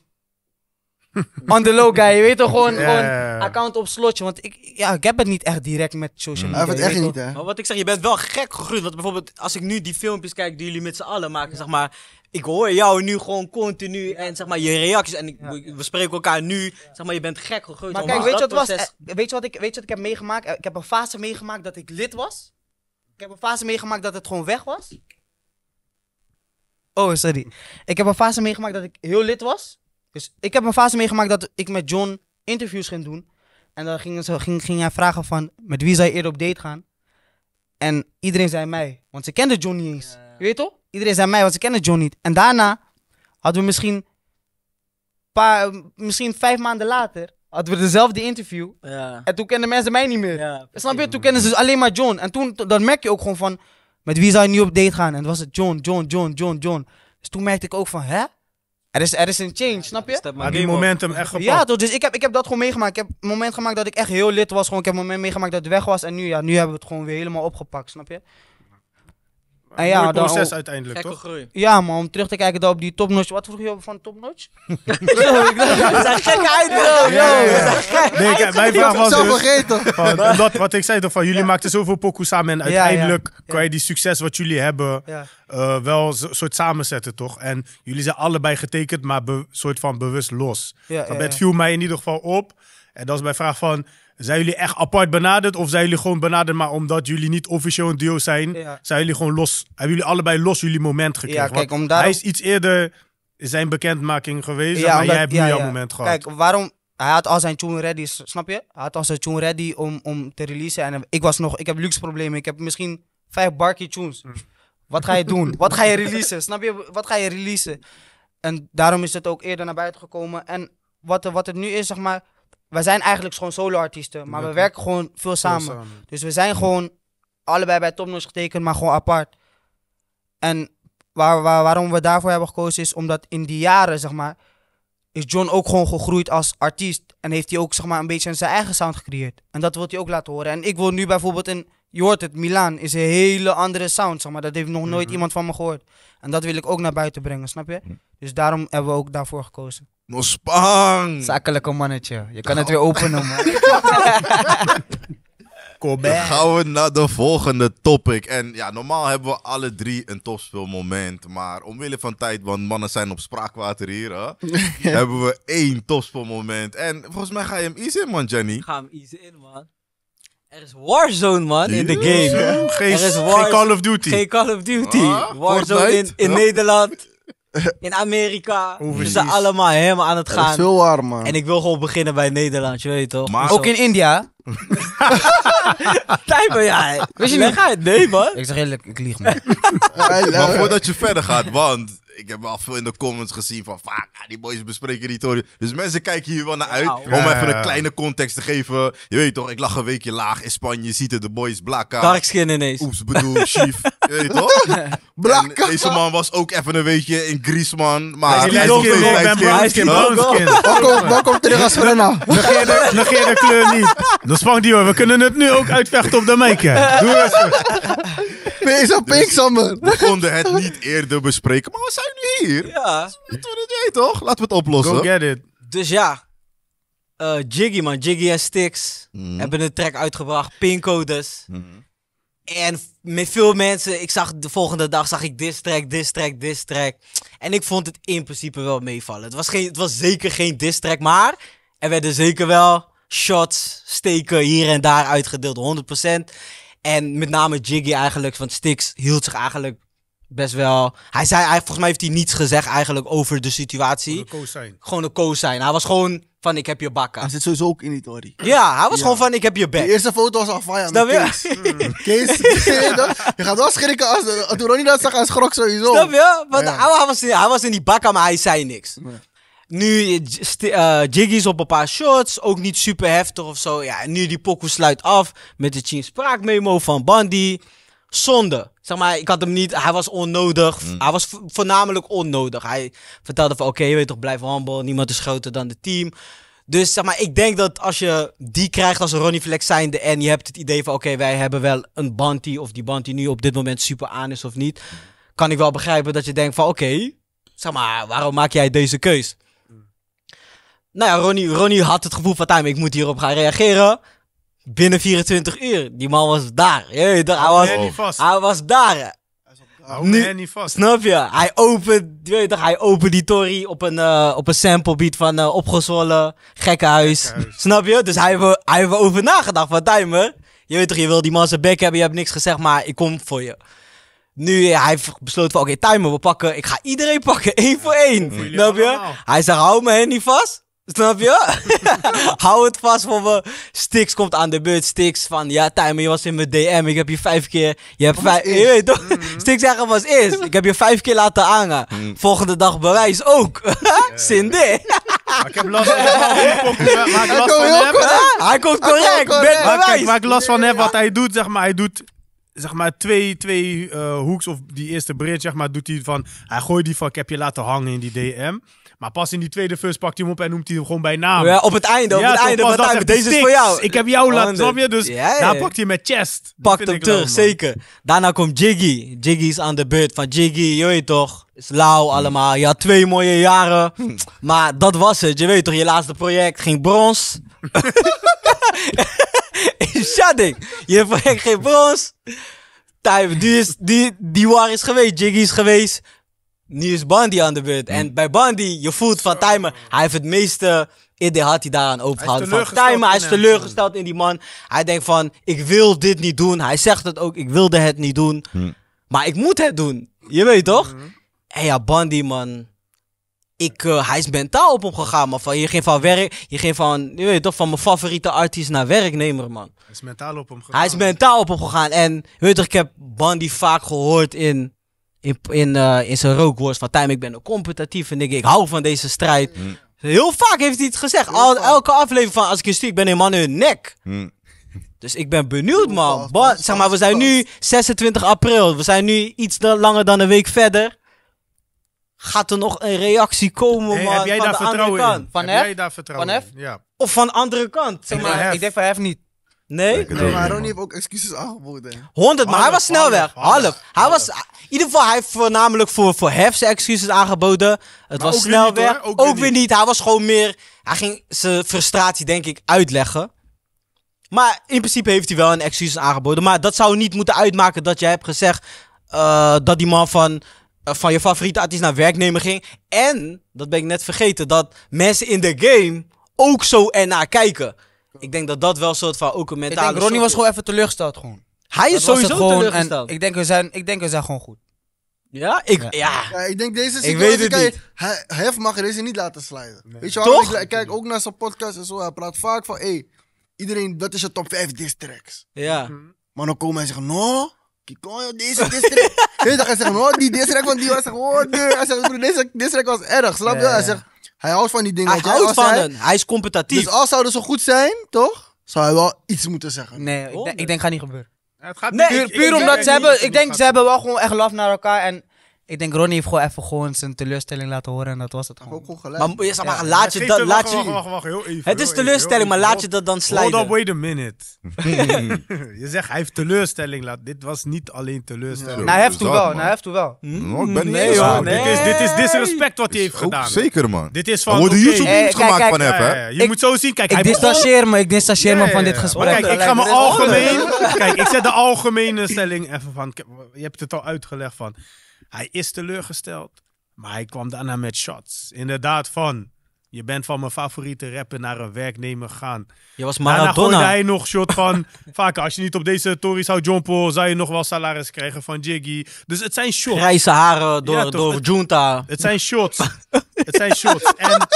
on the low guy. Je weet toch, gewoon, gewoon account op slotje. Want ik, ja, ik heb het niet echt direct met social mm. media. het echt niet, hè? Maar wat ik zeg, je bent wel gek gegroeid. Want bijvoorbeeld, als ik nu die filmpjes kijk die jullie met z'n allen maken, zeg maar... Ik hoor jou nu gewoon continu en zeg maar je reacties. En ik, we spreken elkaar nu. Zeg maar, je bent gek gegroeid. Maar kijk, weet je, wat was, eh, weet, je wat ik, weet je wat ik heb meegemaakt? Eh, ik heb een fase meegemaakt dat ik lid was. Ik heb een fase meegemaakt dat het gewoon weg was. Oh, sorry. Ik heb een fase meegemaakt dat ik heel lid was. Dus ik heb een fase meegemaakt dat ik met John interviews ging doen. En dan ging, ze, ging, ging hij vragen van, met wie zou je eerder op date gaan? En iedereen zei mij, want ze kenden John niet eens. Je weet toch? Iedereen zei mij, want ze kenden John niet. En daarna hadden we misschien, paar, misschien vijf maanden later hadden we dezelfde interview. Ja. En toen kenden mensen mij niet meer. Snap je? Toen kenden ze alleen maar John. En toen, dan merk je ook gewoon van, met wie zou je nu op date gaan? En het was het John, John, John, John, John. Dus toen merkte ik ook van, hè? Er is, er is een change, snap dus je? Maar, die momentum echt gepakt. Ja, toch, dus ik heb, ik heb dat gewoon meegemaakt. Ik heb een moment gemaakt dat ik echt heel lid was. Gewoon, ik heb moment meegemaakt dat het weg was. En nu, ja, nu hebben we het gewoon weer helemaal opgepakt, snap je? En ja, proces uiteindelijk, toch? Ja, maar om terug te kijken dan op die topnotch. Wat vroeg je van topnotch? We zijn gekke uit, Nee, kijk, mijn vraag was dus... vergeten. [LAUGHS] wat ik zei, toch, van, jullie maakten zoveel pokoe samen. En uiteindelijk kan je die succes wat jullie hebben... Eh, wel een soort samenzetten, toch? En jullie zijn allebei getekend, maar soort van bewust los. dat viel mij in ieder geval op. En dat is mijn vraag van... Zijn jullie echt apart benaderd of zijn jullie gewoon benaderd, maar omdat jullie niet officieel een duo zijn, zijn jullie gewoon los? Hebben jullie allebei los jullie moment gekregen? hij is iets eerder zijn bekendmaking geweest, maar jij hebt nu jouw moment gehad. Kijk, waarom? Hij had al zijn tune ready, snap je? Hij had al zijn tune ready om, om te releasen en ik was nog, ik heb luxe problemen, ik heb misschien vijf barkie tunes. Hm. Wat ga je doen? [LAUGHS] Wat ga je releasen? Snap je? Wat ga je releasen? En daarom is het ook eerder naar buiten gekomen en wat, wat het nu is, zeg maar we zijn eigenlijk gewoon solo-artiesten, maar we werken gewoon veel samen. Dus we zijn gewoon allebei bij Topnotch getekend, maar gewoon apart. En waar, waar, waarom we daarvoor hebben gekozen is omdat in die jaren, zeg maar, is John ook gewoon gegroeid als artiest. En heeft hij ook, zeg maar, een beetje zijn eigen sound gecreëerd. En dat wil hij ook laten horen. En ik wil nu bijvoorbeeld in, je hoort het, Milaan is een hele andere sound, zeg maar. Dat heeft nog nooit mhm. iemand van me gehoord. En dat wil ik ook naar buiten brengen, snap je? Mhm. Dus daarom hebben we ook daarvoor gekozen. Nospang. Zakelijke mannetje. Je kan het weer openen, man. [LAUGHS] Kom Dan gaan we naar de volgende topic. En ja, normaal hebben we alle drie een topspelmoment. Maar omwille van tijd, want mannen zijn op spraakwater hier, hè, [LAUGHS] hebben we één topspelmoment. En volgens mij ga je hem easy in, man, Jenny. ga hem easy in, man. Er is Warzone, man, in de game. Geen, er is geen Call of Duty. Geen Call of Duty. Warzone in, Nederland. [LAUGHS] In Amerika is ze allemaal helemaal aan het gaan. Dat is heel warm, man. En ik wil gewoon beginnen bij Nederland, je weet toch? Ook in India? Tijmen, [LAUGHS] ja. Wist je niet? Nee, man. Ik zeg eerlijk, ik lieg, man. [LAUGHS] maar voordat je verder gaat, want ik heb wel veel in de comments gezien van vaak, die boys bespreken die toren. Dus mensen kijken hier wel naar uit. Om even een kleine context te geven. Je weet toch, ik lag een weekje laag in Spanje. Ziet het, de boys Blakka. skin ineens. Oeps, bedoel, [LAUGHS] chief. je weet toch? Blakka. Deze man was ook even een weekje in Griezmann. Maar hij is geen Welkom terug als Frenna. Negeer de kleur niet. Dat is van die we kunnen het nu ook uitvechten op de meike Doe eens. Nee, zo pink, Sander. We konden het niet eerder bespreken, maar we zijn nu hier. Ja. Moeten we het toch? Laten we het oplossen. Go get it. Dus ja, eh, Jiggy man, Jiggy en Stix mhm. hebben een track uitgebracht, pincodes. Mhm. En met veel mensen, ik zag de volgende dag zag ik diss track, diss track, diss track. En ik vond het in principe wel meevallen. Het was, geen, het was zeker geen distrack, track, maar er werden zeker wel shots, steken hier en daar uitgedeeld, 100%. En met name Jiggy eigenlijk, want Stix hield zich eigenlijk best wel. Hij zei, hij, volgens mij heeft hij niets gezegd eigenlijk over de situatie. Gewoon een koos zijn. Hij was gewoon van ik heb je bakken. Hij zit sowieso ook in die tory. Ja, hij was gewoon van ik heb je back. De eerste foto was al van ja, Kees. [LAUGHS] Kees, [LAUGHS] je gaat wel schrikken als, toen Ronnie dat zag, hij schrok sowieso. Snap je? Want hij, was in, hij was in die bakken, maar hij zei niks. Nu, uh, eh, Jiggy's op een paar shots, ook niet super heftig of zo. Ja, nu die pokoe sluit af met de Chin memo van Bandy zonde. Zeg maar, ik had hem niet. Hij was onnodig. Mm. Hij was voornamelijk onnodig. Hij vertelde van: oké, je weet toch, blijf humble. Niemand is groter dan het team. Dus zeg maar, ik denk dat als je die krijgt als Ronnie Flex zijnde en je hebt het idee van: oké, wij hebben wel een bounty of die bounty nu op dit moment super aan is of niet, kan ik wel begrijpen dat je denkt van: oké, zeg maar, waarom maak jij deze keus? Mm. Nou ja, Ronnie, Ronnie had het gevoel van: ik moet hierop gaan reageren. Binnen 24 uur. Die man was daar. hij, was, hij, was daar. nu, niet vast. Snap je? Hij opent, weet toch, hij opent die Tory op een, eh, op een sample beat van eh, opgezwollen, gekkenhuis. huis. Snap je? Dus hij heeft, hij heeft over nagedacht van timer. Je weet toch, je wil die man zijn bek hebben, je hebt niks gezegd, maar ik kom voor je. Nu, eh, hij heeft besloten van, oké, okay, timer, we pakken, ik ga iedereen pakken, [LAUGHS] één voor één. Snap je? Hij zei, hou mijn hand niet vast. Snap je? [LAUGHS] Hou het vast voor me. Stix komt aan de beurt. Stix van, ja Timer, je was in mijn DM. Ik heb je vijf keer... Je hebt vijf... weet toch? Mhm. [LAUGHS] Stix zeggen was eerst. Ik heb je vijf keer laten hangen. Mhm. Volgende dag bewijs ook. Cindy. [LAUGHS] Maar ik heb last van hem. Hij komt correct. Met ik last van hem wat hij doet, zeg maar. Hij doet zeg maar twee, twee eh, hoeks of die eerste bridge, zeg maar, doet hij van... Hij gooit die van, ik heb je laten hangen in die DM. Maar pas in die tweede first pakt hij hem op en noemt hij hem gewoon bij naam. Ja, op het einde, op het einde. Op het Deze is voor jou. Ik heb jou laten, oh, snap je? Dus daar pakt hij met chest. Pakt hem terug, zeker. Daarna komt Jiggy. Jiggy is aan de beurt van Jiggy, je weet toch. Is lauw allemaal. Ja, twee mooie jaren. [LAUGHS] Maar dat was het. Je weet toch, je laatste project ging brons. [LAUGHS] [LAUGHS] Shadding. Je project ging brons. Die, die, die war is geweest. Jiggy is geweest nu is Bandy aan de beurt. En bij Bandy, je voelt van Timer, hij heeft het meeste idee had hij daaraan aan Hij van Timer, hij is teleurgesteld in die man. Hij denkt van, ik wil dit niet doen. Hij zegt het ook, ik wilde het niet doen. Hm. Maar ik moet het doen. Je weet toch? Hm. En ja, Bandy man. Ik, eh, hij is mentaal op hem gegaan, Van, je ging van werk, je ging van, je weet toch, van mijn favoriete artiest naar werknemer, man. Hij is mentaal op hem gegaan. Hij is mentaal op hem gegaan. En weet toch, ik heb Bandy vaak gehoord in in, in, eh, in zijn rookworst van Tim, ik ben een competitief en ik, ik hou van deze strijd. Hmm. Heel vaak heeft hij het gezegd. Al, elke aflevering van als ik stuur ik ben, een man hun nek. Hmm. Dus ik ben benieuwd, man. zeg maar, we zijn nu 26 april. We zijn nu iets langer dan een week verder. Gaat er nog een reactie komen, man? Heb jij van daar vertrouwen andere Van heb F? jij daar vertrouwen van F? Ja. Of van andere kant? Zeg maar, ik, denk van Hef niet. Nee? Maar Ronnie heeft ook excuses aangeboden. 100, maar hij was snel weg. half. Hij was ieder geval, hij heeft voornamelijk voor, voor hefse excuses aangeboden. Het was snel weg. ook, ook, weer niet. Hij was gewoon meer. Hij ging zijn frustratie, denk ik, uitleggen. Maar in principe heeft hij wel een excuses aangeboden. Maar dat zou niet moeten uitmaken dat jij hebt gezegd eh, dat die man van eh, van je favoriete artiest naar werknemer ging. En, dat ben ik net vergeten, dat mensen in de game ook zo ernaar kijken. Ik denk dat dat wel een soort van ook een mentale... Ik denk, Ronnie was gewoon even teleurgesteld gewoon. Hij is sowieso gewoon, en ik, denk, we zijn, ik denk we zijn gewoon goed. Ja, ik, ja. ik denk deze situatie... weet het kijk, hij- Hef mag deze niet laten slijden. Weet je waarom? Ik, kijk ook naar zijn podcast en zo. Hij praat vaak van, hey, iedereen, dat is je top 5 diss tracks. ja. Maar dan komen hij zeggen, no, kijk deze diss [LAUGHS] track. Oh, hij zegt, no, die diss track, die was echt, oh, Hij zegt, deze diss was erg, snap je? Hij zegt, hij houdt van die dingen. Hij houdt van hij- Hij is competitief. Dus als zouden ze goed zijn, toch? Zou hij wel iets moeten zeggen. Nee, ik, ik denk gaat niet gebeuren. Het nee, puur, omdat ze hebben, ik denk ze hebben wel gewoon echt laf naar elkaar en ik denk Ronnie heeft gewoon even gewoon zijn teleurstelling laten horen en dat was het Maar, laat je dat... Laat je... Wacht, wacht, heel even. Het is teleurstelling, maar laat je dat dan slijden. Hold up, wait a minute. [LAUGHS] je zegt, hij heeft teleurstelling laten. Dit was niet alleen teleurstelling. Nou, hij heeft toen wel, nou, hij heeft toen wel. Hmm? Nou, ik ben nee, Dit, is, dit is disrespect wat hij heeft gedaan. Zeker, man. Dit is van... Hoe eh, YouTube-moves gemaakt van hem, hè? Je moet zo zien, kijk. Ik distancieer me, ik distancieer me van dit oh, gesprek. Kijk, ik ga me oh, algemeen... [LAUGHS] Kijk, ik zet de algemene stelling even van... Je hebt het al uitgelegd van... Hij is teleurgesteld, maar hij kwam daarna met shots. Inderdaad van, je bent van mijn favoriete rapper naar een werknemer gaan. Je was Maradona. Daarna gooide hij nog shot van, [LAUGHS] vaak als je niet op deze tories zou jumpen, zou je nog wel salaris krijgen van Jiggy. Dus het zijn shots. Grijze haren door, door Junta. Het zijn shots. het zijn shots. [LAUGHS] En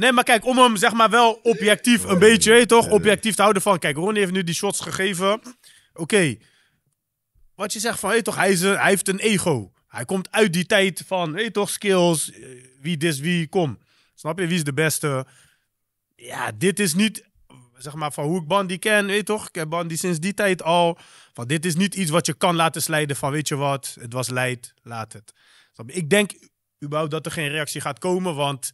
Nee, maar kijk, om hem zeg maar wel objectief een beetje, toch? Objectief te houden van, kijk, Ronnie heeft nu die shots gegeven. Oké. Wat je zegt van, hé toch, hij, is, hij heeft een ego. Hij komt uit die tijd van, hé hey, toch, skills, eh, wie dis wie, kom. Snap je, wie is de beste? Ja, dit is niet, zeg maar, van hoe ik Bandy ken, weet toch? Ik heb Bandy sinds die tijd al. Van dit is niet iets wat je kan laten slijden van, weet je wat, het was leid, laat het. Ik denk überhaupt dat er geen reactie gaat komen, want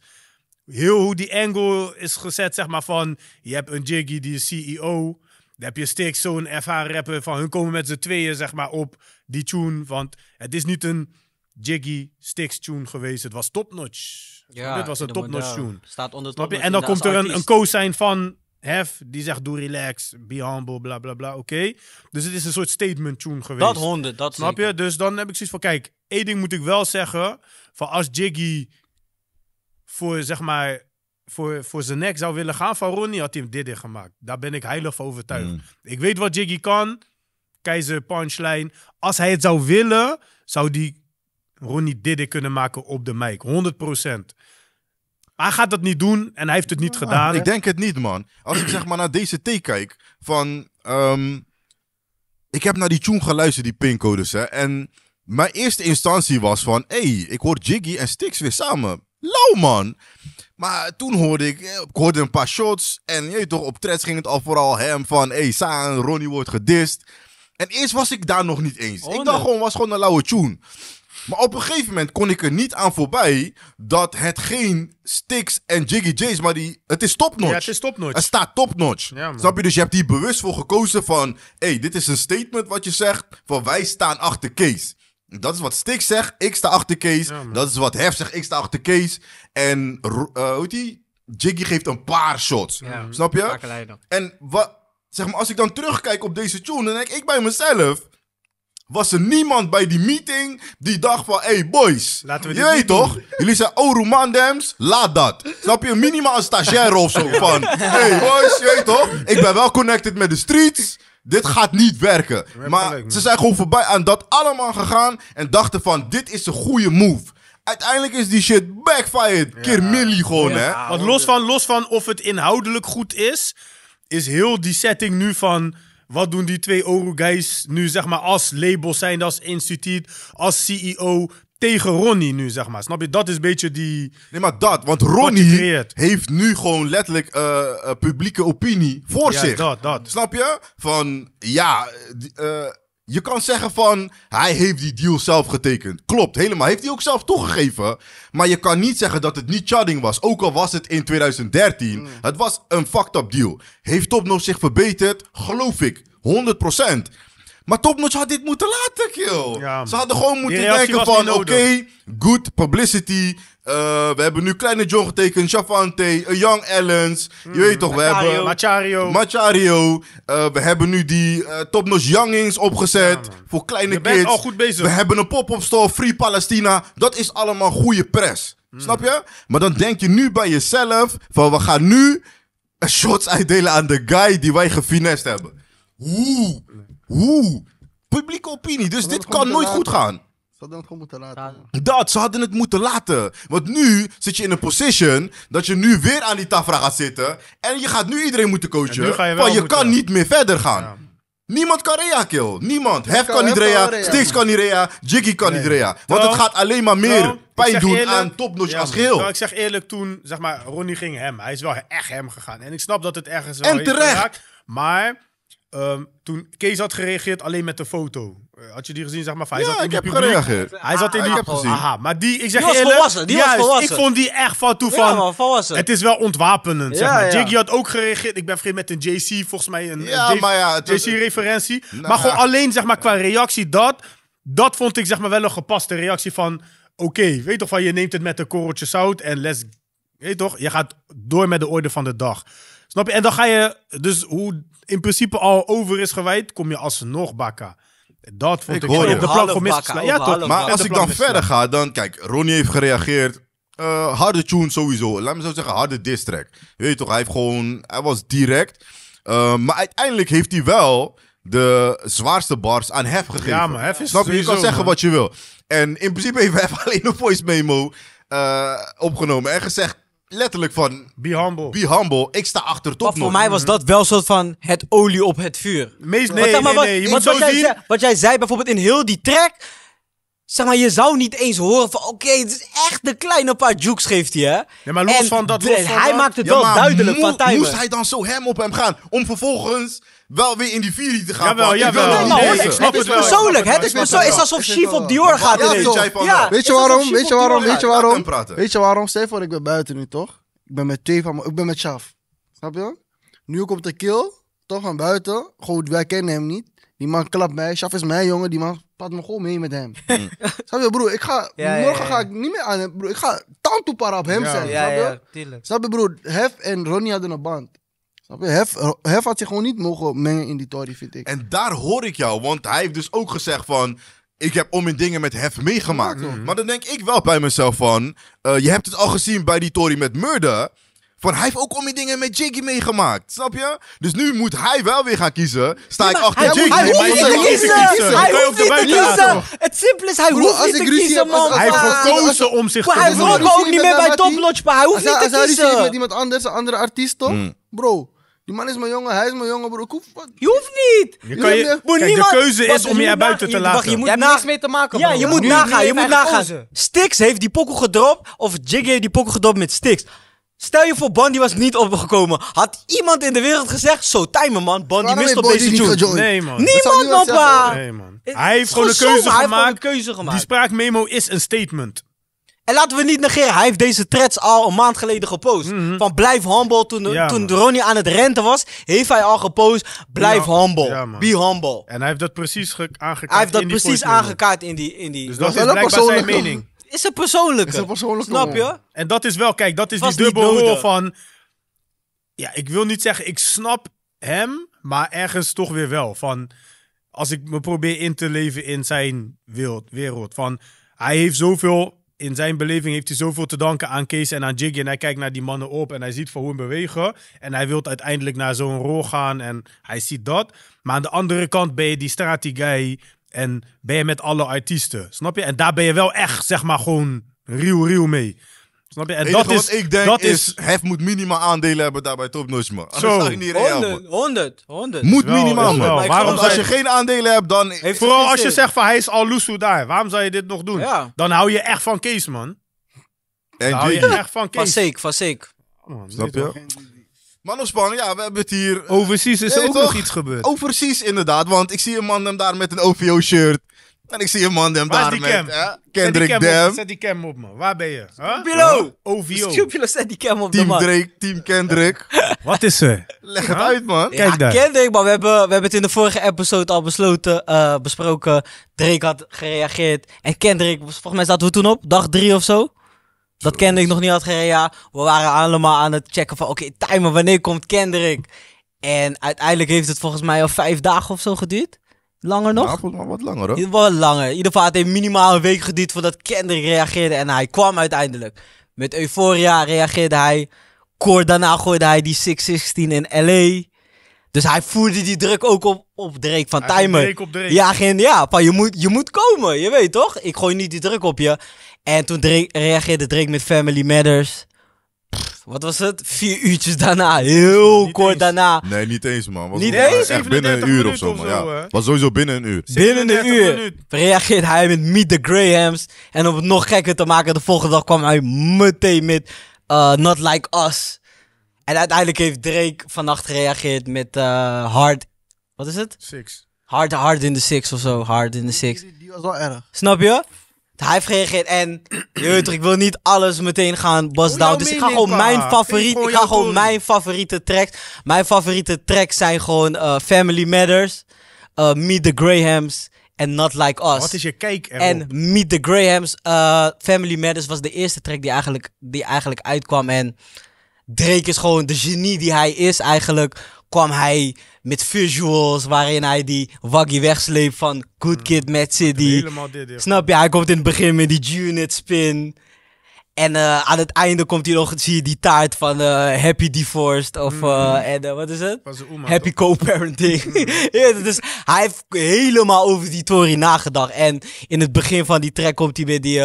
heel hoe die angle is gezet, zeg maar, van je hebt een Jiggy die is CEO. Dan heb je steeds zo'n fh rapper, van hun komen met z'n tweeën zeg maar, op die tune. Want het is niet een Jiggy Stix tune geweest. Het was topnotch. Ja, dit was een topnotch tune. Staat onder top En dan komt er een, een co-sign van Hef, die zegt doe relax, be humble, bla bla bla, oké. Dus het is een soort statement tune geweest. Dat honden. dat Snap je? Dus dan heb ik zoiets van, kijk, één ding moet ik wel zeggen. Van als Jiggy voor, zeg maar, voor, voor zijn nek zou willen gaan van Ronnie, had hij hem dit gemaakt. Daar ben ik heilig van overtuigd. Mm. Ik weet wat Jiggy kan. Keizer, punchline. Als hij het zou willen, zou die Ronnie Diddy kunnen maken op de mic. 100%. Hij gaat dat niet doen en hij heeft het niet ah. gedaan. Ik denk het niet, man. Als ik zeg maar naar DCT kijk, van... Ehm, ik heb naar die tune geluisterd, die pincodes, hè. En mijn eerste instantie was van... hey, ik hoor Jiggy en Stix weer samen lauw, man. Maar toen hoorde ik, eh, ik hoorde een paar shots. En je toch, op threads ging het al vooral hem van... Hé, hey, Saan, Ronnie wordt gedist. En eerst was ik daar nog niet eens. ik dacht gewoon, was gewoon een lauwe tune. Maar op een gegeven moment kon ik er niet aan voorbij dat het geen Sticks en Jiggy J's, maar die, het is topnotch. Ja, het is topnotch. Het staat topnotch. Ja, Snap je? Dus je hebt hier bewust voor gekozen van, hé, hey, dit is een statement wat je zegt, van wij staan achter Kees. Dat is wat Stik zegt, ik sta achter Kees. dat is wat Hef zegt, ik sta achter Kees. En uh, hoe die? Jiggy geeft een paar shots. snap je? En wat, zeg maar, als ik dan terugkijk op deze tune, dan denk ik bij mezelf was er niemand bij die meeting die dacht van... Hey boys, Laten we je weet toch? Doen. Jullie zijn oh romandems, laat dat. Snap je? Minimaal een stagiair of zo van... [LAUGHS] Hey boys, je weet toch? Ik ben wel connected met de streets dit gaat niet werken. Maar ze zijn gewoon voorbij aan dat allemaal gegaan en dachten van, dit is een goede move. Uiteindelijk is die shit backfired. Keer milli gewoon, hè. Want los van, los van of het inhoudelijk goed is, is heel die setting nu van... Wat doen die twee Oru guys nu, zeg maar, als label zijn, als instituut, als CEO tegen Ronnie nu, zeg maar. Snap je? Dat is een beetje die... Nee, maar dat. Want Ronnie heeft nu gewoon letterlijk eh, eh, publieke opinie voor ja, zich. Dat, dat. Snap je? Van, ja... Eh, je kan zeggen van, hij heeft die deal zelf getekend. Klopt, helemaal. Heeft hij ook zelf toegegeven. Maar je kan niet zeggen dat het niet Chadding was. Ook al was het in 2013. Hmm. Het was een fucked up deal. Heeft Topno zich verbeterd? Geloof ik. 100%. Maar Topnotch had dit moeten laten, kill. Ze hadden gewoon moeten denken van, oké, good publicity. Eh, we hebben nu Kleine John getekend, Chavante, eh, Young Allens. je weet toch, we hebben... Machario. Machario. Eh, we hebben nu die Topnotch Youngings opgezet voor kleine kids. al goed bezig. We hebben een pop-up store, Free Palestina. Dat is allemaal goede press. Mm. Snap je? Maar dan denk je nu bij jezelf van, we gaan nu shots uitdelen aan de guy die wij gefinest hebben. Oeh. Hoe? Publieke opinie. Dus dit kan nooit goed gaan. Ze hadden het gewoon moeten laten. Dat, ze hadden het moeten laten. Want nu zit je in een position dat je nu weer aan die tafra gaat zitten. En je gaat nu iedereen moeten coachen. Je je kan niet meer verder gaan. Niemand kan Rea kill. Niemand. Hef kan, niet Rea. Stix kan niet Rea. Jiggy kan niet Rea. Want het gaat alleen maar meer pijn doen aan topnotch als geheel. Nou, ik zeg eerlijk, toen, zeg maar, Ronnie ging hem. Hij is wel echt hem gegaan. En ik snap dat het ergens... En terecht. maar... Um, toen Kees had gereageerd alleen met de foto. Eh, had je die gezien, zeg maar? Hij ja, zat in ik heb publiek. gereageerd. Hij zat in ah, die... Ik gezien. Aha, maar die, ik zeg die was eerlijk, volwassen. Die Ik vond die echt van toe van... man, volwassen. Het is wel ontwapenend, ja, maar. Ja. Jiggy had ook gereageerd. Ik ben vergeten met een JC, volgens mij een, ja, JC-referentie. Nou, maar gewoon alleen, zeg maar, qua reactie dat... Dat vond ik, zeg maar, wel een gepaste reactie van... Oké, weet toch van, je neemt het met een korreltje zout en les... Weet toch, je gaat door met de orde van de dag. Snap je? En dan ga je... Dus hoe in principe al over is gewijd, kom je alsnog bakken. Dat vond ik, ik hoor je. de Ja, Maar als ik dan verder ga, dan kijk, Ronnie heeft gereageerd. Eh, harde tune sowieso. Laat me zo zeggen, harde diss track. Weet je toch, hij heeft gewoon, hij was direct. Eh, maar uiteindelijk heeft hij wel de zwaarste bars aan Hef gegeven. Ja, maar Hef is Snap je? Je kan zeggen wat je wil. En in principe heeft Hef [LAUGHS] alleen een voice memo eh, opgenomen en gezegd letterlijk van... Be humble. Be humble. Ik sta achter tot Maar voor mij was dat wel een soort van het olie op het vuur. Meest, nee, nee, nee, Je moet wat, jij, zei- wat jij zei bijvoorbeeld in heel die track. Zeg maar, je zou niet eens horen van... Oké, het is echt de kleine paar jukes geeft hij, hè? Ja, maar los van dat, los van hij dat. maakt het Ja, wel duidelijk mo- van Moest hij dan zo hem op hem gaan om vervolgens wel weer in die Fury te gaan. Jawel, Ja, nou, ik snap het is persoonlijk, Het is, persoonlijk. is alsof Chief op Dior gaat ja, weet je waarom? Weet je waarom? Weet je waarom? Weet je waarom? ik ben buiten nu toch? Ik ben met twee van Ik ben met Shaf. Snap je? Nu komt de kill, toch van buiten. Goed, wij kennen hem niet. Die man klapt mij. Shaf is mijn jongen. Die man pad me gewoon mee met hem. Mm. [LAUGHS] snap je, broer? Ik ga, morgen ga ik niet meer aan hem, broer. Ik ga tantoepara op hem zijn. Snap je? Snap je, broer? Hef en Ronnie hadden een band. Snap je? Hef had zich gewoon niet mogen mengen in die tory, vind ik. En daar hoor ik jou, want hij heeft dus ook gezegd van... Ik heb om in dingen met Hef meegemaakt. Mm-hmm. Maar dan denk ik wel bij mezelf van... Eh, je hebt het al gezien bij die tory met Murder. Van hij heeft ook om in dingen met Jiggy meegemaakt. Snap je? Dus nu moet hij wel weer gaan kiezen. Sta ik achter Jiggy. Hij hoeft niet te kiezen. Hij hoeft niet kiezen. Het simpel is, hij hoeft niet te kiezen, man. Hij heeft gekozen om zich te Hij wil ook niet meer bij Top Lodge, maar hij hoeft niet te Als hij met iemand anders, een andere artiest toch? Mm. Bro, die man is mijn jongen, hij is mijn jongen, broer. hoef, Je hoeft niet. Je kan je, de keuze is om je er buiten te laten. je moet- Je hebt niks mee te maken. Ja, je moet Nu- nagaan, je moet heeft nagaan. Stix heeft die pokoe gedropt, of Jiggy heeft die pokoe gedropt met Stix. Stel je voor, Bandy was niet opgekomen. Had iemand in de wereld gezegd, zo, timer man, Bandy mist op deze Nee, man. Niemand, nee, man. Hij heeft gewoon een keuze een keuze gemaakt. Die spraakmemo is een statement. En laten we niet negeren, hij heeft deze threads al een maand geleden gepost. Mhm. Van blijf humble. Toen, toen Ronnie aan het renten was, heeft hij al gepost. Blijf humble. Be humble. En hij heeft dat precies aangekaart. Hij heeft dat precies aangekaart in die, in die. Dus dat, is wel zijn mening. [LAUGHS] Is het persoonlijk? Is een persoonlijke. Snap je? En dat is wel, kijk, dat is die die dubbelrol van. Ja, ik wil niet zeggen, ik snap hem, maar ergens toch weer wel. Van als ik me probeer in te leven in zijn wereld. wereld van hij heeft zoveel in zijn beleving heeft hij zoveel te danken aan Kees en aan Jiggy. En hij kijkt naar die mannen op en hij ziet van hoe hun bewegen. En hij wil uiteindelijk naar zo'n rol gaan en hij ziet dat. Maar aan de andere kant ben je die strategie en ben je met alle artiesten. Snap je? En daar ben je wel echt, zeg maar, gewoon real, real mee. Snap je? En dat is, wat ik denk dat is, Hef moet minimaal aandelen hebben daarbij Top Notch, man. 100, 100, 100. Moet Wel, minimaal, man. Waarom als je geen aandelen hebt, dan... Heeft Vooral als je zegt van hij is al loesoe daar. Waarom zou je dit nog doen? Dan hou je echt van Kees, man. En Dan hou je echt van Kees. zeker, van zeker. Oh, man, Snap je? Man span, ja, we hebben het hier... Overseas is Nee, eh, ook nog iets gebeurd. Oh, inderdaad. Want ik zie een man hem daar met een OVO-shirt. En ik zie een man hem daar met Kendrick zet die cam Dam. zet die cam op me. Waar ben je? Huh? Huh? OVO. Oh, Stupido, [LAUGHS] zet die cam op Team Drake, Team Kendrick. [LAUGHS] Wat is ze? Leg het uit, man. Kijk daar. Kendrick, maar we hebben, we hebben het in de vorige episode al besloten, eh, besproken. Drake had gereageerd. En Kendrick, volgens mij zaten we toen op, dag drie of zo. Dat Kendrick nog niet had gereageerd. We waren allemaal aan het checken van, oké, timer, wanneer komt Kendrick? En uiteindelijk heeft het volgens mij al vijf dagen of zo geduurd. Langer nog? Ja, wat langer hoor. Wat langer. In ieder geval had hij minimaal een week geduurd voordat Kendrick reageerde. En hij kwam uiteindelijk. Met euforia reageerde hij. Kort daarna gooide hij die 616 in L.A. Dus hij voerde die druk ook op, op Drake van hij Timer. op Drake. Ja, geen, ja pa, je, moet, je moet komen. Je weet toch? Ik gooi niet die druk op je. En toen reageerde Drake met Family Matters wat was het? Vier uurtjes daarna, heel kort daarna. Nee, niet eens, man. Was niet eens? Echt binnen een uur of zo, man. Ja. Was sowieso binnen een uur. Binnen een uur reageert hij met Meet the Grahams. En om het nog gekker te maken, de volgende dag kwam hij meteen met uh, Not Like Us. En uiteindelijk heeft Drake vannacht gereageerd met eh, Hard. Wat is het? Six. Hard, hard in the Six of zo. Hard in the Six. die was wel erg. Snap je? Hij heeft gereageerd en, jeet, [CLEARS THROAT] ik wil niet alles meteen gaan bust down. Dus ik ga gewoon mijn favoriet, ik ga gewoon mijn favoriete tracks. Mijn favoriete tracks zijn gewoon eh, Family Matters, eh, Meet the Grahams en Not Like Us. Wat is je kijk erop? En Meet the Grahams, eh, Family Matters was de eerste track die eigenlijk, die eigenlijk uitkwam en... Drake is gewoon de genie die hij is eigenlijk. Kwam hij met visuals waarin hij die waggy wegsleept van Good hmm. Kid, Mad City. Dit, ja. Snap je? Hij komt in het begin met die unit spin. En eh, aan het einde komt hij nog, zie je die taart van eh, Happy Divorced of hmm. eh, en, wat is het? happy Co-Parenting. Hmm. [LAUGHS] ja, dus hij heeft helemaal over die Tory nagedacht. En in het begin van die track komt hij met die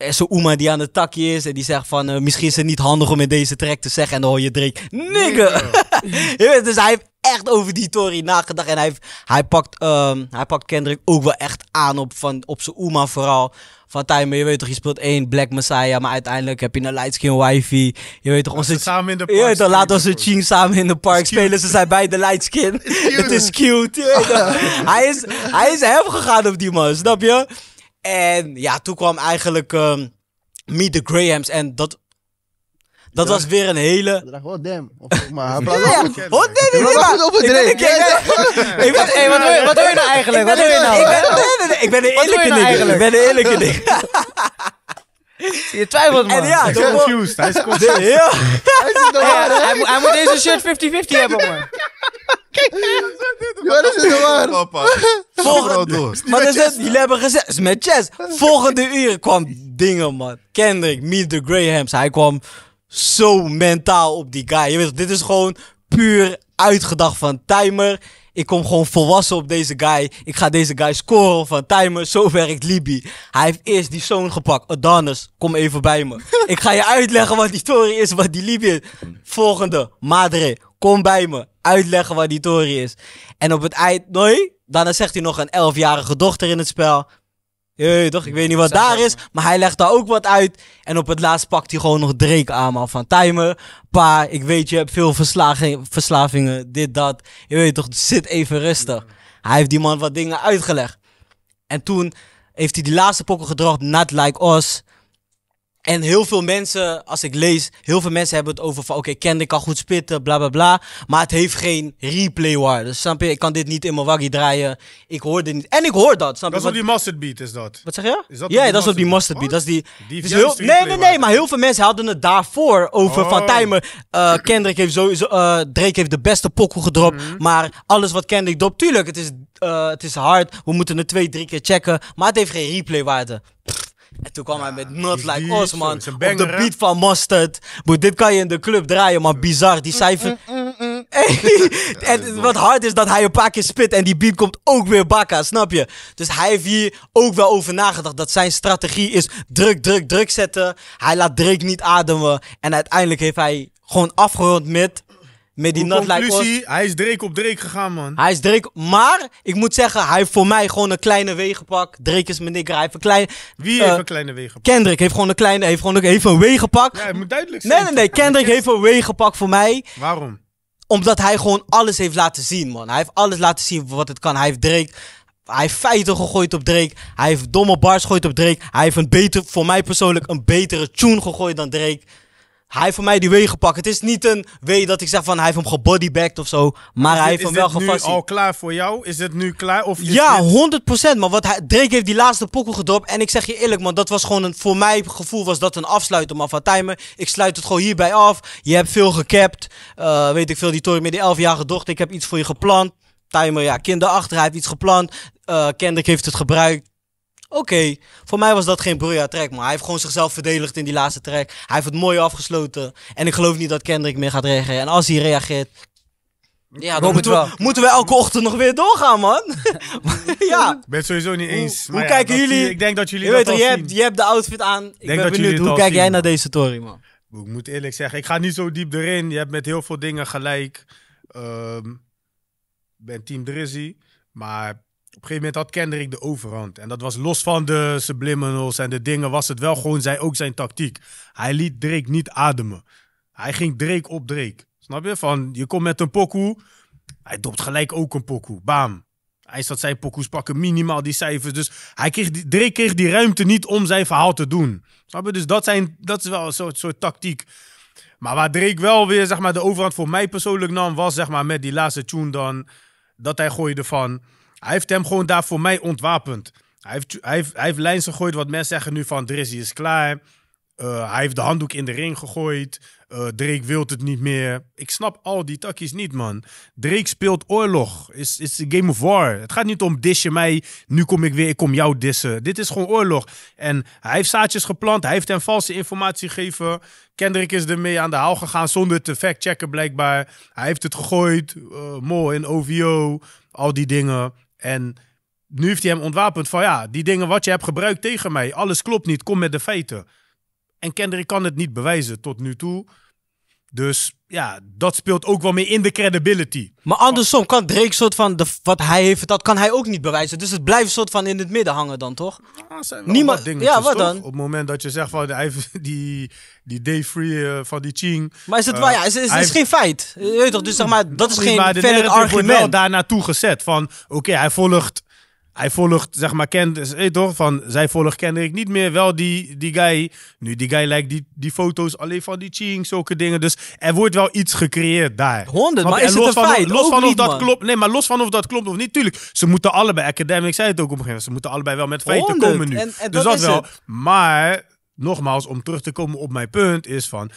eh, zo'n Oema die aan de takje is en die zegt van... Eh, misschien is het niet handig om in deze track te zeggen. En dan hoor je Drake, nigger! [LAUGHS] dus hij heeft echt over die Tory nagedacht. En hij, hij, pakt, um, hij pakt Kendrick ook wel echt aan op, van, op zijn oma vooral. Van Time, je weet toch, je speelt één Black Messiah, maar uiteindelijk heb je een Lightskin Wifey. Je weet toch, onze... Samen Je weet toch, laat onze Ching samen in de park spelen. Ze zijn beide Lightskin. [LAUGHS] Het is cute. [LAUGHS] hij, is, hij is hem gegaan op die man, snap je? En ja, toen kwam eigenlijk um, Meet the Grahams. En dat dat was weer een hele. Oh damn. Of, maar hij ja, Goed, Oh damn, ik ben wat, doe, je nou eigenlijk? Wat doe je nou? Ik ben, een eerlijke ding. Ik ben een eerlijke [LAUGHS] ding. Je twijfelt man. En ja, hij is confused. Hij is [LAUGHS] confused. [LAUGHS] Hij, moet deze shirt 50-50 hebben man dat is de waar. Papa. [LAUGHS] Volgende, wat is het? Jullie hebben gezegd, is met chess. Volgende uur kwam dingen, man. Kendrick, Meet the Grahams. Hij kwam zo mentaal op die guy. Je weet, dit is gewoon puur uitgedacht van Timer ik kom gewoon volwassen op deze guy. Ik ga deze guy scoren van timer. Zo werkt Libi. Hij heeft eerst die zoon gepakt. Adonis, kom even bij me. [LAUGHS] ik ga je uitleggen wat die Tory is, wat die Libi is. Volgende, Madre, kom bij me. Uitleggen wat die Tory is. En op het eind, nee, daarna zegt hij nog een 11-jarige dochter in het spel hey, toch? Ik weet niet wat daar is. Maar hij legt daar ook wat uit. En op het laatst pakt hij gewoon nog Drake aan, man. Van timer. Pa, ik weet je hebt veel verslavingen. Dit, dat. Je weet toch, zit even rustig. Hij heeft die man wat dingen uitgelegd. En toen heeft hij die laatste pokken gedrocht, Not like us. En heel veel mensen, als ik lees, heel veel mensen hebben het over van... Oké, Kendrick kan goed spitten, bla bla bla. Maar het heeft geen replay waarde. snap je, ik kan dit niet in mijn waggie draaien. Ik hoor dit niet. En ik hoor dat, Dat is wat die mustard beat is dat. Wat zeg je? ja, dat is wat die mustard beat. Dat is die... die dus heel, nee, nee, nee. Maar heel veel mensen hadden het daarvoor over van... Oh. Timer, uh, Kendrick heeft sowieso... Eh, Drake heeft de beste pokkel gedropt. Mhm. Maar alles wat Kendrick dropt, tuurlijk, het is, eh, het is hard. We moeten het twee, drie keer checken. Maar het heeft geen replay waarde. En toen kwam hij met Not Like die, Us, man. Op de beat van Mustard. Boe, dit kan je in de club draaien, maar bizar. Die cijfer... Mm, mm, mm, [LAUGHS] [LAUGHS] en wat hard is dat hij een paar keer spit en die beat komt ook weer bakka, snap je? Dus hij heeft hier ook wel over nagedacht dat zijn strategie is druk, druk, druk zetten. Hij laat Drake niet ademen. En uiteindelijk heeft hij gewoon afgerond met met die Not Like hij is Drake op Drake gegaan, man. Hij is Drake, maar ik moet zeggen, hij heeft voor mij gewoon een kleine wegenpak. Drake is mijn nigger, hij heeft een kleine... Wie eh, heeft een kleine wegenpak? Kendrick heeft gewoon een kleine, heeft gewoon een, een wegenpak. Ja, het moet duidelijk zijn. Nee, nee, nee, Kendrick heeft een wegenpak voor mij. Waarom? Omdat hij gewoon alles heeft laten zien, man. Hij heeft alles laten zien wat het kan. Hij heeft Drake... Hij heeft feiten gegooid op Drake. Hij heeft domme bars gegooid op Drake. Hij heeft een beter, voor mij persoonlijk een betere tune gegooid dan Drake hij heeft voor mij die W gepakt. Het is niet een wee dat ik zeg van hij heeft hem gebodybacked of zo. Maar hij heeft hem wel gevast. Is het nu al klaar voor jou? Is het nu klaar? Of ja, 100%. Maar wat hij, Drake heeft die laatste pokkel gedropt. En ik zeg je eerlijk man, dat was gewoon een, voor mij gevoel was dat een afsluiter man van Timer. Ik sluit het gewoon hierbij af. Je hebt veel gecapt. Eh, weet ik veel, die Tory met die 11-jarige dochter. Ik heb iets voor je gepland. Timer, ja, achter, Hij heeft iets gepland. Uh, Kendrick heeft het gebruikt. Oké, voor mij was dat geen Bruja track, maar hij heeft gewoon zichzelf verdedigd in die laatste track. Hij heeft het mooi afgesloten. En ik geloof niet dat Kendrick meer gaat reageren. En als hij reageert, ja, dan moeten we, moeten we elke ochtend nog weer doorgaan, man. [LAUGHS] ja. Ik ben het sowieso niet eens. Hoe, kijken jullie? Ik denk dat jullie je je, Hebt, je hebt de outfit aan. Ik ben benieuwd, hoe kijk jij naar deze story, man? Ik moet eerlijk zeggen, ik ga niet zo diep erin. Je hebt met heel veel dingen gelijk. Um, ben Team Drizzy. Maar op een gegeven moment had Kendrick de overhand. En dat was los van de subliminals en de dingen, was het wel gewoon zijn ook zijn tactiek. Hij liet Drake niet ademen. Hij ging Drake op Drake. Snap je? Van, je komt met een pokoe, hij dopt gelijk ook een pokoe. Bam. Hij zat zijn pokoes pakken minimaal die cijfers. Dus hij kreeg, die, Drake kreeg die ruimte niet om zijn verhaal te doen. Snap je? Dus dat, zijn, dat is wel een soort, soort tactiek. Maar waar Drake wel weer zeg maar, de overhand voor mij persoonlijk nam, was zeg maar, met die laatste tune dan. Dat hij gooide van. Hij heeft hem gewoon daar voor mij ontwapend. Hij heeft, hij hij heeft lijns gegooid wat mensen zeggen nu van Drizzy is klaar. Eh, hij heeft de handdoek in de ring gegooid. Eh, Drake wil het niet meer. Ik snap al die takjes niet, man. Drake speelt oorlog. Is is een game of war. Het gaat niet om disje mij. Nu kom ik weer, ik kom jou dissen. Dit is gewoon oorlog. En hij heeft zaadjes geplant. Hij heeft hem valse informatie gegeven. Kendrick is ermee aan de haal gegaan zonder te factchecken, blijkbaar. Hij heeft het gegooid. Uh, Mo in OVO. Al die dingen. En nu heeft hij hem ontwapend van ja, die dingen wat je hebt gebruikt tegen mij, alles klopt niet, kom met de feiten. En Kendrick kan het niet bewijzen tot nu toe. Dus ja, dat speelt ook wel mee in de credibility. Maar andersom kan Drake soort van wat hij heeft, dat kan hij ook niet bewijzen. Dus het blijft soort van in het midden hangen dan toch? zijn Niemand, dingen. ja, wat dan? Op het moment dat je zegt van [LAUGHS] die, die day free eh, van die Ching. Maar is het uh, eh, wel, ja, is, is, geen feit. Je weet toch? Dus zeg maar, dat is geen verder argument. wordt daar naartoe gezet van, oké, hij volgt hij volgt, zeg maar, kent, hey, eh, eh, toch? Van zij volgt kende niet meer. Wel die, die guy. Nu, die guy lijkt die, die foto's alleen van die cheating, zulke dingen. Dus er wordt wel iets gecreëerd daar. Honderd, maar is los het een van, feit? Los van of dat klopt. Nee, maar los van of dat klopt of niet. Tuurlijk, ze moeten allebei. Academic zei het ook op een gegeven moment. Ze moeten allebei wel met feiten komen nu. En, dus dat, wel. Maar, nogmaals, om terug te komen op mijn punt, is van.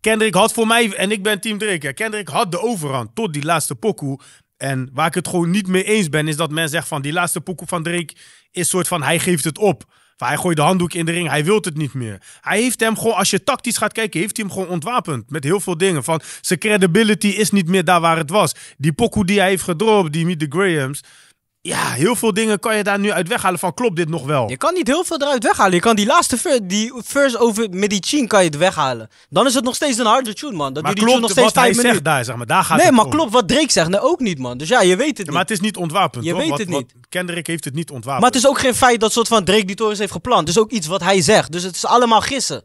Kendrick had voor mij, en ik ben Team Drake, Kendrick had de overhand tot die laatste pokoe. En waar ik het gewoon niet mee eens ben, is dat men zegt van die laatste pokoe van Drake is soort van hij geeft het op. Van, hij gooit de handdoek in de ring, hij wil het niet meer. Hij heeft hem gewoon, als je tactisch gaat kijken, heeft hij hem gewoon ontwapend. Met heel veel dingen. Van zijn credibility is niet meer daar waar het was. Die pokoe die hij heeft gedropt, die Meet the Grahams ja, heel veel dingen kan je daar nu uit weghalen van klopt dit nog wel? Je kan niet heel veel eruit weghalen. Je kan die laatste die verse over Medicine kan je het weghalen. Dan is het nog steeds een harde tune, man. Dan klopt, die nog steeds wat hij minuten. zegt daar, zeg maar. Daar gaat nee, maar klopt wat Drake zegt. Nee, ook niet, man. Dus ja, je weet het niet. maar het is niet ontwapend, Je weet het niet. Kendrick heeft het niet ontwapend. Maar het is ook geen feit dat soort van Drake die torens heeft gepland. Het is ook iets wat hij zegt. Dus het is allemaal gissen.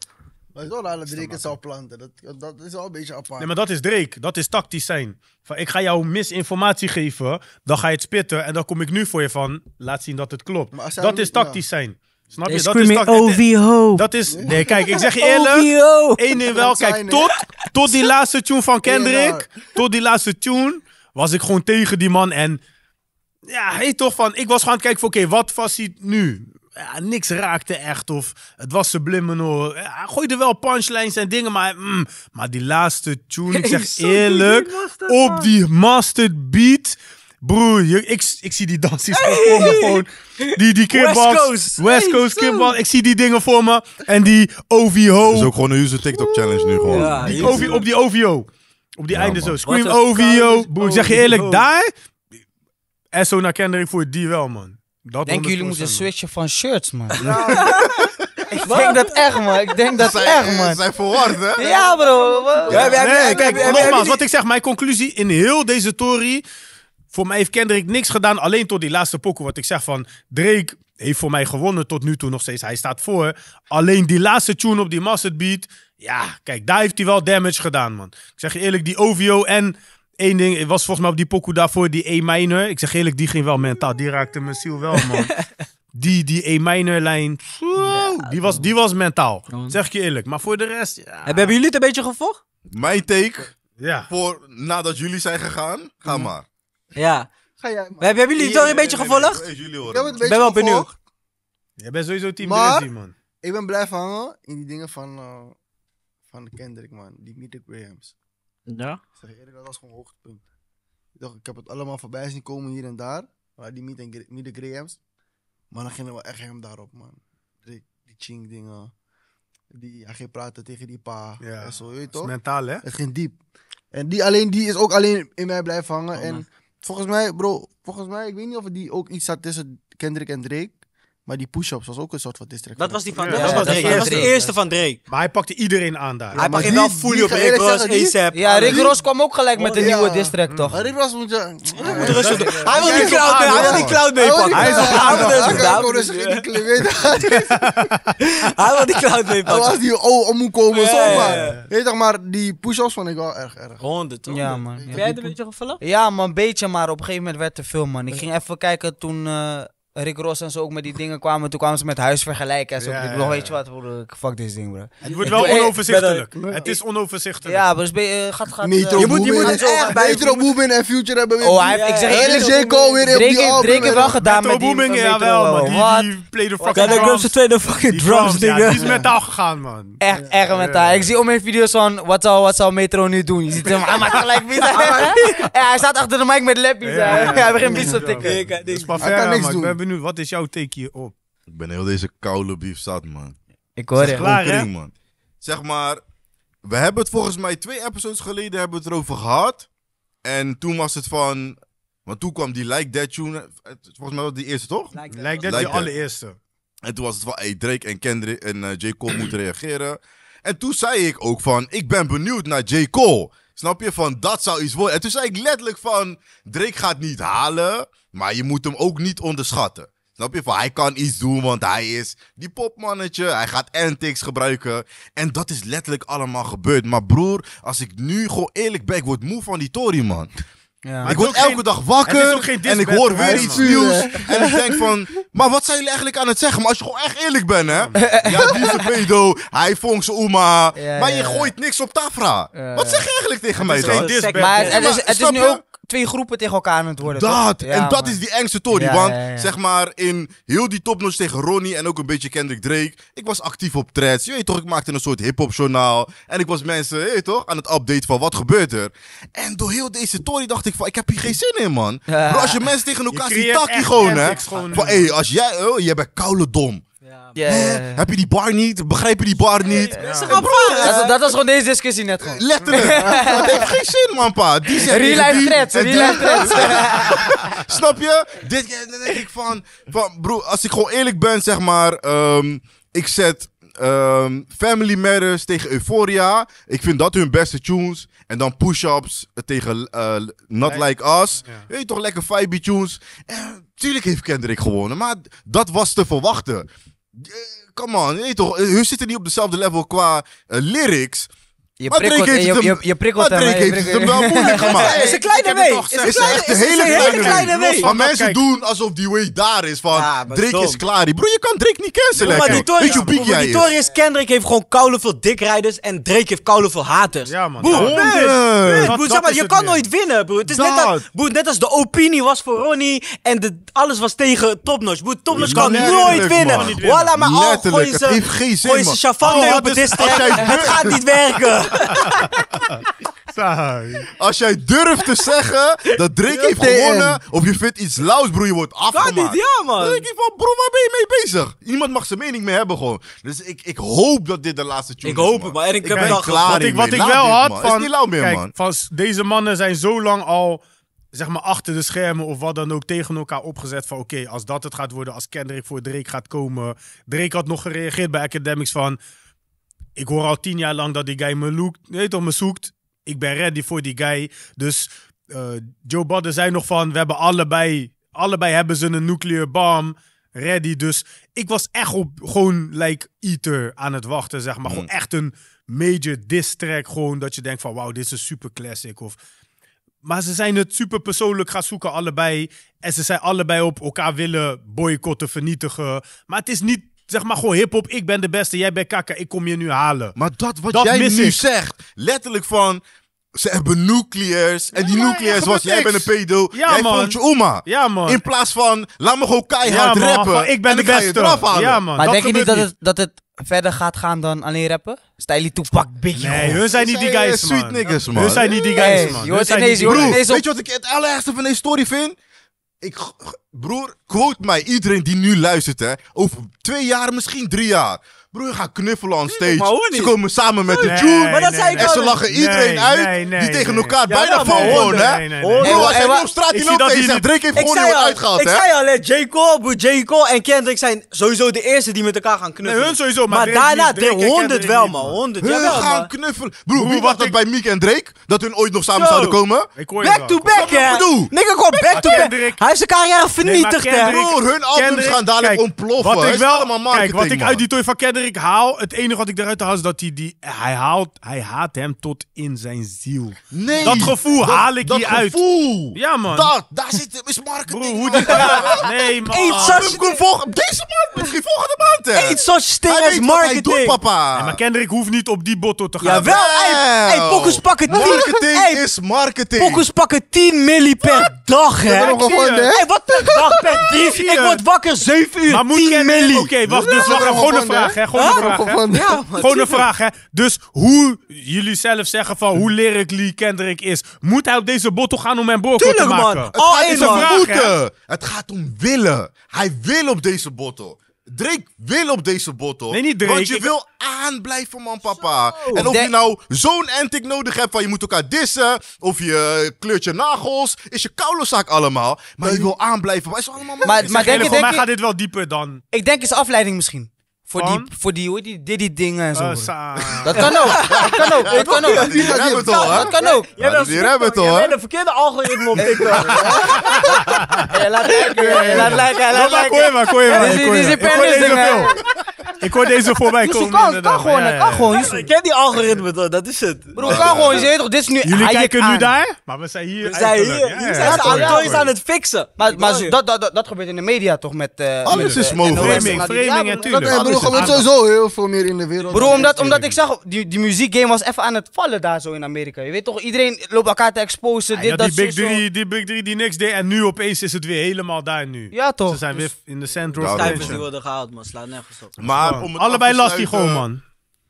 Maar is wel alle drie zou planten. Dat, dat is wel een beetje apart. Nee, maar dat is Drake. Dat is tactisch zijn. Van, ik ga jou misinformatie geven, dan ga je het spitten en dan kom ik nu voor je van, laat zien dat het klopt. Dat is tactisch zijn. Snap je? Dat is OVO. Dat is. Nee, kijk, ik zeg je [LAUGHS] eerlijk. Eén ding wel. Kijk, tot, tot die laatste tune van [LAUGHS] Kendrick. Tot die laatste tune. Was ik gewoon tegen die man. En. Ja, heet toch van. Ik was gewoon aan het kijken Oké, okay, wat vast nu? niks raakte echt. Of het was subliminal. Ja, hij gooide wel punchlines en dingen. Maar, mm, maar die laatste tune, ik zeg [LAUGHS] eerlijk. op die mastered beat. Broer, ik, ik, zie die dansjes voor me gewoon. Die, die kickbox, West Coast, West Coast Ik zie die dingen voor me. En die OVO. Dat is ook gewoon een user TikTok challenge nu gewoon. die OV, op die OVO. Op die ja, einde zo. Scream OVO. Broer, ik zeg je eerlijk, daar... SO naar Kendrick voor die wel, man. Dat denk jullie moeten switchen van shirts, man. [LAUGHS] ik denk dat echt, man. Ik denk dat zij, echt, man. Zijn verward, hè? Ja, bro. Ja, nee, nee, kijk, nogmaals, wat ik zeg, mijn conclusie in heel deze tory. Voor mij heeft Kendrick niks gedaan, alleen tot die laatste pokoe. Wat ik zeg van, Drake heeft voor mij gewonnen tot nu toe nog steeds. Hij staat voor. Alleen die laatste tune op die mustard Beat. Ja, kijk, daar heeft hij wel damage gedaan, man. Ik zeg je eerlijk, die OVO en één ding. Het was volgens mij op die pokoe daarvoor, die E-minor. Ik zeg eerlijk, die ging wel mentaal. Die raakte mijn ziel wel, man. [LAUGHS] die die E-minor lijn, die, was, die was mentaal. Zeg ik je eerlijk. Maar voor de rest... Ja. Hebben jullie het een beetje gevolgd? Mijn take, ja. voor, nadat jullie zijn gegaan, ga mhm. maar. Ja. Ga jij maar. Hebben jullie het wel een beetje gevolgd? Ik ben wel benieuwd. Jij bent sowieso team maar, man. ik ben blijven hangen in die dingen van, uh, van Kendrick, man. Die Meet Williams. Ja? Ik zeg eerlijk, dat was gewoon hoogtepunt. Ik dacht, ik heb het allemaal voorbij zien komen hier en daar. Maar die meet, en, meet de Grahams. Maar dan gingen we echt hem daarop, man. Die, die ching dingen. Die, hij ging praten tegen die pa. Ja. En zo, weet toch? mentaal, hè? Het ging diep. En die, alleen, die is ook alleen in mij blijven hangen. Oh, en volgens mij, bro, volgens mij, ik weet niet of die ook iets had tussen Kendrick en Drake. Maar die push-ups was ook een soort van district. Dat was die van Drake. dat, was de, eerste van Drake. Maar hij pakte iedereen aan daar. hij pakte wel fully op Rick Ross, ASAP. Ja, Rick Ross kwam ook gelijk met een nieuwe district, toch? Rick Ross moet eh, Moet rustig doen. Hij wil die cloud mee, hij wil die cloud mee pakken. Hij is op Hij wil die cloud mee pakken. Hij was die, oh, om moet komen, zomaar. Weet toch, maar die push-ups vond ik wel erg, erg. 100, Ja, man. Heb jij het een beetje gevallen? Ja, maar een beetje, maar op een gegeven moment werd te veel, man. Ik ging even kijken toen... Eh, Rick Ross en zo ook met die dingen kwamen. Toen kwamen ze met huis vergelijken en zo. Ja, ik bedoel, weet je wat, broer, fuck dit ding, bro. Het wordt wel onoverzichtelijk. het is onoverzichtelijk. Ja, maar dus eh, gaat, gaat... Metro eh, je moet, je moet echt Metro Booming en Future hebben weer... Oh, hij, ik zeg... Hele J. weer op die album. Drake heeft wel gedaan met die... Metro jawel, man. Die play the fucking drums. Guns tweede fucking drums, dingen. Die is metaal gegaan, man. Echt, echt metaal. Ik zie om mijn video's van, wat zou, wat Metro nu doen? Je ziet hem, hij maakt gelijk beats. [LAUGHS] Hij staat achter de mic met lappies. Hij begint beats te tikken. Ik kan niks doen nu wat is jouw take hierop? Ik ben heel deze koude beef zat, man. Ik hoor je. Klaar, hè? man. Zeg maar, we hebben het volgens mij twee episodes geleden hebben we het erover gehad. En toen was het van... Want toen kwam die Like That tune. Eh, volgens mij was die eerste, toch? Like That, die allereerste. En toen was het van, hey, Drake en Kendrick en uh, J. Cole moeten [CLEARS THROAT] reageren. En toen zei ik ook van, ik ben benieuwd naar J. Cole. Snap je? Van, dat zou iets worden. En toen zei ik letterlijk van, Drake gaat niet halen. Maar je moet hem ook niet onderschatten. Snap je? Van, hij kan iets doen, want hij is die popmannetje. Hij gaat antics gebruiken. En dat is letterlijk allemaal gebeurd. Maar broer, als ik nu gewoon eerlijk ben, ik word moe van die Tory, man. Ja. Ik word elke dag wakker en ik hoor weer iets nieuws. En ik denk van, maar wat zijn jullie eigenlijk aan het zeggen? Maar als je gewoon echt eerlijk bent, hè? [LAUGHS] Ja, die is pedo, hij vond zijn oma. maar je gooit niks op tafra. wat zeg je eigenlijk tegen mij dan? Maar het, is, het is nu ook twee groepen tegen elkaar aan het worden. Dat! en dat is die engste story. want zeg maar, in heel die topnotch tegen Ronnie en ook een beetje Kendrick Drake. Ik was actief op threads. Je weet toch, ik maakte een soort hip-hop journaal. En ik was mensen, je toch, aan het updaten van wat gebeurt er. En door heel deze story dacht ik van, ik heb hier geen zin in, man. Bro, als je mensen tegen elkaar ziet, takkie gewoon, hè. Van, hé, als jij, oh, jij bent koude dom. Heb je die bar niet? Begrijp je die bar niet? Dat, dat was gewoon deze discussie net gewoon. Letterlijk. [LAUGHS] Dat heeft geen zin, man, pa. Die zegt real life threats, real life [LAUGHS] Snap je? Dit, denk ik van, van... Bro, als ik gewoon eerlijk ben, zeg maar... Ehm, ik zet ehm, Family Matters tegen Euphoria. Ik vind dat hun beste tunes. En dan push-ups tegen eh, Not Like, Us. Ja. je, toch lekker vibe tunes. En, tuurlijk heeft Kendrick gewonnen, maar dat was te verwachten. Eh, come on, nee toch? Eh, hun zitten niet op dezelfde level qua eh, lyrics. Je prikkelt, hem, je, je, je hem. [LAUGHS] gemaakt. Het is een kleine weg. Het is echt een hele kleine weg. Maar mensen doen alsof die way daar is. Van Drake is klaar. broer je kan Drake niet cancelen. Maar die is Kendrick heeft gewoon koude veel dikrijders. En Drake heeft koude veel haters. Ja man. Je kan nooit winnen. Het is net als de opinie was voor Ronnie. En alles was tegen Topnotch. Topnotch kan nooit winnen. Voilà, maar al gooi ze. Gooi ze chavanne op het Het gaat [LAUGHS] niet werken. [LAUGHS] Als jij durft te zeggen dat Drake heeft gewonnen of je vindt iets lauws, broer, je wordt afgemaakt. Dat niet, ja, man. Dan denk ik van, bro, waar ben je mee bezig? Iemand mag zijn mening mee hebben gewoon. Dus ik, ik hoop dat dit de laatste tune ik is, hoop het, maar en ik, ik heb wel klaar Wat ik, wat ik wel had van... niet lauw meer, kijk, man. Van, deze mannen zijn zo lang al zeg maar achter de schermen of wat dan ook tegen elkaar opgezet van oké, als dat het gaat worden, als Kendrick voor Drake gaat komen. Drake had nog gereageerd bij Academics van ik hoor al tien jaar lang dat die guy me, nee, toch, me zoekt. Ik ben ready voor die guy. Dus eh, Joe Budden zei nog van, we hebben allebei, allebei hebben ze een nuclear bom, ready. Dus ik was echt op gewoon like Eater aan het wachten, zeg maar. Mm. Gewoon echt een major diss track, gewoon dat je denkt van, wauw, dit is een super classic. Of... Maar ze zijn het super persoonlijk gaan zoeken, allebei. En ze zijn allebei op elkaar willen boycotten, vernietigen. Maar het is niet Zeg maar gewoon hip-hop, ik ben de beste, jij bent kakka, ik kom je nu halen. Maar dat wat jij nu zegt, letterlijk van. Ze hebben nucleairs. En die ja, was, jij bent een pedo. jij vond je oma. Ja, man. In plaats van, laat me gewoon keihard rappen. ik ben de beste. Ja, man. Maar denk je niet dat het, dat het verder gaat gaan dan alleen rappen? Stijlie Tupac, Biggie. Nee, hun zijn niet die guys, man. Sweet man. Hun zijn niet die guys, man. Hey, je ineens, Weet je wat ik het allerergste van deze story vind? Ik, broer, quote mij, iedereen die nu luistert, hè, over twee jaar, misschien drie jaar. Broer, je gaat knuffelen aan stage. Ze komen samen met de Nee, Maar dat zei ik en ze lachen iedereen uit die tegen elkaar bijna gewoon, hè? Nee, als eh, hij op straat dat en Drake heeft gewoon niet uitgehaald, ik zei al, J. Cole, J. Cole en Kendrick zijn sowieso de eerste die met elkaar gaan knuffelen. Nee, hun sowieso, maar daarna, de Drake 100 wel, man. honderd. Hun gaan knuffelen. Broer, wie was dat bij Meek en Drake? Dat hun ooit nog samen zouden komen? Back to back, Wat hè? ik back to back. Hij heeft zijn carrière vernietigd, hè? Kendrick- Broer, hun albums gaan dadelijk ontploffen. Wat ik wel, allemaal kijk, wat ik uit die toy van Kendrick Haal, het enige wat ik eruit haal is dat hij die. Hij, haalt, hij haat hem tot in zijn ziel. Nee! Dat gevoel haal ik niet uit. Dat gevoel! Ja, man. Dat, daar zit is marketing. Broer, hoe die. Nee, man. Eet volgende, Deze maand, misschien volgende maand, hè? Eet sausje stil als marketing. Doet, papa. Nee, maar Kendrick hoeft niet op die botto te gaan. Jawel, hé, hey, Focus pakken 10. Marketing is marketing. Focus pakken 10 milli per dag, hè? Hé, wat per dag, per dief? Ik word wakker 7 uur. 10 milli. Oké, wacht, dus wacht, een gewoon een vraag, hè? gewoon een vraag. Hè? Van, [LAUGHS] gewoon een vraag, hè? Dus hoe jullie zelf zeggen van hoe lyric Lee Kendrick is, moet hij op deze bottle gaan om mijn boek. te maken? Man. Het oh, gaat om Het gaat om willen. Hij wil op deze bottle. Drake wil op deze bottle. Nee, niet Drake. Want je wil aanblijven, man, papa. En of je nou zo'n antic nodig hebt van je moet elkaar dissen... of je kleurt je nagels, is je zaak allemaal. Maar je wil aanblijven. Maar, is allemaal maar, denk, je, voor mij gaat dit wel dieper dan... Ik denk is afleiding misschien. Voor die, voor die, hoe die Diddy dingen en zo. Oh, dat kan ook. Dat kan ook. [LAUGHS] Dat kan ook. Die rabbit hole, Dat kan ook. Die rabbit hole. Jij de verkeerde algoritme op TikTok. [LAUGHS] Laat lijken. Laat lijken. Laat lijken. Laat lijken. Laat lijken. Laat lijken. Ik hoor deze voorbij dus komen. kan, kan gewoon, kan gewoon. Ik ken die algoritme, dat is het. Bro, kan gewoon, je toch, dit is nu Jullie kijken nu daar, maar we zijn hier. We zijn hier, we zijn aan het fixen. Maar dat gebeurt in de media toch met... Eh, Alles is eh, mogelijk. Framing, natuurlijk. Er hebben sowieso heel veel meer in de wereld. Bro, omdat, omdat ik zag, die, die muziekgame was even aan het vallen daar zo in Amerika. Je weet toch, iedereen loopt elkaar te exposen, ah, dit, dat, die big 3 Die big die niks deed en nu opeens is het weer helemaal daar nu. Ja toch. Ze zijn dus- weer in de central. stijf hebben ze worden gehaald, maar slaat nergens op. Maar Allebei last die gewoon, man.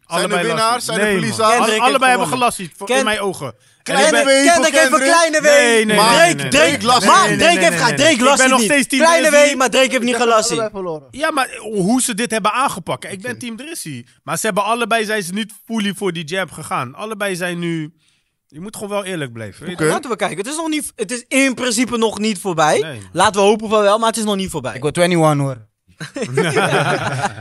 Zijn allebei de winnaars? Zijn de verliezers? allebei hebben gelast in mijn ogen. Kleine ben... W kleine W. Nee, nee, Drake, nee, Drake, Drake, maar Drake heeft Drake last niet. Kleine W, maar Drake heeft niet gelast. Ja, maar hoe ze dit hebben aangepakt. Ik ben team Drissi. Maar ze hebben allebei zijn ze niet fully voor die jab gegaan. Allebei zijn nu... Je moet gewoon wel eerlijk blijven. Laten we kijken. Het is, nog niet, het is in principe nog niet voorbij. Laten we hopen van wel, maar het is nog niet voorbij. Ik wil 21 hoor. [LAUGHS]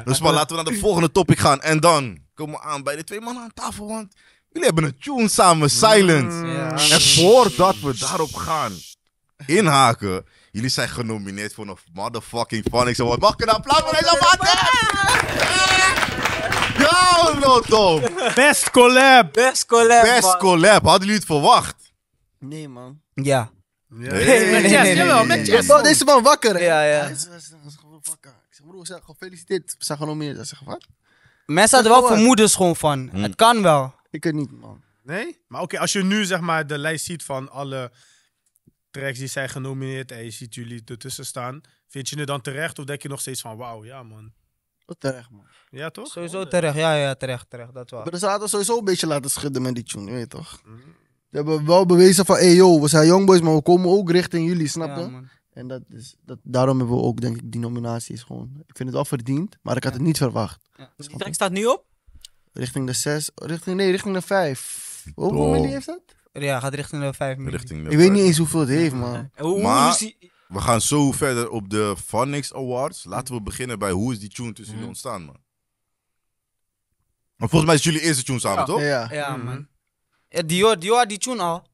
dus maar laten we naar de volgende topic gaan. En dan komen we aan bij de twee mannen aan tafel, want jullie hebben een tune samen, Silent. Mm. En voordat we daarop gaan inhaken, jullie zijn genomineerd voor een motherfucking panic. Mag ik een applaus voor deze Ja, Lotto! Best collab! Best collab, Best collab. Hadden jullie het verwacht? Nee, man. Ja. Ja. Nee, nee, nee, nee, nee, nee, nee, nee, broer zei gefeliciteerd. Ze zijn meer. Ze zegt wat? Mensen hadden wel vermoedens gewoon van. Hm. Het kan wel. Ik het niet, man. Nee? Maar oké, als je nu zeg maar de lijst ziet van alle tracks die zijn genomineerd en je ziet jullie ertussen staan, vind je het dan terecht of denk je nog steeds van wauw, ja man? Terecht, man. Ja, toch? Sowieso terecht, ja, ja, terecht, terecht, dat wel. Maar ze hadden sowieso een beetje laten schudden met die tune, weet je toch? We hm. hebben wel bewezen van, hey yo, we zijn jongboys, maar we komen ook richting jullie, snap je? En dat is, dat, daarom hebben we ook, denk ik, die nominatie is gewoon... Ik vind het wel verdiend, maar ik had het niet verwacht. Ja. Dus staat nu op? Richting de 6, richting, nee, richting de 5. Hoeveel oh. heeft dat? Ja, gaat richting de 5 ik weet niet eens hoeveel het heeft, man. [LAUGHS] maar... we gaan zo verder op de Phonics Awards. Laten we beginnen bij hoe is die tune tussen jullie mhm. ontstaan, man? Maar volgens mij is jullie eerste tune samen, toch? Ja, mhm. man. Ja, die, die, die tune al.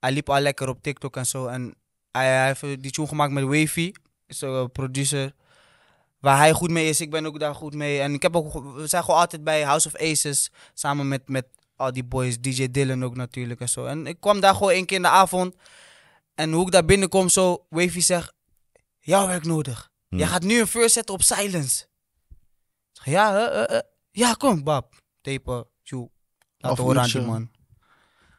Hij liep al lekker op TikTok en zo. En hij heeft die tune gemaakt met Wavy, is eh, producer. Waar hij goed mee is, ik ben ook daar goed mee. En ik heb ook, we zijn gewoon altijd bij House of Aces. Samen met, met al die boys, DJ Dylan ook natuurlijk en zo. En ik kwam daar gewoon één keer in de avond. En hoe ik daar binnenkom, zo, Wavy zegt: Jouw werk nodig. Hmm. Jij gaat nu een first zetten op silence. Zeg, ja, eh, eh, ja, kom, bab. Tape, tjoe. Laat horen aan man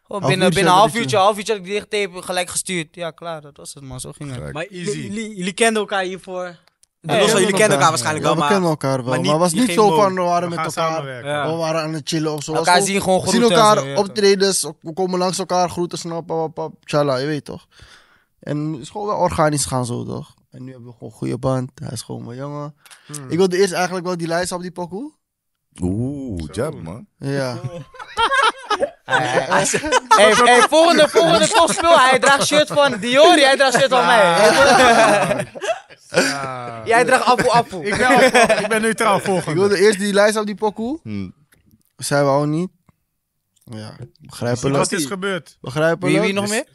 binnen, binnen een half uurtje, half uurtje had ik dicht tape gelijk gestuurd. Ja, klaar, dat was het man, zo ging het. Maar easy. Jullie kenden elkaar hiervoor. jullie kennen elkaar, waarschijnlijk wel, maar... We kennen elkaar wel, maar, niet, was niet zo van we waren met elkaar, we waren aan het chillen of zo. Elkaar zien gewoon groeten. We zien elkaar optredens, we komen langs elkaar, groeten, snap, pap, pap, tjala, je weet toch. En het is gewoon wel organisch gaan zo, toch? En nu hebben we gewoon een goede band, hij is gewoon mijn jongen. Hmm. Ik wilde eerst eigenlijk wel die lijst op die pokoe. Oeh, jab man. Ja. [LAUGHS] [LAUGHS] hey, hey, volgende, volgende topspel. Hij draagt shirt van Dior, jij draagt shirt van mij. Ja. Jij draagt appel, appel. Ik ben, [LAUGHS] ik ben neutraal volgende. Ik wilde eerst die lijst op die pokoe. Hm. Zijn we al niet. Ja, begrijpelijk. Wat is gebeurd? Begrijpelijk. Wie, wie nog dus meer?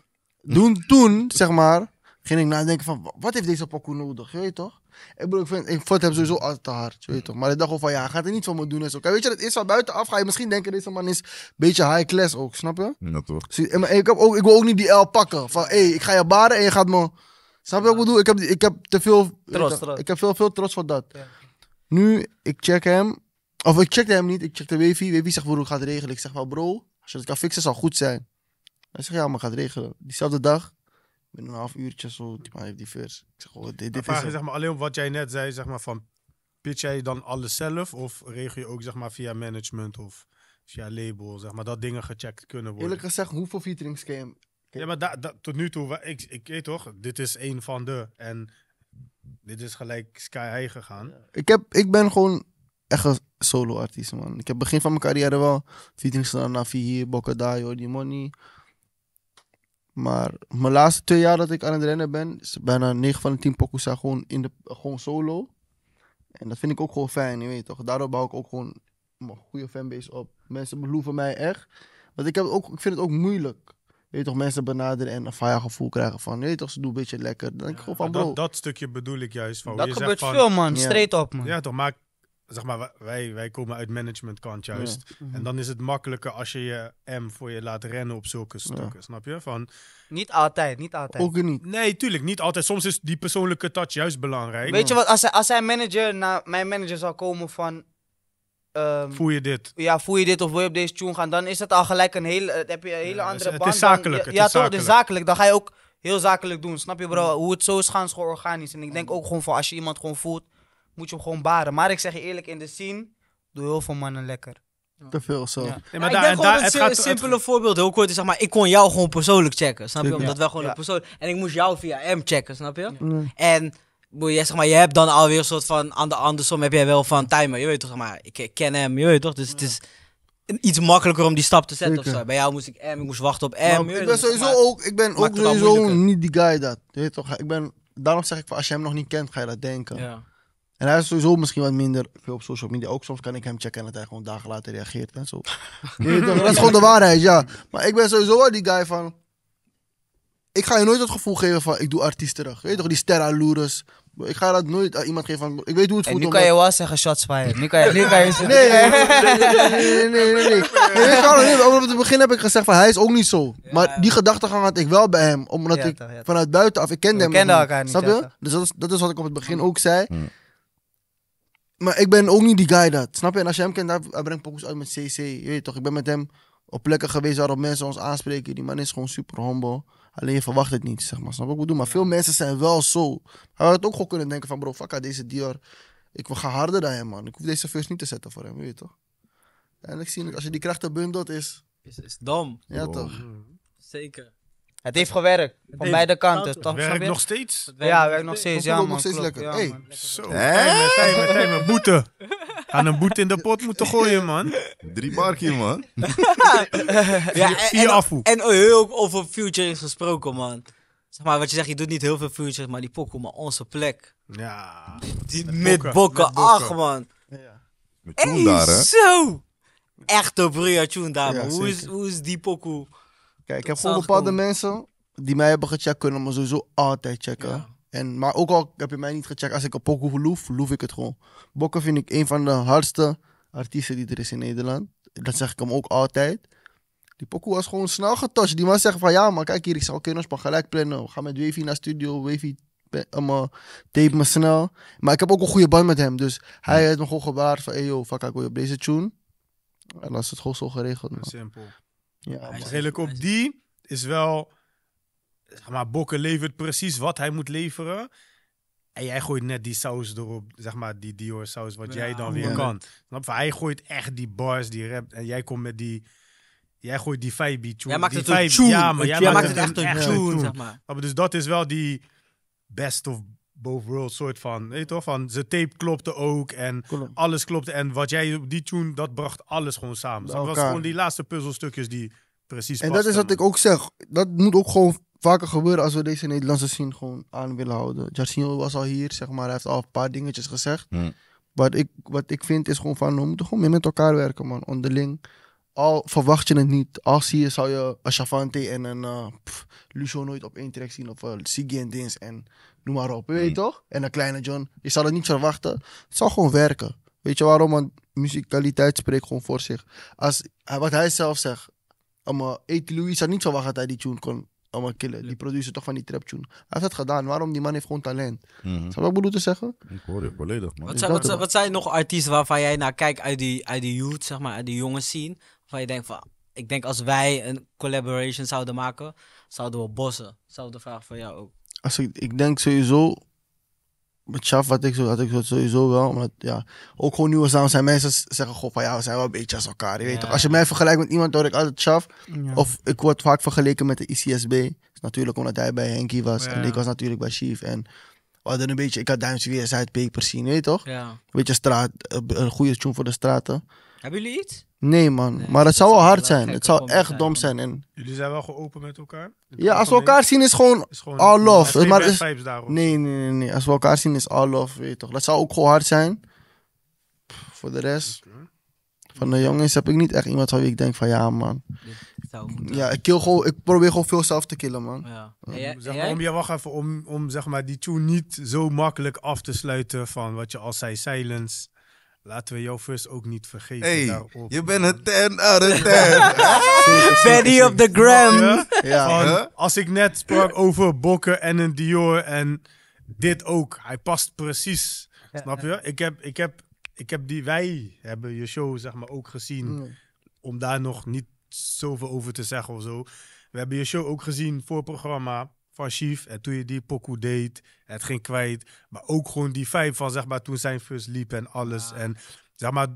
Doen, toen, zeg maar, ging ik nadenken van, wat heeft deze pokoe nodig? Je toch? Ik bedoel, ik, vind, ik vond hem sowieso altijd te hard, je weet toch. Maar ik dacht al van, ja, gaat er niet van me doen zo. Kijk, weet je, dat is van buitenaf, ga je misschien denken, deze man is een beetje high class ook, snap je? Ja, toch. Zie, maar ik, heb ook, ik wil ook niet die L pakken. Van, hé, hey, ik ga je baren en je gaat me... Snap je wat ik bedoel? Ik heb, ik heb te veel... Trots, Ik heb veel, veel trots voor dat. Nu, ik check hem. Of ik check hem niet, ik check de Wavy. Wavy zegt, broer, ik ga het regelen. Ik zeg, wel bro, als je dat kan fixen, zal goed zijn. Hij zegt, ja, maar gaat regelen. Diezelfde dag binnen een half uurtje zo, die man heeft die vers. Ik zeg, oh, dit, is je zeg maar, alleen wat jij net zei, zeg maar, van pitch jij dan alles zelf of regel je ook zeg maar, via management of via label, zeg maar, dat dingen gecheckt kunnen worden? Eerlijk gezegd, hoeveel featurings kan Ja, maar da, tot nu toe, ik, ik weet toch, dit is een van de en dit is gelijk sky high gegaan. Ik, heb, ik ben gewoon echt een solo artiest, man. Ik heb begin van mijn carrière wel featurings gedaan, naar hier, Bokadayo, Die Money... Maar mijn laatste twee jaar dat ik aan het rennen ben, is bijna 9 van de 10 pokoes zijn gewoon, in de, gewoon solo. En dat vind ik ook gewoon fijn, je weet toch. Daardoor bouw ik ook gewoon mijn goede fanbase op. Mensen beloven mij echt. Want ik, heb ook, ik vind het ook moeilijk. Je weet toch, mensen benaderen en een fire gevoel krijgen van, weet toch, ze doen een beetje lekker. Dan ik gewoon van, Dat, dat, stukje bedoel ik juist van. Dat gebeurt veel, man. Ja. Straight op, man. Ja, toch, zeg maar, wij, wij komen uit managementkant juist. Mhm. En dan is het makkelijker als je je M voor je laat rennen op zulke stukken, snap je? Van, niet altijd, niet altijd. Ook niet. Nee, tuurlijk, niet altijd. Soms is die persoonlijke touch juist belangrijk. Weet je wat, als, als zijn manager naar mijn manager zou komen van... Um, voel je dit? Ja, voel je dit of wil je op deze tune gaan? Dan is het al gelijk een hele, heb je een hele andere het, band. is zakelijk. Dan, ja, toch, het is zakelijk. Dan ga je ook heel zakelijk doen, snap je bro? Hoe het zo is gaan is gewoon organisch. En ik denk ook gewoon van als je iemand gewoon voelt moet je hem gewoon baren. Maar ik zeg je eerlijk, in de scene doe heel veel mannen lekker. Te veel zo. Ja. ik daar, het, een simpele voorbeeld. Heel kort is zeg maar, ik kon jou gewoon persoonlijk checken, snap je? Omdat ja. gewoon een persoon... En ik moest jou via M checken, snap je? Mm. En je, zeg maar, je hebt dan alweer een soort van... Aan de andersom heb jij wel van timer, je weet toch? maar, ik ken hem, je weet toch? Dus het is iets makkelijker om die stap te zetten zo. Bij jou moest ik M, ik moest wachten op M. ik ben sowieso ook, ik ben ook sowieso niet die guy dat, je weet toch? Ik ben, daarom zeg ik, als je hem nog niet kent, ga je dat denken. En hij is sowieso misschien wat minder op social media. Ook soms kan ik hem checken en dat hij gewoon dagen later reageert en zo. [LAUGHS] dat is gewoon de waarheid, ja. Maar ik ben sowieso wel die guy van... Ik ga je nooit het gevoel geven van ik doe artiesten terug. Weet je toch, die Sterra Lourdes. Ik ga dat nooit aan iemand geven van ik weet hoe het voelt. nu kan je wel zeggen shots fired. Nu kan je, nu kan je zeggen... Nee, nee, nee, nee, Op het begin heb ik gezegd van hij is ook niet zo. Maar die gedachtegang had ik wel bij hem. Omdat ik vanuit buitenaf, ik ken hem. We elkaar niet. Snap je? Dus dat is, dat is wat ik op het begin ook zei. Hmm maar ik ben ook niet die guy dat. Snap je? En als je hem kent, hij brengt pokus uit met CC. Je weet toch, ik ben met hem op plekken geweest waarop mensen ons aanspreken. Die man is gewoon super humble. Alleen je verwacht het niet, zeg maar. Snap wat ik bedoel? Maar veel mensen zijn wel zo. Hij had ook gewoon kunnen denken van, bro, fucka deze Dior. Ik wil harder dan hem, man. Ik hoef deze first niet te zetten voor hem, weet je toch? En ik zie, als je die krachten bundelt, is... Is, is dom. Ja, toch? Zeker. Het heeft gewerkt. Van beide kanten, toch? Werkt nog steeds? ja, werkt nog steeds. Ja, man, nog steeds lekker. Hé. Zo. boete. Gaan een boete in de pot moeten gooien, man. Drie barkie, man. [LAUGHS] ja, Vier afvoer. En heel over Future is gesproken, man. Zeg maar, wat je zegt, je doet niet heel veel Future, maar die pokoe, maar onze plek. Ja. Die, met, bokken. Ach, man. Ja. Met daar, hè? zo! Echte bruja Tjoen daar, Hoe is, hoe is die pokoe... Kijk, ik heb gewoon bepaalde mensen die mij hebben gecheckt, kunnen me sowieso altijd checken. En, maar ook al heb je mij niet gecheckt, als ik op Poco verloef, loef ik het gewoon. Bokken vind ik een van de hardste artiesten die er is in Nederland. Dat zeg ik hem ook altijd. Die pokoe was gewoon snel getouched. Die man zegt van ja, maar kijk hier, ik zeg oké, maar gelijk plannen. We gaan met Wavy naar studio. Wavy eh, eh, tape me snel. Maar ik heb ook een goede band met hem. Dus hij heeft me gewoon gebaard van hey yo, fuck, ik wil je op deze tune. En dan is het gewoon zo geregeld. Simpel. Ja, redelijk op die is wel. Zeg maar, Bokken levert precies wat hij moet leveren. En jij gooit net die saus erop, zeg maar, die Dior saus, wat jij dan weer kan. Snap je? Hij gooit echt die bars, die rap. En jij komt met die. Jij gooit die vibe tune. Jij maakt het Ja, maar jij maakt, het echt een tune, zeg maar. Dus dat is wel die best of bovenworld soort van, weet je toch, van zijn tape klopte ook en alles klopte. En wat jij op die tune, dat bracht alles gewoon samen. dat was gewoon die laatste puzzelstukjes die precies En dat is wat ik ook zeg, dat moet ook gewoon vaker gebeuren als we deze Nederlandse scene gewoon aan willen houden. Jacino was al hier, zeg maar, hij heeft al een paar dingetjes gezegd. Hmm. Wat, ik, wat ik vind is gewoon van, we moeten gewoon meer met elkaar werken, man, onderling. Al verwacht je het niet, als zie je, zou je een en een eh, Lucio nooit op één track zien of uh, Sigi en Dins en noem maar op. Weet je hmm. toch? En een kleine John, je zal het niet verwachten. Het zal gewoon werken. Weet je waarom? Want muzikaliteit spreekt gewoon voor zich. Als, wat hij zelf zegt, om Ete Louis had niet verwacht dat hij die tune kon allemaal killen. Die producer toch van die trap tune. Hij heeft dat gedaan. Waarom? Die man heeft gewoon talent. Zou hmm. wat ik bedoel te zeggen? Ik hoor je volledig, man. Wat zijn, wat nog artiesten waarvan jij naar kijkt uit die, uit die youth, zeg maar, uit die jongens zien? Waarvan je denkt van, ik denk als wij een collaboration zouden maken, zouden we bossen. Zelfde vraag voor jou ook als ik, ik denk sowieso, met Chaf wat ik, zo, had ik sowieso wel. Omdat, ja, ook gewoon nieuwe samen zijn mensen zeggen gewoon van ja, we zijn wel een beetje als elkaar. Je weet toch? Als je mij vergelijkt met iemand, hoor ik altijd Chaf. Of ik word vaak vergeleken met de ICSB. Natuurlijk omdat hij bij Henky was. En ik was natuurlijk bij Chief. En we hadden een beetje, ik had Duims weer uit, peper zien, weet je toch? Een beetje straat, een goede tune voor de straten. Hebben jullie iets? Nee, man. maar het zou wel hard zijn. Het zou echt dom zijn. En... Jullie zijn wel geopen met elkaar? ja, als we elkaar zien is gewoon, is all love. maar is... nee, nee, nee, nee. Als we elkaar zien is all love, weet toch. Dat zou ook gewoon hard zijn. voor de rest... Van de jongens heb ik niet echt iemand waar ik denk van ja man. Ja, ik, kill gewoon, ik probeer gewoon veel zelf te killen man. Ja. zeg om, je wacht even om, om zeg maar, die tune niet zo makkelijk af te sluiten van wat je al zei, silence. Laten we jou first ook niet vergeten. daarop, je bent een 10 out of 10. Benny of gram. Ja? als ik net sprak over bokken en een Dior en dit ook. Hij past precies. snap je? Ik heb, ik, heb, ik heb die, wij hebben je show zeg maar ook gezien. Mm. Om daar nog niet zoveel over te zeggen of zo. We hebben je show ook gezien voor programma van Chief. En toen je die pokoe deed, het ging kwijt. Maar ook gewoon die vijf van, zeg maar, toen zijn first liep en alles. En zeg maar,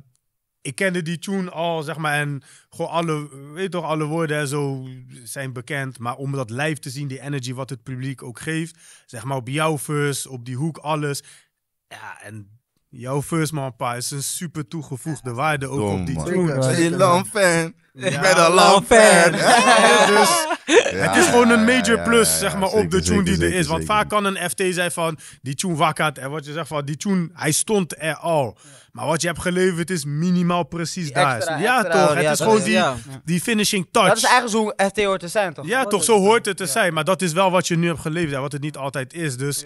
ik kende die tune al, zeg maar. En gewoon alle, weet toch, alle woorden en zo zijn bekend. Maar om dat live te zien, die energy wat het publiek ook geeft. Zeg maar, op jouw first, op die hoek, alles. Ja, en Jouw First Man Pa is een super toegevoegde waarde ook Dom, op die tune. Ik ben een lang fan. Ik ben een lang fan. Dus [LAUGHS] het is gewoon een major plus, zeg maar, op de tune die er is. Want vaak kan een FT zijn van, die tune wakkert. En wat je zegt van, die tune, hij stond er al. Maar wat je hebt geleverd is minimaal precies daar. ja, toch? het is gewoon die, die finishing touch. Dat is eigenlijk hoe FT hoort te zijn, toch? Ja, toch? Zo hoort het te zijn. Maar dat is wel wat je nu hebt geleverd en wat het niet altijd is. Dus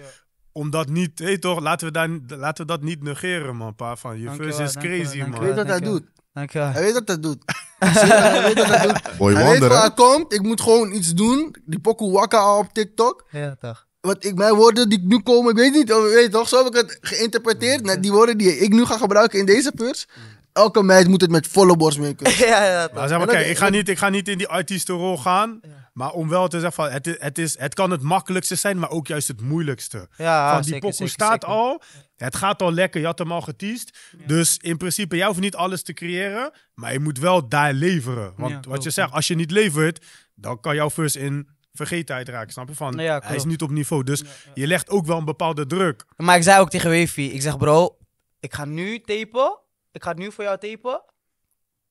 om dat niet, hé hey, toch, laten we, laten we dat niet negeren, man. Pa, van je verse is crazy, man. Weet wat hij doet? Dankjewel. Hij weet dat dat doet. hij weet dat [LAUGHS] wonder, waar komt. Ik moet gewoon iets doen. Die pokoe wakka al op TikTok. Ja, toch. ik, mijn woorden die nu komen, ik weet niet, of, weet toch, zo heb ik het geïnterpreteerd. die woorden die ik nu ga gebruiken in deze pers. Elke meid moet het met volle borst mee kunnen. [LAUGHS] ja, ja. Maar zeg maar, kijk, ik ga niet, ik ga niet in die artiestenrol gaan. Maar om wel te zeggen, van, het, het, is, het kan het makkelijkste zijn, maar ook juist het moeilijkste. Ja, van, die zeker, staat al. Het gaat al lekker, je had hem al getiest, Dus in principe, jij hoeft niet alles te creëren, maar je moet wel daar leveren. Want wat je zegt, als je niet levert, dan kan jouw first in vergetenheid raken. Snap je? Van, hij is niet op niveau. Dus je legt ook wel een bepaalde druk. Maar ik zei ook tegen Wavy, ik zeg bro, ik ga nu tapen. Ik ga nu voor jou tapen.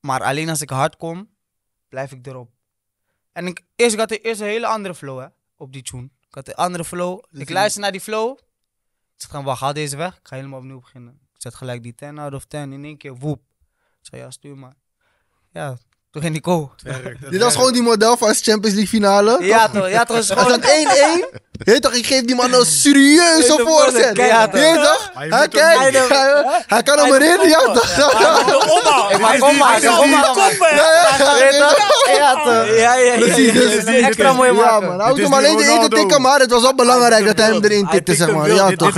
Maar alleen als ik hard kom, blijf ik erop. En ik, eerst, ik had eerst een hele andere flow hè, op die tune. Ik had een andere flow. ik luister naar die flow. Ik zeg dan, wacht, haal deze weg. Ik ga helemaal opnieuw beginnen. Ik zet gelijk die ten out of 10 in één keer, woep. Ik zei, ja, stuur maar. Ja, toen ging die go. Dit was gewoon die model van Champions League finale. Ja, toch? Ja, toch? Is dat 1-1. Heet toch? Ik geef die man een serieuze voorzet. Ja, toch? Hij Hij kan hem erin. Ja, toch? Ik omhaal. Ik maak Ja, toch? Ja, ja. Precies. Dus, dus extra mooi maken. Hij hoeft hem alleen te eten tikken, maar het was wel belangrijk dat hij hem erin tikte, zeg maar. Ja, toch?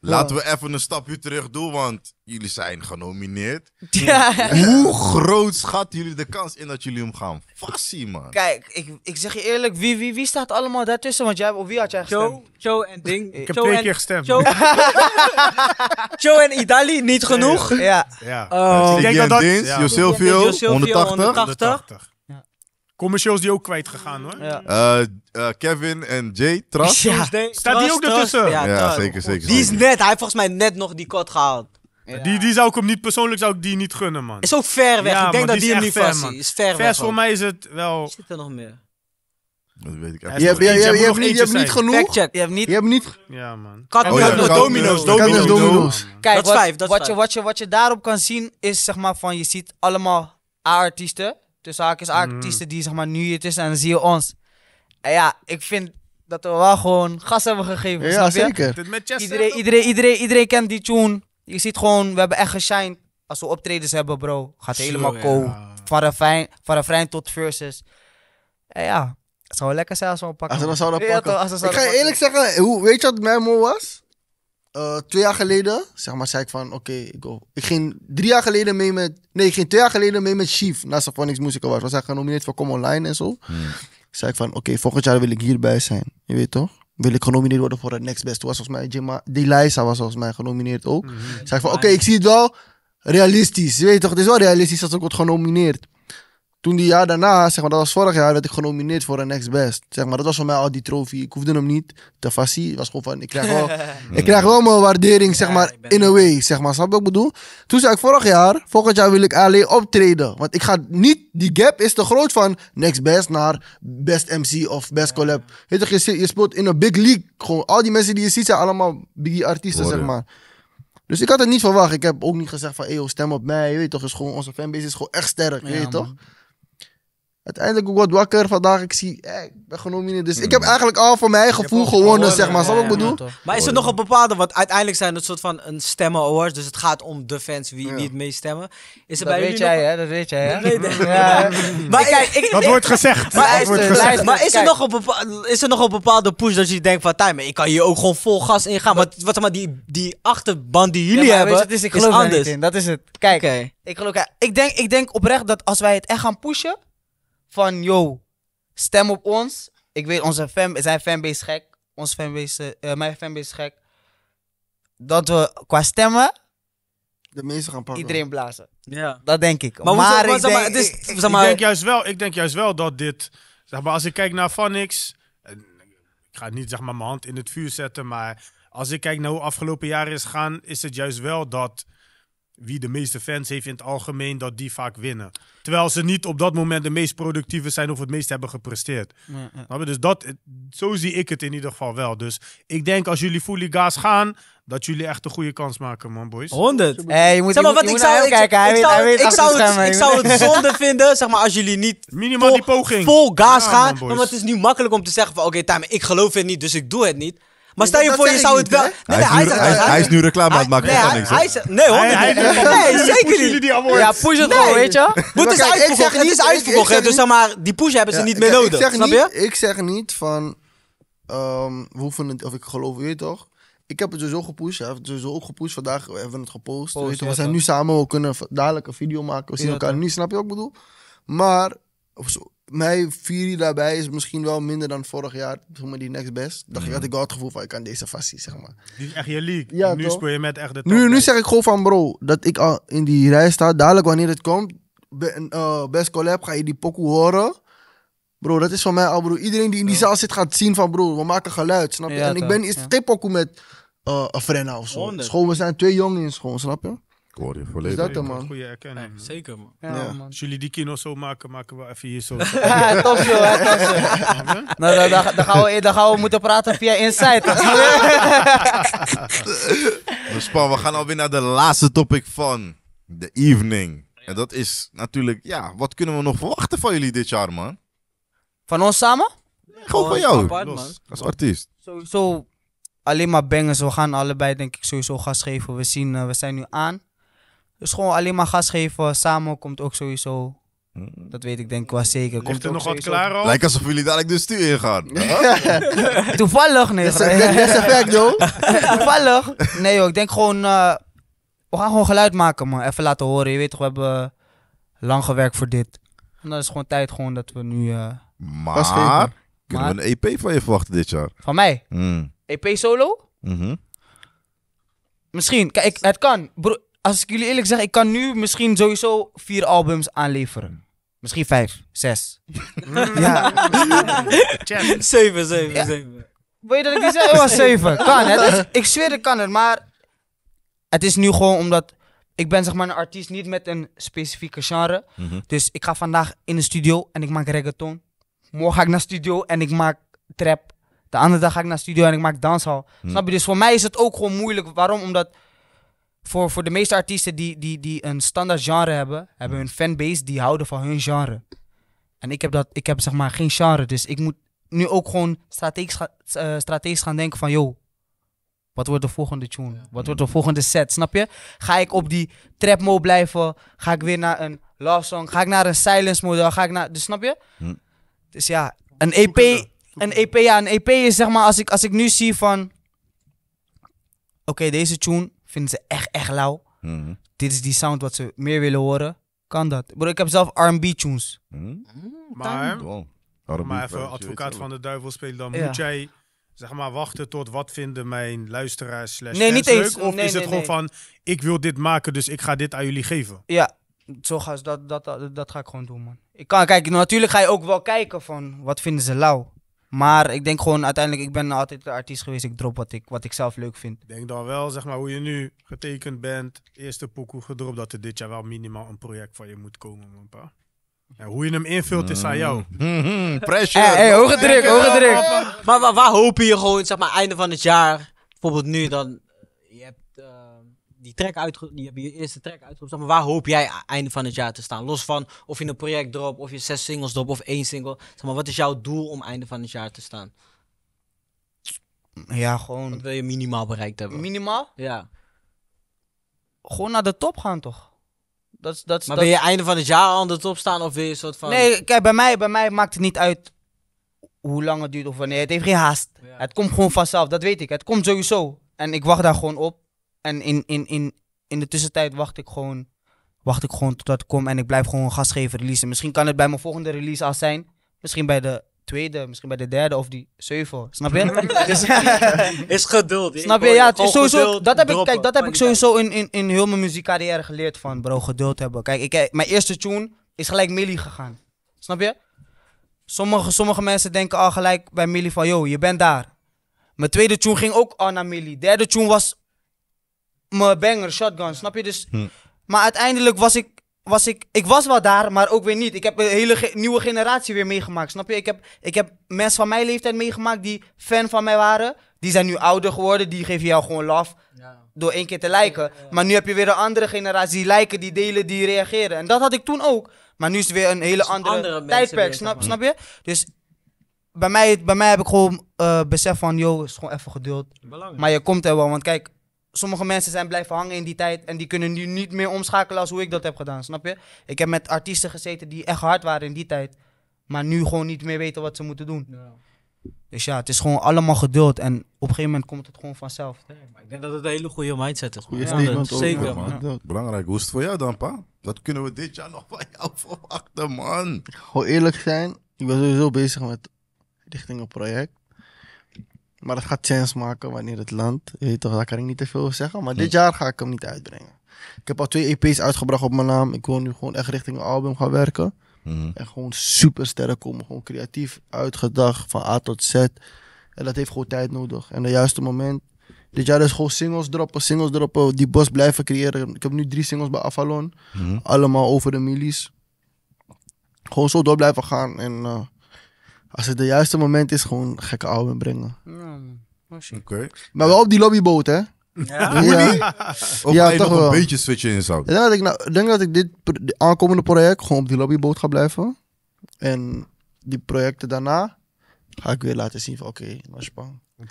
Laten we even een stapje terug doen, want jullie zijn genomineerd. [LAUGHS] Ja. Hoe groot schat jullie de kans in dat jullie hem gaan vastzien, man? Kijk, ik, ik zeg je eerlijk, wie, wie, wie staat allemaal daartussen? Want jij, op wie had jij gestemd? Joe, Joe en Ding. Ik heb twee keer gestemd. Joe, [LAUGHS] Joe en Idali, niet genoeg. Ja. ja. Oh. ik denk dat dat... Dins, ja. Josilvio, 180. 180. Ja. Commercials die ook kwijt gegaan hoor. Ja. Uh, uh, Kevin en Jay, Tras. Ja. Staat die ook ertussen? Ja, ja zeker, zeker. Die is net, hij heeft volgens mij net nog die kot gehaald. Die, die zou ik hem niet, persoonlijk zou ik die niet gunnen, man. Is ook ver weg. ik denk dat die, die hem niet Is ver Vers weg, voor mij is het wel... Zit er nog meer? Dat weet ik echt je hebt, je, hebt, niet, genoeg. Je hebt niet. Je hebt niet. Ja, man. Kat, oh, ja. Domino's, domino's, domino's. domino's. Kijk, wat, wat, Je, wat, je, wat je daarop kan zien is zeg maar van je ziet allemaal A-artiesten. Dus haakjes mhm. A-artiesten die zeg maar nu het is en dan zie je ons. En ja, ik vind dat we wel gewoon gas hebben gegeven. Ja, zeker. Iedereen, iedereen, iedereen, iedereen kent die tune. Je ziet gewoon, we hebben echt geshined. Als we optredens hebben, bro, gaat helemaal ko. cool. Van tot versus. Eh, ja, het zou lekker zijn als we hem pakken. Als we zouden ik ga eerlijk zeggen, hoe, weet je wat mijn mooi was? Eh, twee jaar geleden, zeg maar, zei ik van, oké, ik go. Ik ging drie jaar geleden mee met, nee, ik ging twee jaar geleden mee met Chief, naast de Phonics Musical was. Was hij genomineerd voor Come Online en zo. Hmm. Zei ik van, oké, volgend jaar wil ik hierbij zijn. Je weet toch? wil ik genomineerd worden voor het Next Best. Toen was volgens mij Jima, Deliza was volgens mij genomineerd ook. Mm -hmm. van, oké, ik zie het wel realistisch. Je weet toch, het is wel realistisch dat ik word genomineerd toen die jaar daarna, zeg maar, dat was vorig jaar, werd ik genomineerd voor een Next Best. Zeg maar, dat was voor mij al die trofee. Ik hoefde hem niet te fassie. was gewoon van, ik krijg wel, [LAUGHS] ik krijg wel mijn waardering, zeg maar, in a way. Zeg maar, snap je wat ik bedoel? Toen zei ik vorig jaar, volgend jaar wil ik alleen optreden. Want ik ga niet, die gap is te groot van Next Best naar Best MC of Best Collab. Weet je, je, je speelt in een big league. Gewoon, al die mensen die je ziet zijn allemaal big artiesten, zeg maar. Dus ik had het niet verwacht. Ik heb ook niet gezegd van, eeuw, stem op mij. Weet toch, is gewoon, onze fanbase is gewoon echt sterk, weet je toch? uiteindelijk ook wat wakker vandaag. Ik zie, eh, ik ben genomineerd. Dus ik heb hmm. eigenlijk al voor mijn gevoel gewonnen, zeg maar. zal ik bedoel? Maar is er nog een bepaalde, want uiteindelijk zijn het soort van een stemmen awards. Dus het gaat om de fans wie, wie het meest stemmen. Is dat bij weet jij, hè? Dat weet jij, hè? Dat maar wordt gezegd. Maar, wordt gezegd. maar is, er nog een bepaalde, is er nog een bepaalde push dat je denkt van, time, ik kan hier ook gewoon vol gas in gaan. Want wat, maar die, die achterban die jullie ja, hebben, is, ik geloof anders. in. Dat is het. Kijk, ik, denk, ik denk oprecht dat als wij het echt gaan pushen van, yo, stem op ons. Ik weet, onze fan, zijn fanbase gek. Onze fanbase, eh, mijn fanbase is gek. Dat we qua stemmen... De meeste gaan pakken. Iedereen blazen. Ja. Dat denk ik. Maar, ik, denk, ik, denk juist wel, wel dat dit... Zeg maar, als ik kijk naar Vanix... Ik ga niet zeg maar mijn hand in het vuur zetten, maar... Als ik kijk naar hoe afgelopen jaren is gaan, is het juist wel dat wie de meeste fans heeft in het algemeen, dat die vaak winnen. Terwijl ze niet op dat moment de meest productieve zijn of het meest hebben gepresteerd. Dus dat, zo zie ik het in ieder geval wel. Dus ik denk als jullie gas gaan, dat jullie echt een goede kans maken, man, boys. 100. Hey, je moet, zeg maar, wat ik zou, kijken. ik, zou, ik, zou het, [LAUGHS] zonde vinden, zeg maar, als jullie niet vol, gas gaan. want het is nu makkelijk om te zeggen van, oké, okay, ik geloof het niet, dus ik doe het niet. Maar stel je voor, je zou het wel. hij, is nu, reclame aan het maken. Nee, niks, hij, is, nee, hoor. Nee, zeker niet. Ja, push het gewoon, weet je? [LAUGHS] Moet is uitverkocht. Die is uitverkocht. Dus zeg maar, die push hebben ze niet meer nodig. Snap je? Ik zeg niet van. Ehm, we hoeven het, of ik geloof je toch? ik heb het sowieso dus gepusht. Hij het sowieso dus ook gepusht. Vandaag hebben we het gepost. weet je, we zijn nu samen. We kunnen dadelijk een video maken. We zien elkaar nu. Snap je wat ik bedoel? Maar mijn Fury daarbij is misschien wel minder dan vorig jaar. Zeg maar die next best. Dacht ik, mhm. had ik wel het gevoel van, ik kan deze vastie, zeg maar. Die is echt je league. nu speel je met echt de top nu, nu zeg ik gewoon van, bro, dat ik al in die rij sta. Dadelijk wanneer het komt, eh, best collab, ga je die pokoe horen. Bro, dat is van mij al, bro. Iedereen die in die zaal zit, gaat zien van, bro, we maken geluid, snap je? en ik ben, is ja. geen met uh, eh, frenna of zo. we zijn twee jongens in school, snap je? je volledig. Goede erkenning. zeker, man. man. Als jullie die kino zo maken, maken we even hier zo. [LAUGHS] Tof zo, hè, Nou, dan, gaan we, dan gaan we moeten praten via Insight. [LAUGHS] Dus we gaan alweer naar de laatste topic van de evening. En dat is natuurlijk, ja, wat kunnen we nog verwachten van jullie dit jaar, man? Van ons samen? Gewoon van jou, als artiest. Sowieso alleen maar bangers. We gaan allebei denk ik sowieso gas geven. We, zien, eh, we zijn nu aan. Dus gewoon alleen maar gas geven. Samen komt ook sowieso. Mm. Dat weet ik denk wel zeker. Komt er nog wat klaar op? Lijkt alsof jullie dadelijk de stuur in gaan. [LAUGHS] [LAUGHS] Toevallig, nee. Dat is effect, joh. [LAUGHS] Toevallig. Nee, Ik denk gewoon... Eh, we gaan gewoon geluid maken, man. Even laten horen. Je weet toch, we hebben lang gewerkt voor dit. En dan is gewoon tijd gewoon dat we nu... Eh, maar... Kunnen we een EP van je verwachten dit jaar? Van mij? Mm. EP solo? Mhm. Misschien. Kijk, het kan. Bro, als ik jullie eerlijk zeg, ik kan nu misschien sowieso vier albums aanleveren. Misschien vijf, zes. [LAUGHS] ja. Zeven, zeven, zeven. Weet je dat ik die zei? Oh, zeven. Kan het. Dus ik zweer, ik kan het. Maar het is nu gewoon omdat... Ik ben zeg maar een artiest niet met een specifieke genre. Mhm. Dus ik ga vandaag in de studio en ik maak reggaeton. Morgen ga ik naar studio en ik maak trap. De andere dag ga ik naar studio en ik maak danshal. Mhm. Snap je? Dus voor mij is het ook gewoon moeilijk. Waarom? Omdat voor, voor de meeste artiesten die, die, die een standaard genre hebben, hebben hun fanbase die houden van hun genre. En ik heb, dat, ik heb zeg maar geen genre, dus ik moet nu ook gewoon strategisch, eh, strategisch gaan denken van, yo, wat wordt de volgende tune? Wat wordt de volgende set? Snap je? Ga ik op die trap mode blijven? Ga ik weer naar een love song? Ga ik naar een silence mode? Ga ik naar... Dus snap je? Hm. Dus ja, een EP... E een EP, e ja, een EP is zeg maar als ik, als ik nu zie van... Oké, deze tune Vinden ze echt, echt lauw. Mhm. Dit is die sound wat ze meer willen horen. Kan dat. Bro, ik heb zelf R&B-tunes. Mhm. Mm, maar, wow. maar even advocaat van de duivel spelen. Dan moet jij zeg maar wachten tot wat vinden mijn luisteraars slash nee, Leuk, of is het gewoon van, ik wil dit maken, dus ik ga dit aan jullie geven? Ja, zo ga, dat, dat, dat, dat, ga ik gewoon doen, man. Ik kan, kijk, natuurlijk ga je ook wel kijken van, wat vinden ze lauw? Maar ik denk gewoon uiteindelijk, ik ben altijd de artiest geweest. Ik drop wat ik, wat ik zelf leuk vind. Ik denk dan wel, zeg maar, hoe je nu getekend bent. Eerste pokoe gedropt, dat er dit jaar wel minimaal een project van je moet komen, man. Pa. En hoe je hem invult is aan jou. Mm Hé, [LAUGHS] mm-hmm. pressure. Hey, eh, eh, hey, hoge hoge eh, Maar waar, waar hoop je gewoon, zeg maar, einde van het jaar? Bijvoorbeeld nu dan, je hebt die track uit, die hebben je eerste track uitgebracht, maar waar hoop jij e-, einde van het jaar te staan? Los van of je een project drop, of je zes singles drop, of één single. Zeg maar, wat is jouw doel om einde van het jaar te staan? Ja, gewoon. Wat wil je minimaal bereikt hebben? Minimaal? Ja. Gewoon naar de top gaan, toch? Dat, is, dat, maar wil je einde van het jaar aan de top staan of wil je een soort van... Nee, kijk, bij mij, bij mij maakt het niet uit hoe lang het duurt of wanneer. Het heeft geen haast. Het komt gewoon vanzelf, dat weet ik. Het komt sowieso. En ik wacht daar gewoon op. En in, in, in, in de tussentijd wacht ik gewoon. Wacht ik gewoon totdat ik kom en ik blijf gewoon gastgever releasen. Misschien kan het bij mijn volgende release al zijn. Misschien bij de tweede, misschien bij de derde of die zeven. Snap je? [LAUGHS] Dus- [LAUGHS] is geduld. Snap je? Ja, sowieso, dat heb ik, kijk, dat heb ik sowieso in, in, in heel mijn muziekcarrière geleerd van, bro, geduld hebben. Kijk, ik, eh, mijn eerste tune is gelijk Millie gegaan. Snap je? Sommige, sommige mensen denken al gelijk bij Millie van, yo, je bent daar. Mijn tweede tune ging ook al naar Millie. Derde tune was mijn banger, shotgun, snap je? Dus, hm. Maar uiteindelijk was ik, was ik, ik was wel daar, maar ook weer niet. Ik heb een hele nieuwe generatie weer meegemaakt, snap je? Ik heb, ik heb mensen van mijn leeftijd meegemaakt die fan van mij waren. Die zijn nu ouder geworden, die geven jou gewoon love door één keer te liken. Maar nu heb je weer een andere generatie die liken, die delen, die reageren. En dat had ik toen ook. Maar nu is het weer een hele dus andere, andere tijdperk, snap, snap je? Dus bij mij, bij mij heb ik gewoon eh, besef van, joh, is gewoon even geduld. Maar je komt er wel, want kijk, sommige mensen zijn blijven hangen in die tijd en die kunnen nu niet meer omschakelen als hoe ik dat heb gedaan, snap je? Ik heb met artiesten gezeten die echt hard waren in die tijd, maar nu gewoon niet meer weten wat ze moeten doen. Ja. Dus ja, het is gewoon allemaal geduld en op een gegeven moment komt het gewoon vanzelf. maar ik denk dat het een hele goede mindset is. ja, zeker. Belangrijk, hoe is het voor jou dan, pa? Wat kunnen we dit jaar nog van jou [LAUGHS] verwachten, man? Gewoon eerlijk zijn, ik ben sowieso bezig met richting een project. Maar dat gaat chance maken wanneer het land. toch, daar kan ik niet te veel over zeggen. Maar dit jaar ga ik hem niet uitbrengen. Ik heb al twee EP's uitgebracht op mijn naam. Ik wil nu gewoon echt richting een album gaan werken. Mm En gewoon super komen. Gewoon creatief uitgedacht van A tot Z. En dat heeft gewoon tijd nodig. En de juiste moment. Dit jaar is gewoon singles droppen, singles droppen. Die bos blijven creëren. Ik heb nu drie singles bij Avalon. Mhm. Allemaal over de milies. Gewoon zo door blijven gaan. En eh, als het de juiste moment is, gewoon gekke album brengen. Oh, oké. Maar wel op die lobbyboot, hè? Ja, ja. Of toch wel. een beetje switchen in zou. Ik denk dat ik, nou, denk dat ik dit aankomende project gewoon op die lobbyboot ga blijven. En die projecten daarna ga ik weer laten zien van oké, okay, dat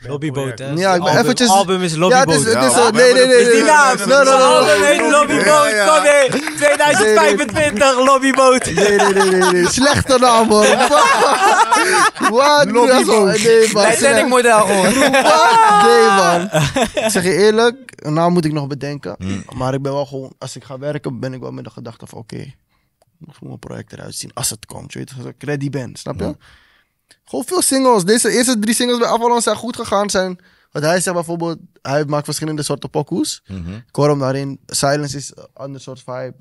Lobbyboot, hè? Ja, album is Lobbyboot. Ja, het is... nee, nee, nee. is die naam. Nee, nee, nee, album Lobbyboot. Kom mee, 2025, Lobbyboot. Nee, nee, nee, nee. Slechte naam, hoor. Wat? Lobbyboot. Nee, man. Titanic model, hoor. Nee, man. Ik zeg je eerlijk, een nou naam moet ik nog bedenken. Hmm. Maar ik ben wel gewoon... Als ik ga werken, ben ik wel met de gedachte van... Oké, hoe moet mijn project eruit zien? Als het komt. Je weet, als ik ready ben. Snap je? Hmm. Gewoon veel singles. Deze eerste drie singles bij Avalon zijn goed gegaan. Zijn, wat hij zegt bijvoorbeeld, hij maakt verschillende soorten pokoes. Mm Ik hoor hem daarin. Silence is een ander soort vibe.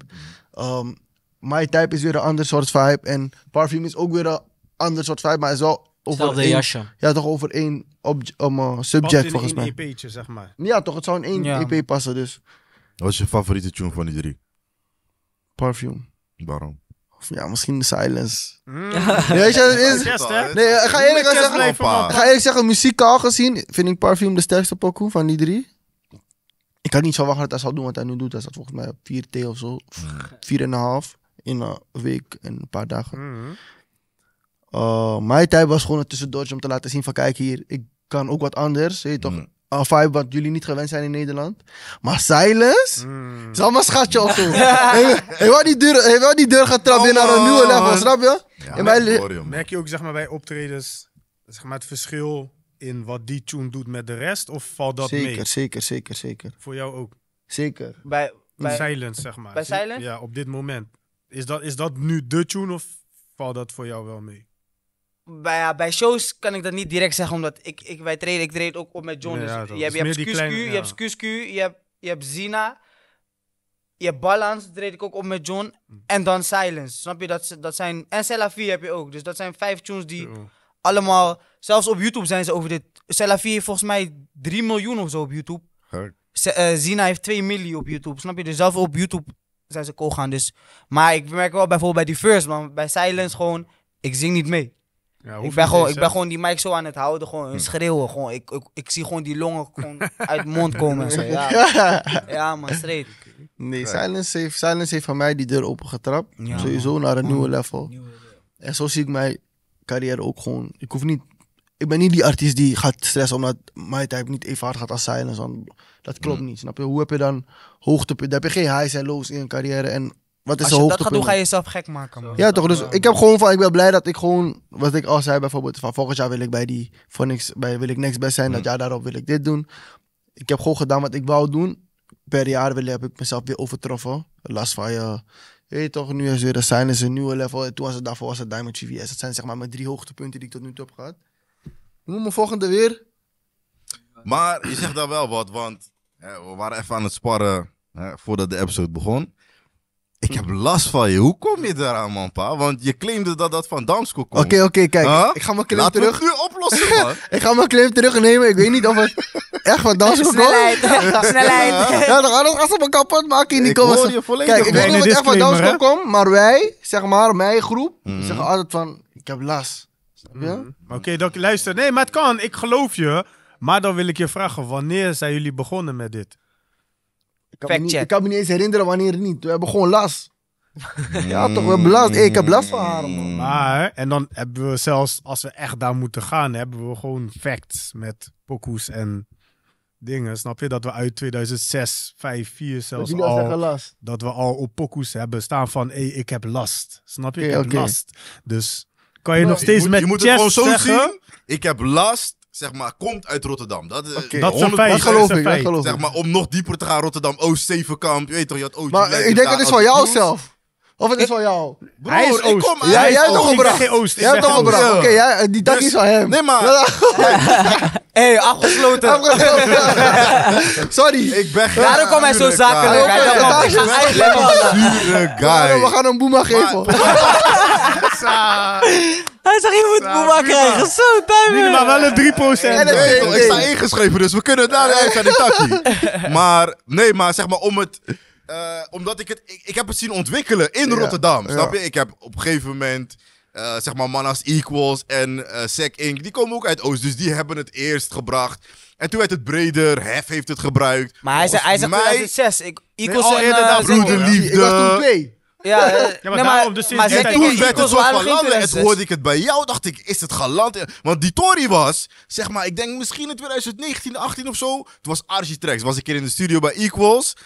Ehm, My Type is weer een ander soort vibe. En Parfume is ook weer een ander soort vibe. Maar is wel over één, jasje. Ja, toch over één om, eh, subject volgens mij. Een zeg maar. Ja, toch. Het zou in één ja. EP passen dus. Wat is je favoriete tune van die drie? Parfume. Waarom? ja, misschien de silence. Mm. Nee, weet je, is, nee, ga eerlijk, zeggen, ga eerlijk zeggen, muzikaal gezien vind ik Parfum de sterkste pokoe van die drie. Ik had niet zo wachten dat hij zou doen wat hij nu doet. dat is volgens mij op 4T of zo. 4,5 mm. in een week en een paar dagen. Mm. Eh, mijn tijd was gewoon een tussendoortje om te laten zien van kijk hier, ik kan ook wat anders. je toch? Mm. Een vibe wat jullie niet gewend zijn in Nederland. Maar Silence, is hmm. allemaal schatje of zo. [LAUGHS] Hij wil die deur, hij trappen naar een oh. nieuwe level, snap je? Ja, merk je ook zeg maar, bij optredens zeg maar, het verschil in wat die tune doet met de rest? Of valt dat zeker, mee? Zeker, zeker, zeker. Voor jou ook? Zeker. Bij, bij Silence, zeg maar. Bij Silence? Ja, op dit moment. Is dat, is dat nu de tune of valt dat voor jou wel mee? bij, bij shows kan ik dat niet direct zeggen, omdat ik, ik, wij treden, ik ook op met John. dus je hebt, je je hebt je hebt, je hebt Zina, je hebt Balance, treed ik ook op met John. En dan Silence, snap je? Dat, dat zijn, en Selafie heb je ook, dus dat zijn vijf tunes die allemaal, zelfs op YouTube zijn ze over dit. Selafie heeft volgens mij 3 miljoen of zo op YouTube. Eh, Zina heeft 2 miljoen op YouTube, snap je? Dus zelfs op YouTube zijn ze cool gaan, dus. Maar ik merk wel bijvoorbeeld bij die first, man, bij Silence gewoon, ik zing niet mee ik, ben gewoon, ik ben gewoon die mic zo aan het houden, gewoon hm. schreeuwen. Gewoon. Ik, ik, zie gewoon die longen gewoon uit mond komen. Zo. [LAUGHS] Ja, ja. man, Nee, Silence heeft, Silence heeft van mij die deur opengetrapt getrapt. Sowieso naar een hm. nieuwe level. en zo zie ik mijn carrière ook gewoon. Ik hoef niet ik ben niet die artiest die gaat stressen omdat My Type niet even hard gaat als Silence. dat klopt hm. niet, snap je? Hoe heb je dan hoogtepunten? heb je geen highs en lows in een carrière. En wat is dat gaat doen, ga je jezelf gek maken. Man. Ja, toch? Dus ik heb gewoon van, ik ben blij dat ik gewoon, wat ik al zei bijvoorbeeld, van volgend jaar wil ik bij die, voor niks, bij wil ik niks best zijn, dat mm. jaar daarop wil ik dit doen. Ik heb gewoon gedaan wat ik wou doen. Per jaar wil, heb ik mezelf weer overtroffen. Last van je, weet toch, nu is weer de zijn een nieuwe level. En toen was het daarvoor, was het Diamond GVS. Dat zijn zeg maar mijn drie hoogtepunten die ik tot nu toe heb gehad. Noem mijn volgende weer. Maar je zegt daar wel wat, want hè, we waren even aan het sparren hè, voordat de episode begon ik heb last van je. Hoe kom je daaraan, man, Want je claimde dat dat van Damsko komt. Oké, oké, kijk. Ik ga mijn claim Laat terug... oplossen, [LAUGHS] ik ga mijn claim terugnemen. Ik weet niet of het [LAUGHS] echt van Damsko komt. Snelheid, [LAUGHS] snelheid. ja, dan gaan op mijn kapot maken in die comments. Ik Kijk, ik weet niet of het echt van Damsko komt, maar wij, zeg maar, mijn groep, mhm. zeggen altijd van, ik heb last. Mhm. Oké, dan luister. Nee, maar het kan. Ik geloof je. Maar dan wil ik je vragen, wanneer zijn jullie begonnen met dit? Ik kan, me niet, ik niet eens herinneren wanneer niet. We hebben gewoon last. [LAUGHS] ja, toch, we hebben last. ik heb last van haar, man. Mm. Maar, en dan hebben we zelfs, als we echt daar moeten gaan, hebben we gewoon facts met pokoes en dingen. Snap je? Dat we uit 2006, 5, 4 zelfs dat al... Last. Dat we al op pokoes hebben staan van, hey, ik heb last. Snap je? ik heb last. Dus kan je nog steeds je met je moet gewoon zo zeggen? Zien. Ik heb last zeg maar, komt uit Rotterdam. Dat, is eh, okay. dat, is feit. dat geloof dat ik, dat geloof zeg maar, Om nog dieper te gaan, Rotterdam, Oost, oh, Zevenkamp, je weet toch, je had Oost. Maar ik denk dat is van jou zelf. Of het is van jou? Broer, hij is Oost. Kom, jij hebt toch gebracht? Jij hebt toch gebracht? Oké, jij, die, dat dus, is van hem. Nee, maar. Hé, hey, [LAUGHS] afgesloten. Sorry. Ik ben geen Daarom kwam hij zo zakelijk. Hij dacht, ik ga uitleggen. guy. We gaan hem boema geven. [LAUGHS] Hij zegt, je moet boema krijgen. Zo, duimen. Maar wel een 3%. En ik sta ingeschreven, dus we kunnen het naar de de takkie. [LAUGHS] Maar, nee, maar zeg maar om het... Uh, omdat ik het... Ik, heb het zien ontwikkelen in Rotterdam, snap je? Ik heb op een gegeven moment... Uh, zeg maar Mannas als Equals en uh, Sec Inc. Die komen ook uit Oost, dus die hebben het eerst gebracht. En toen werd het breder, Hef heeft het gebruikt. Maar hij, zei, hij zegt 2006. Equals nee, oh, en... Uh, broederliefde. Ik was toen twee. Ja, eh, maar, daarom, dus maar toen werd het zo van hoorde ik het bij jou, dacht ik, is het galant? Want die Tory was, zeg maar, ik denk misschien in 2019, 2018 of zo, het was Architrax, was een keer in de studio bij Equals.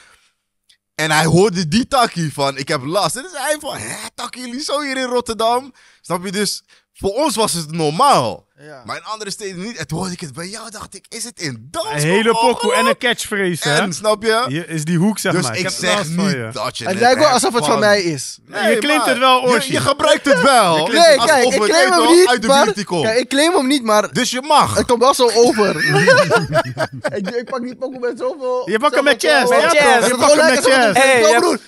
En hij hoorde die takkie van, ik heb last. En dus hij van, hè, takkie, jullie zo hier in Rotterdam? Snap je dus, voor ons was het normaal. Ja. Maar in andere steden niet. En toen hoorde ik het bij jou, dacht ik, is het in Dans? Een hele pokoe en een catchphrase, hè? En, snap je? is die hoek, zeg dus maar. Dus ik, zeg niet je. dat je Het lijkt wel alsof het van mij is. je claimt het wel, Orsi. Je, gebruikt het [LAUGHS] wel. Nee, kijk, ik claim hem niet, uit de maar, kijk, ik claim hem niet, maar... Dus je mag. Het komt wel zo over. [LAUGHS] ik, pak niet pokoe met zoveel... Je pakt hem met chest. Je pakt hem met chest.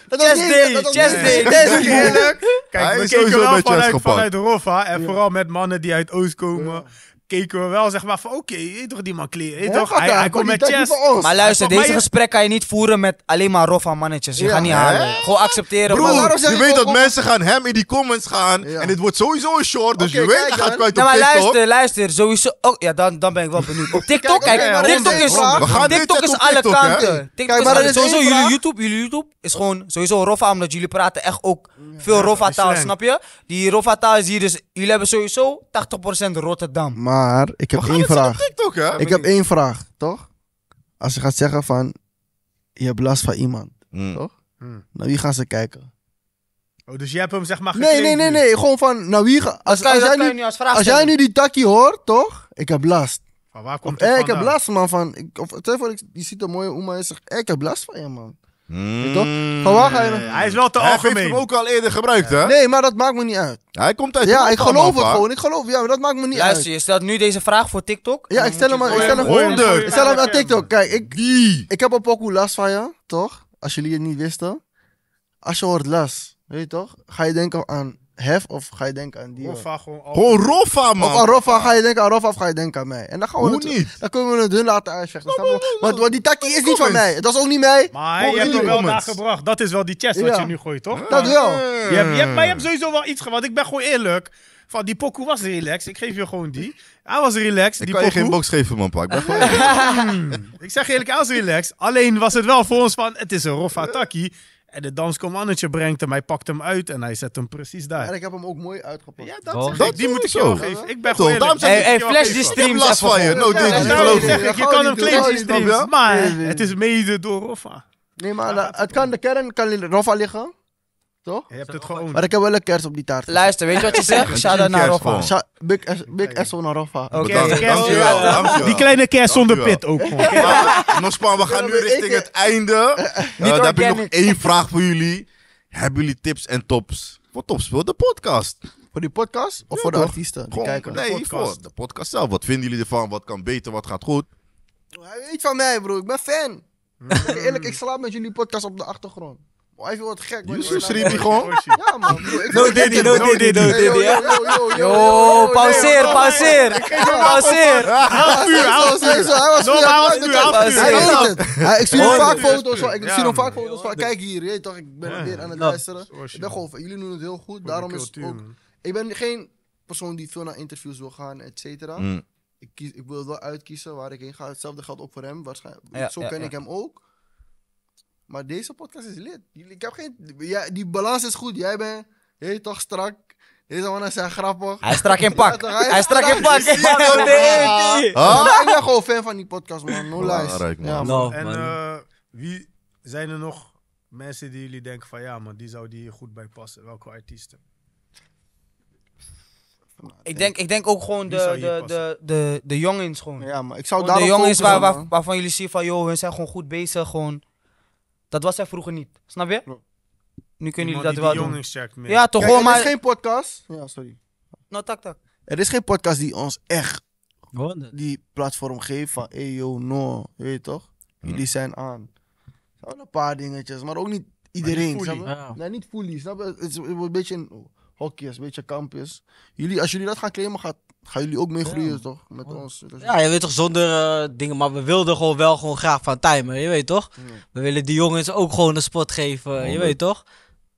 Chest day, chest day. Dat is heerlijk. Kijk, we keken wel vanuit Roffa. En vooral met mannen die uit Oost komen. know? keken we wel zeg maar van oké, toch die man kleren. toch, hij, hij komt met chess. Maar luister, deze gesprek kan je niet voeren met alleen maar roffa mannetjes. Je gaat niet halen. Gewoon accepteren. Bro, je, weet dat mensen gaan hem in die comments gaan. En dit wordt sowieso een short, dus je weet dat gaat kwijt op nou, maar luister, luister. Sowieso, oh, ja dan, dan ben ik wel benieuwd. TikTok, kijk, TikTok is, TikTok alle kanten. TikTok is sowieso jullie YouTube. Jullie YouTube is gewoon sowieso roffa, omdat jullie praten echt ook veel roffa taal, snap je? Die roffa taal is hier dus, jullie hebben sowieso 80% Rotterdam. Maar ik heb één vraag. Ik heb één vraag, toch? Als je gaat zeggen van je hebt last van iemand, hmm. toch? Mm. Naar nou, wie gaan ze kijken? Oh, dus jij hebt hem zeg maar Nee, nee, nee, nee. Gewoon van naar nou, wie als, als, jij nu, als vraag als jij nu die takkie hoort, toch? Ik heb last. Van waar komt het eh, ik heb last, man. Van, of, ik, je ziet een mooie oma en zegt, eh, ik heb last van je, man toch? Mm. Nou- hij is wel te hij algemeen. Hij heeft hem ook al eerder gebruikt, hè? Nee, maar dat maakt me niet uit. Hij komt uit Ja, ik geloof het gewoon. Ik geloof, ja, maar dat maakt me niet uit. Luister, je stelt nu deze vraag voor TikTok. Ja, ik stel hem, aan, ik Ik stel hem aan TikTok. Kijk, ik, ik heb een pokoe last van je, toch? Als jullie het niet wisten. Als je hoort last, weet je toch? Ga je denken aan Hef of ga je denken aan die? roffa eh, gewoon. man. Of aan ga je denken aan Rofa of ga je denken aan mij? En dan gaan we Hoe niet? Dan kunnen we het hun laten uitvechten. No, no, Want die takkie nou, is nou, niet van mij. Dat is ook niet mij. Maar oh, je hebt hem wel nagebracht. Dat is wel die chest wat je nu gooit, toch? Dat wel. Je hebt, je hebt, maar je hebt sowieso wel iets Want ik ben gewoon eerlijk. Van die pokoe was relaxed. Ik geef je gewoon die. Hij was relaxed. Ik die kan je geen box geven, man. Pak. Ik, [LAUGHS] ik zeg eerlijk, hij was relaxed. Alleen was het wel voor ons van, het is een Roffa takkie. En de danscommandantje brengt hem, hij pakt hem uit en hij zet hem precies daar. En ik heb hem ook mooi uitgepakt. Ja, dat, die moet ik zo geven. Ik ben gewoon eerlijk. Hey, flash die stream last van je. No, dit Je kan hem kleintje streamen, maar het is mede door Roffa. Nee, maar eh, het kan, de kern kan in Roffa liggen. Toch? Je hebt het gewoon. Maar ik heb wel een kerst op die taart. Luister, weet je wat je zegt? Shout-out naar Rafa. Big, S- naar Rafa. Oké, Dankjewel, Die kleine kerst zonder pit ook. Nog Maar, we gaan nu richting het einde. Daar [LAUGHS] eh, dan heb ik nog één vraag voor jullie. Hebben jullie tips en tops? Voor tops voor de podcast. Voor die podcast of voor de artiesten? Die kijken. nee, podcast. voor de podcast zelf. Wat vinden jullie ervan? Wat kan beter? Wat gaat goed? Hij weet van mij, bro. Ik ben fan. Eerlijk, ik slaap met jullie podcast op de achtergrond. Hij wordt gek. Yusuf die gewoon? Ja, man. No diddy, no diddy, no diddy, Yo, pauzeer, pauzeer. Pauzeer. Half hij was uur. Hij was nu Ik zie hem vaak foto's van, ik zie hem vaak foto's van, kijk hier, toch, ik ben weer aan het luisteren. Ik ben gewoon jullie doen het heel goed, daarom is ook... Ik ben geen persoon die veel naar interviews wil gaan, et cetera. Mm. Ik, kies, ik wil wel uitkiezen waar ik heen ga. Hetzelfde geldt ook voor hem. Waarschijnlijk. Zo ken ik hem ook. Maar deze podcast is lid. Ik heb geen, ja, die balans is goed. Jij bent hey, toch strak. Deze mannen zijn grappig. Hij is strak in pak. hij, is strak, in pak. [LAUGHS] ja, ik ben gewoon fan van die podcast, man. No lies. en eh, wie zijn er nog mensen die jullie denken van... Ja, man, die zou die hier goed bij passen. Welke artiesten? ik, denk, ik denk ook gewoon de, de, de, de, jongens gewoon. Ja, maar ik zou daar De jongens waar, waar, waarvan jullie zien van, joh, hun zijn gewoon goed bezig. Gewoon dat was hij vroeger niet. Snap je? Nu kunnen jullie dat wel doen. Ja, toch gewoon maar... Er is geen podcast. Ja, sorry. Nou, tak, tak. Er is geen podcast die ons echt die platform geeft van... Hey, yo, no. weet Je toch? Jullie zijn aan. een paar dingetjes, maar ook niet iedereen. niet Snap je? Ja. Nee, niet fully. Snap je? Het is een beetje hokjes, een beetje kampjes. Jullie, als jullie dat gaan claimen, gaat, gaan jullie ook meegroeien, ja. toch? Met ons. ja, je weet toch, zonder eh, dingen. Maar we wilden gewoon wel gewoon graag van timer, je weet toch? We willen die jongens ook gewoon een spot geven, je weet toch?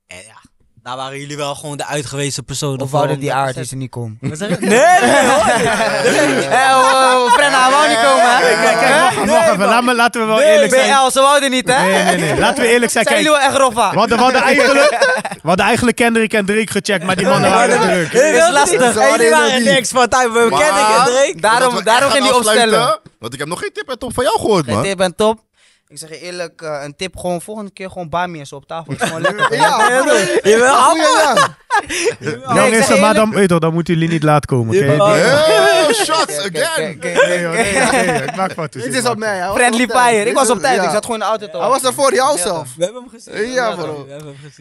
En ja, daar waren jullie wel gewoon de uitgewezen personen. Of wouden die aard is er niet kom. Nee, nee, hoor. Hé, [LAUGHS] eh, oh, oh, oh, Frenna, wou niet komen, hè? Kijk, even. Laten we wel eerlijk zijn. BL, ze wouden niet, hè? Nee, nee, nee. Laten we eerlijk zijn. Zijn jullie wel echt roffa? We hadden eigenlijk Kendrick en Drake gecheckt, maar die mannen waren druk. Dat is lastig. Jullie waren niks van Kendrick en Drake. Daarom ging die opstellen. Want ik heb nog geen tip en top van jou gehoord, man. Tip en top. Ik zeg je eerlijk, uh, een tip gewoon volgende keer gewoon eens op tafel. Dat is gewoon [LAUGHS] lekker. ja, je wil appelen. Nou, dan moet jullie niet laat komen. Okay? Oh, shots again. Het maakt wat. Het is op mij. Friendly fire. Ik was op tijd. Ik zat gewoon in de auto. Hij was er voor jou zelf. We hebben hem gezien. Ja, bro.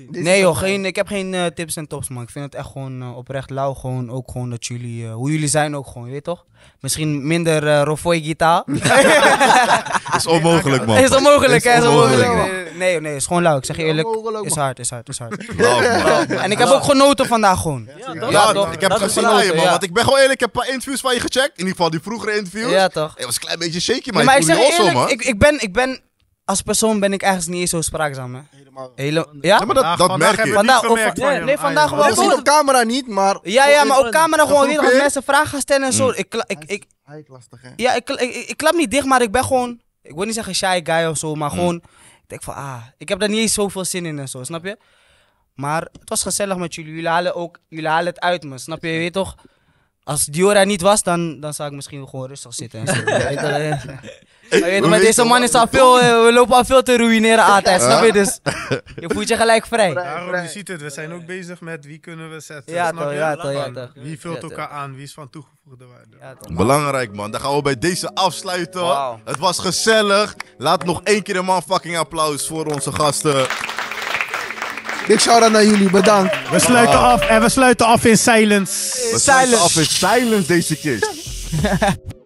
Nee joh, ik heb geen eh, tips en tops man. Ik vind het echt gewoon eh, oprecht lauw. Gewoon ook gewoon dat jullie, hoe jullie zijn ook gewoon, weet toch? misschien minder uh, Rofoy Gita. [LAUGHS] is onmogelijk, man. Is onmogelijk, hè? Is onmogelijk. Nee, nee, nee, is gewoon leuk. Ik zeg je eerlijk, is hard, is hard, is hard. [LAUGHS] en ik heb ook genoten vandaag gewoon. Ja, toch? Ik heb het gezien aan je, man. Want ik ben gewoon eerlijk, ik heb een paar interviews van je gecheckt. In ieder geval die vroegere interviews. Ja, toch? Het was een klein beetje shaky, maar, maar ik zeg je eerlijk, man. Ik, ik ben... Ik ben als persoon ben ik ergens niet eens zo spraakzaam. Hè? Helemaal. Hele, ja? maar dat, dat merk je. Vandaag, op, nee, nee, vandaag op camera niet, maar... Ja, ja, maar op camera gewoon weer Als mensen vragen gaan stellen en zo. Mm. Ik, ik, ik, hij lastig, hè? Ja, ik, ik, ik, klap niet dicht, maar ik ben gewoon... Ik wil niet zeggen shy guy of zo, maar mm. gewoon... Ik denk van, ah, ik heb daar niet eens zoveel zin in en zo, snap je? Maar het was gezellig met jullie. Jullie halen, ook, jullie halen het uit me, snap je? Je weet toch... Als Diora niet was, dan, dan zou ik misschien gewoon rustig zitten en zo. [LAUGHS] weet deze man is al veel, eh, we lopen al veel te ruïneren altijd, snap je? Dus [LAUGHS] je voelt je gelijk vrij. Daarom, je ziet het, we zijn ook bezig met wie kunnen we zetten. Ja toch, ja toch, Wie vult elkaar aan, wie is van toegevoegde waarde. Belangrijk man, dan gaan we bij deze afsluiten. Het was gezellig. Laat nog één keer een man fucking applaus voor onze gasten. Ik shout-out naar jullie, bedankt. We sluiten af en we sluiten af in silence. We silence. sluiten af in silence deze keer. [LAUGHS]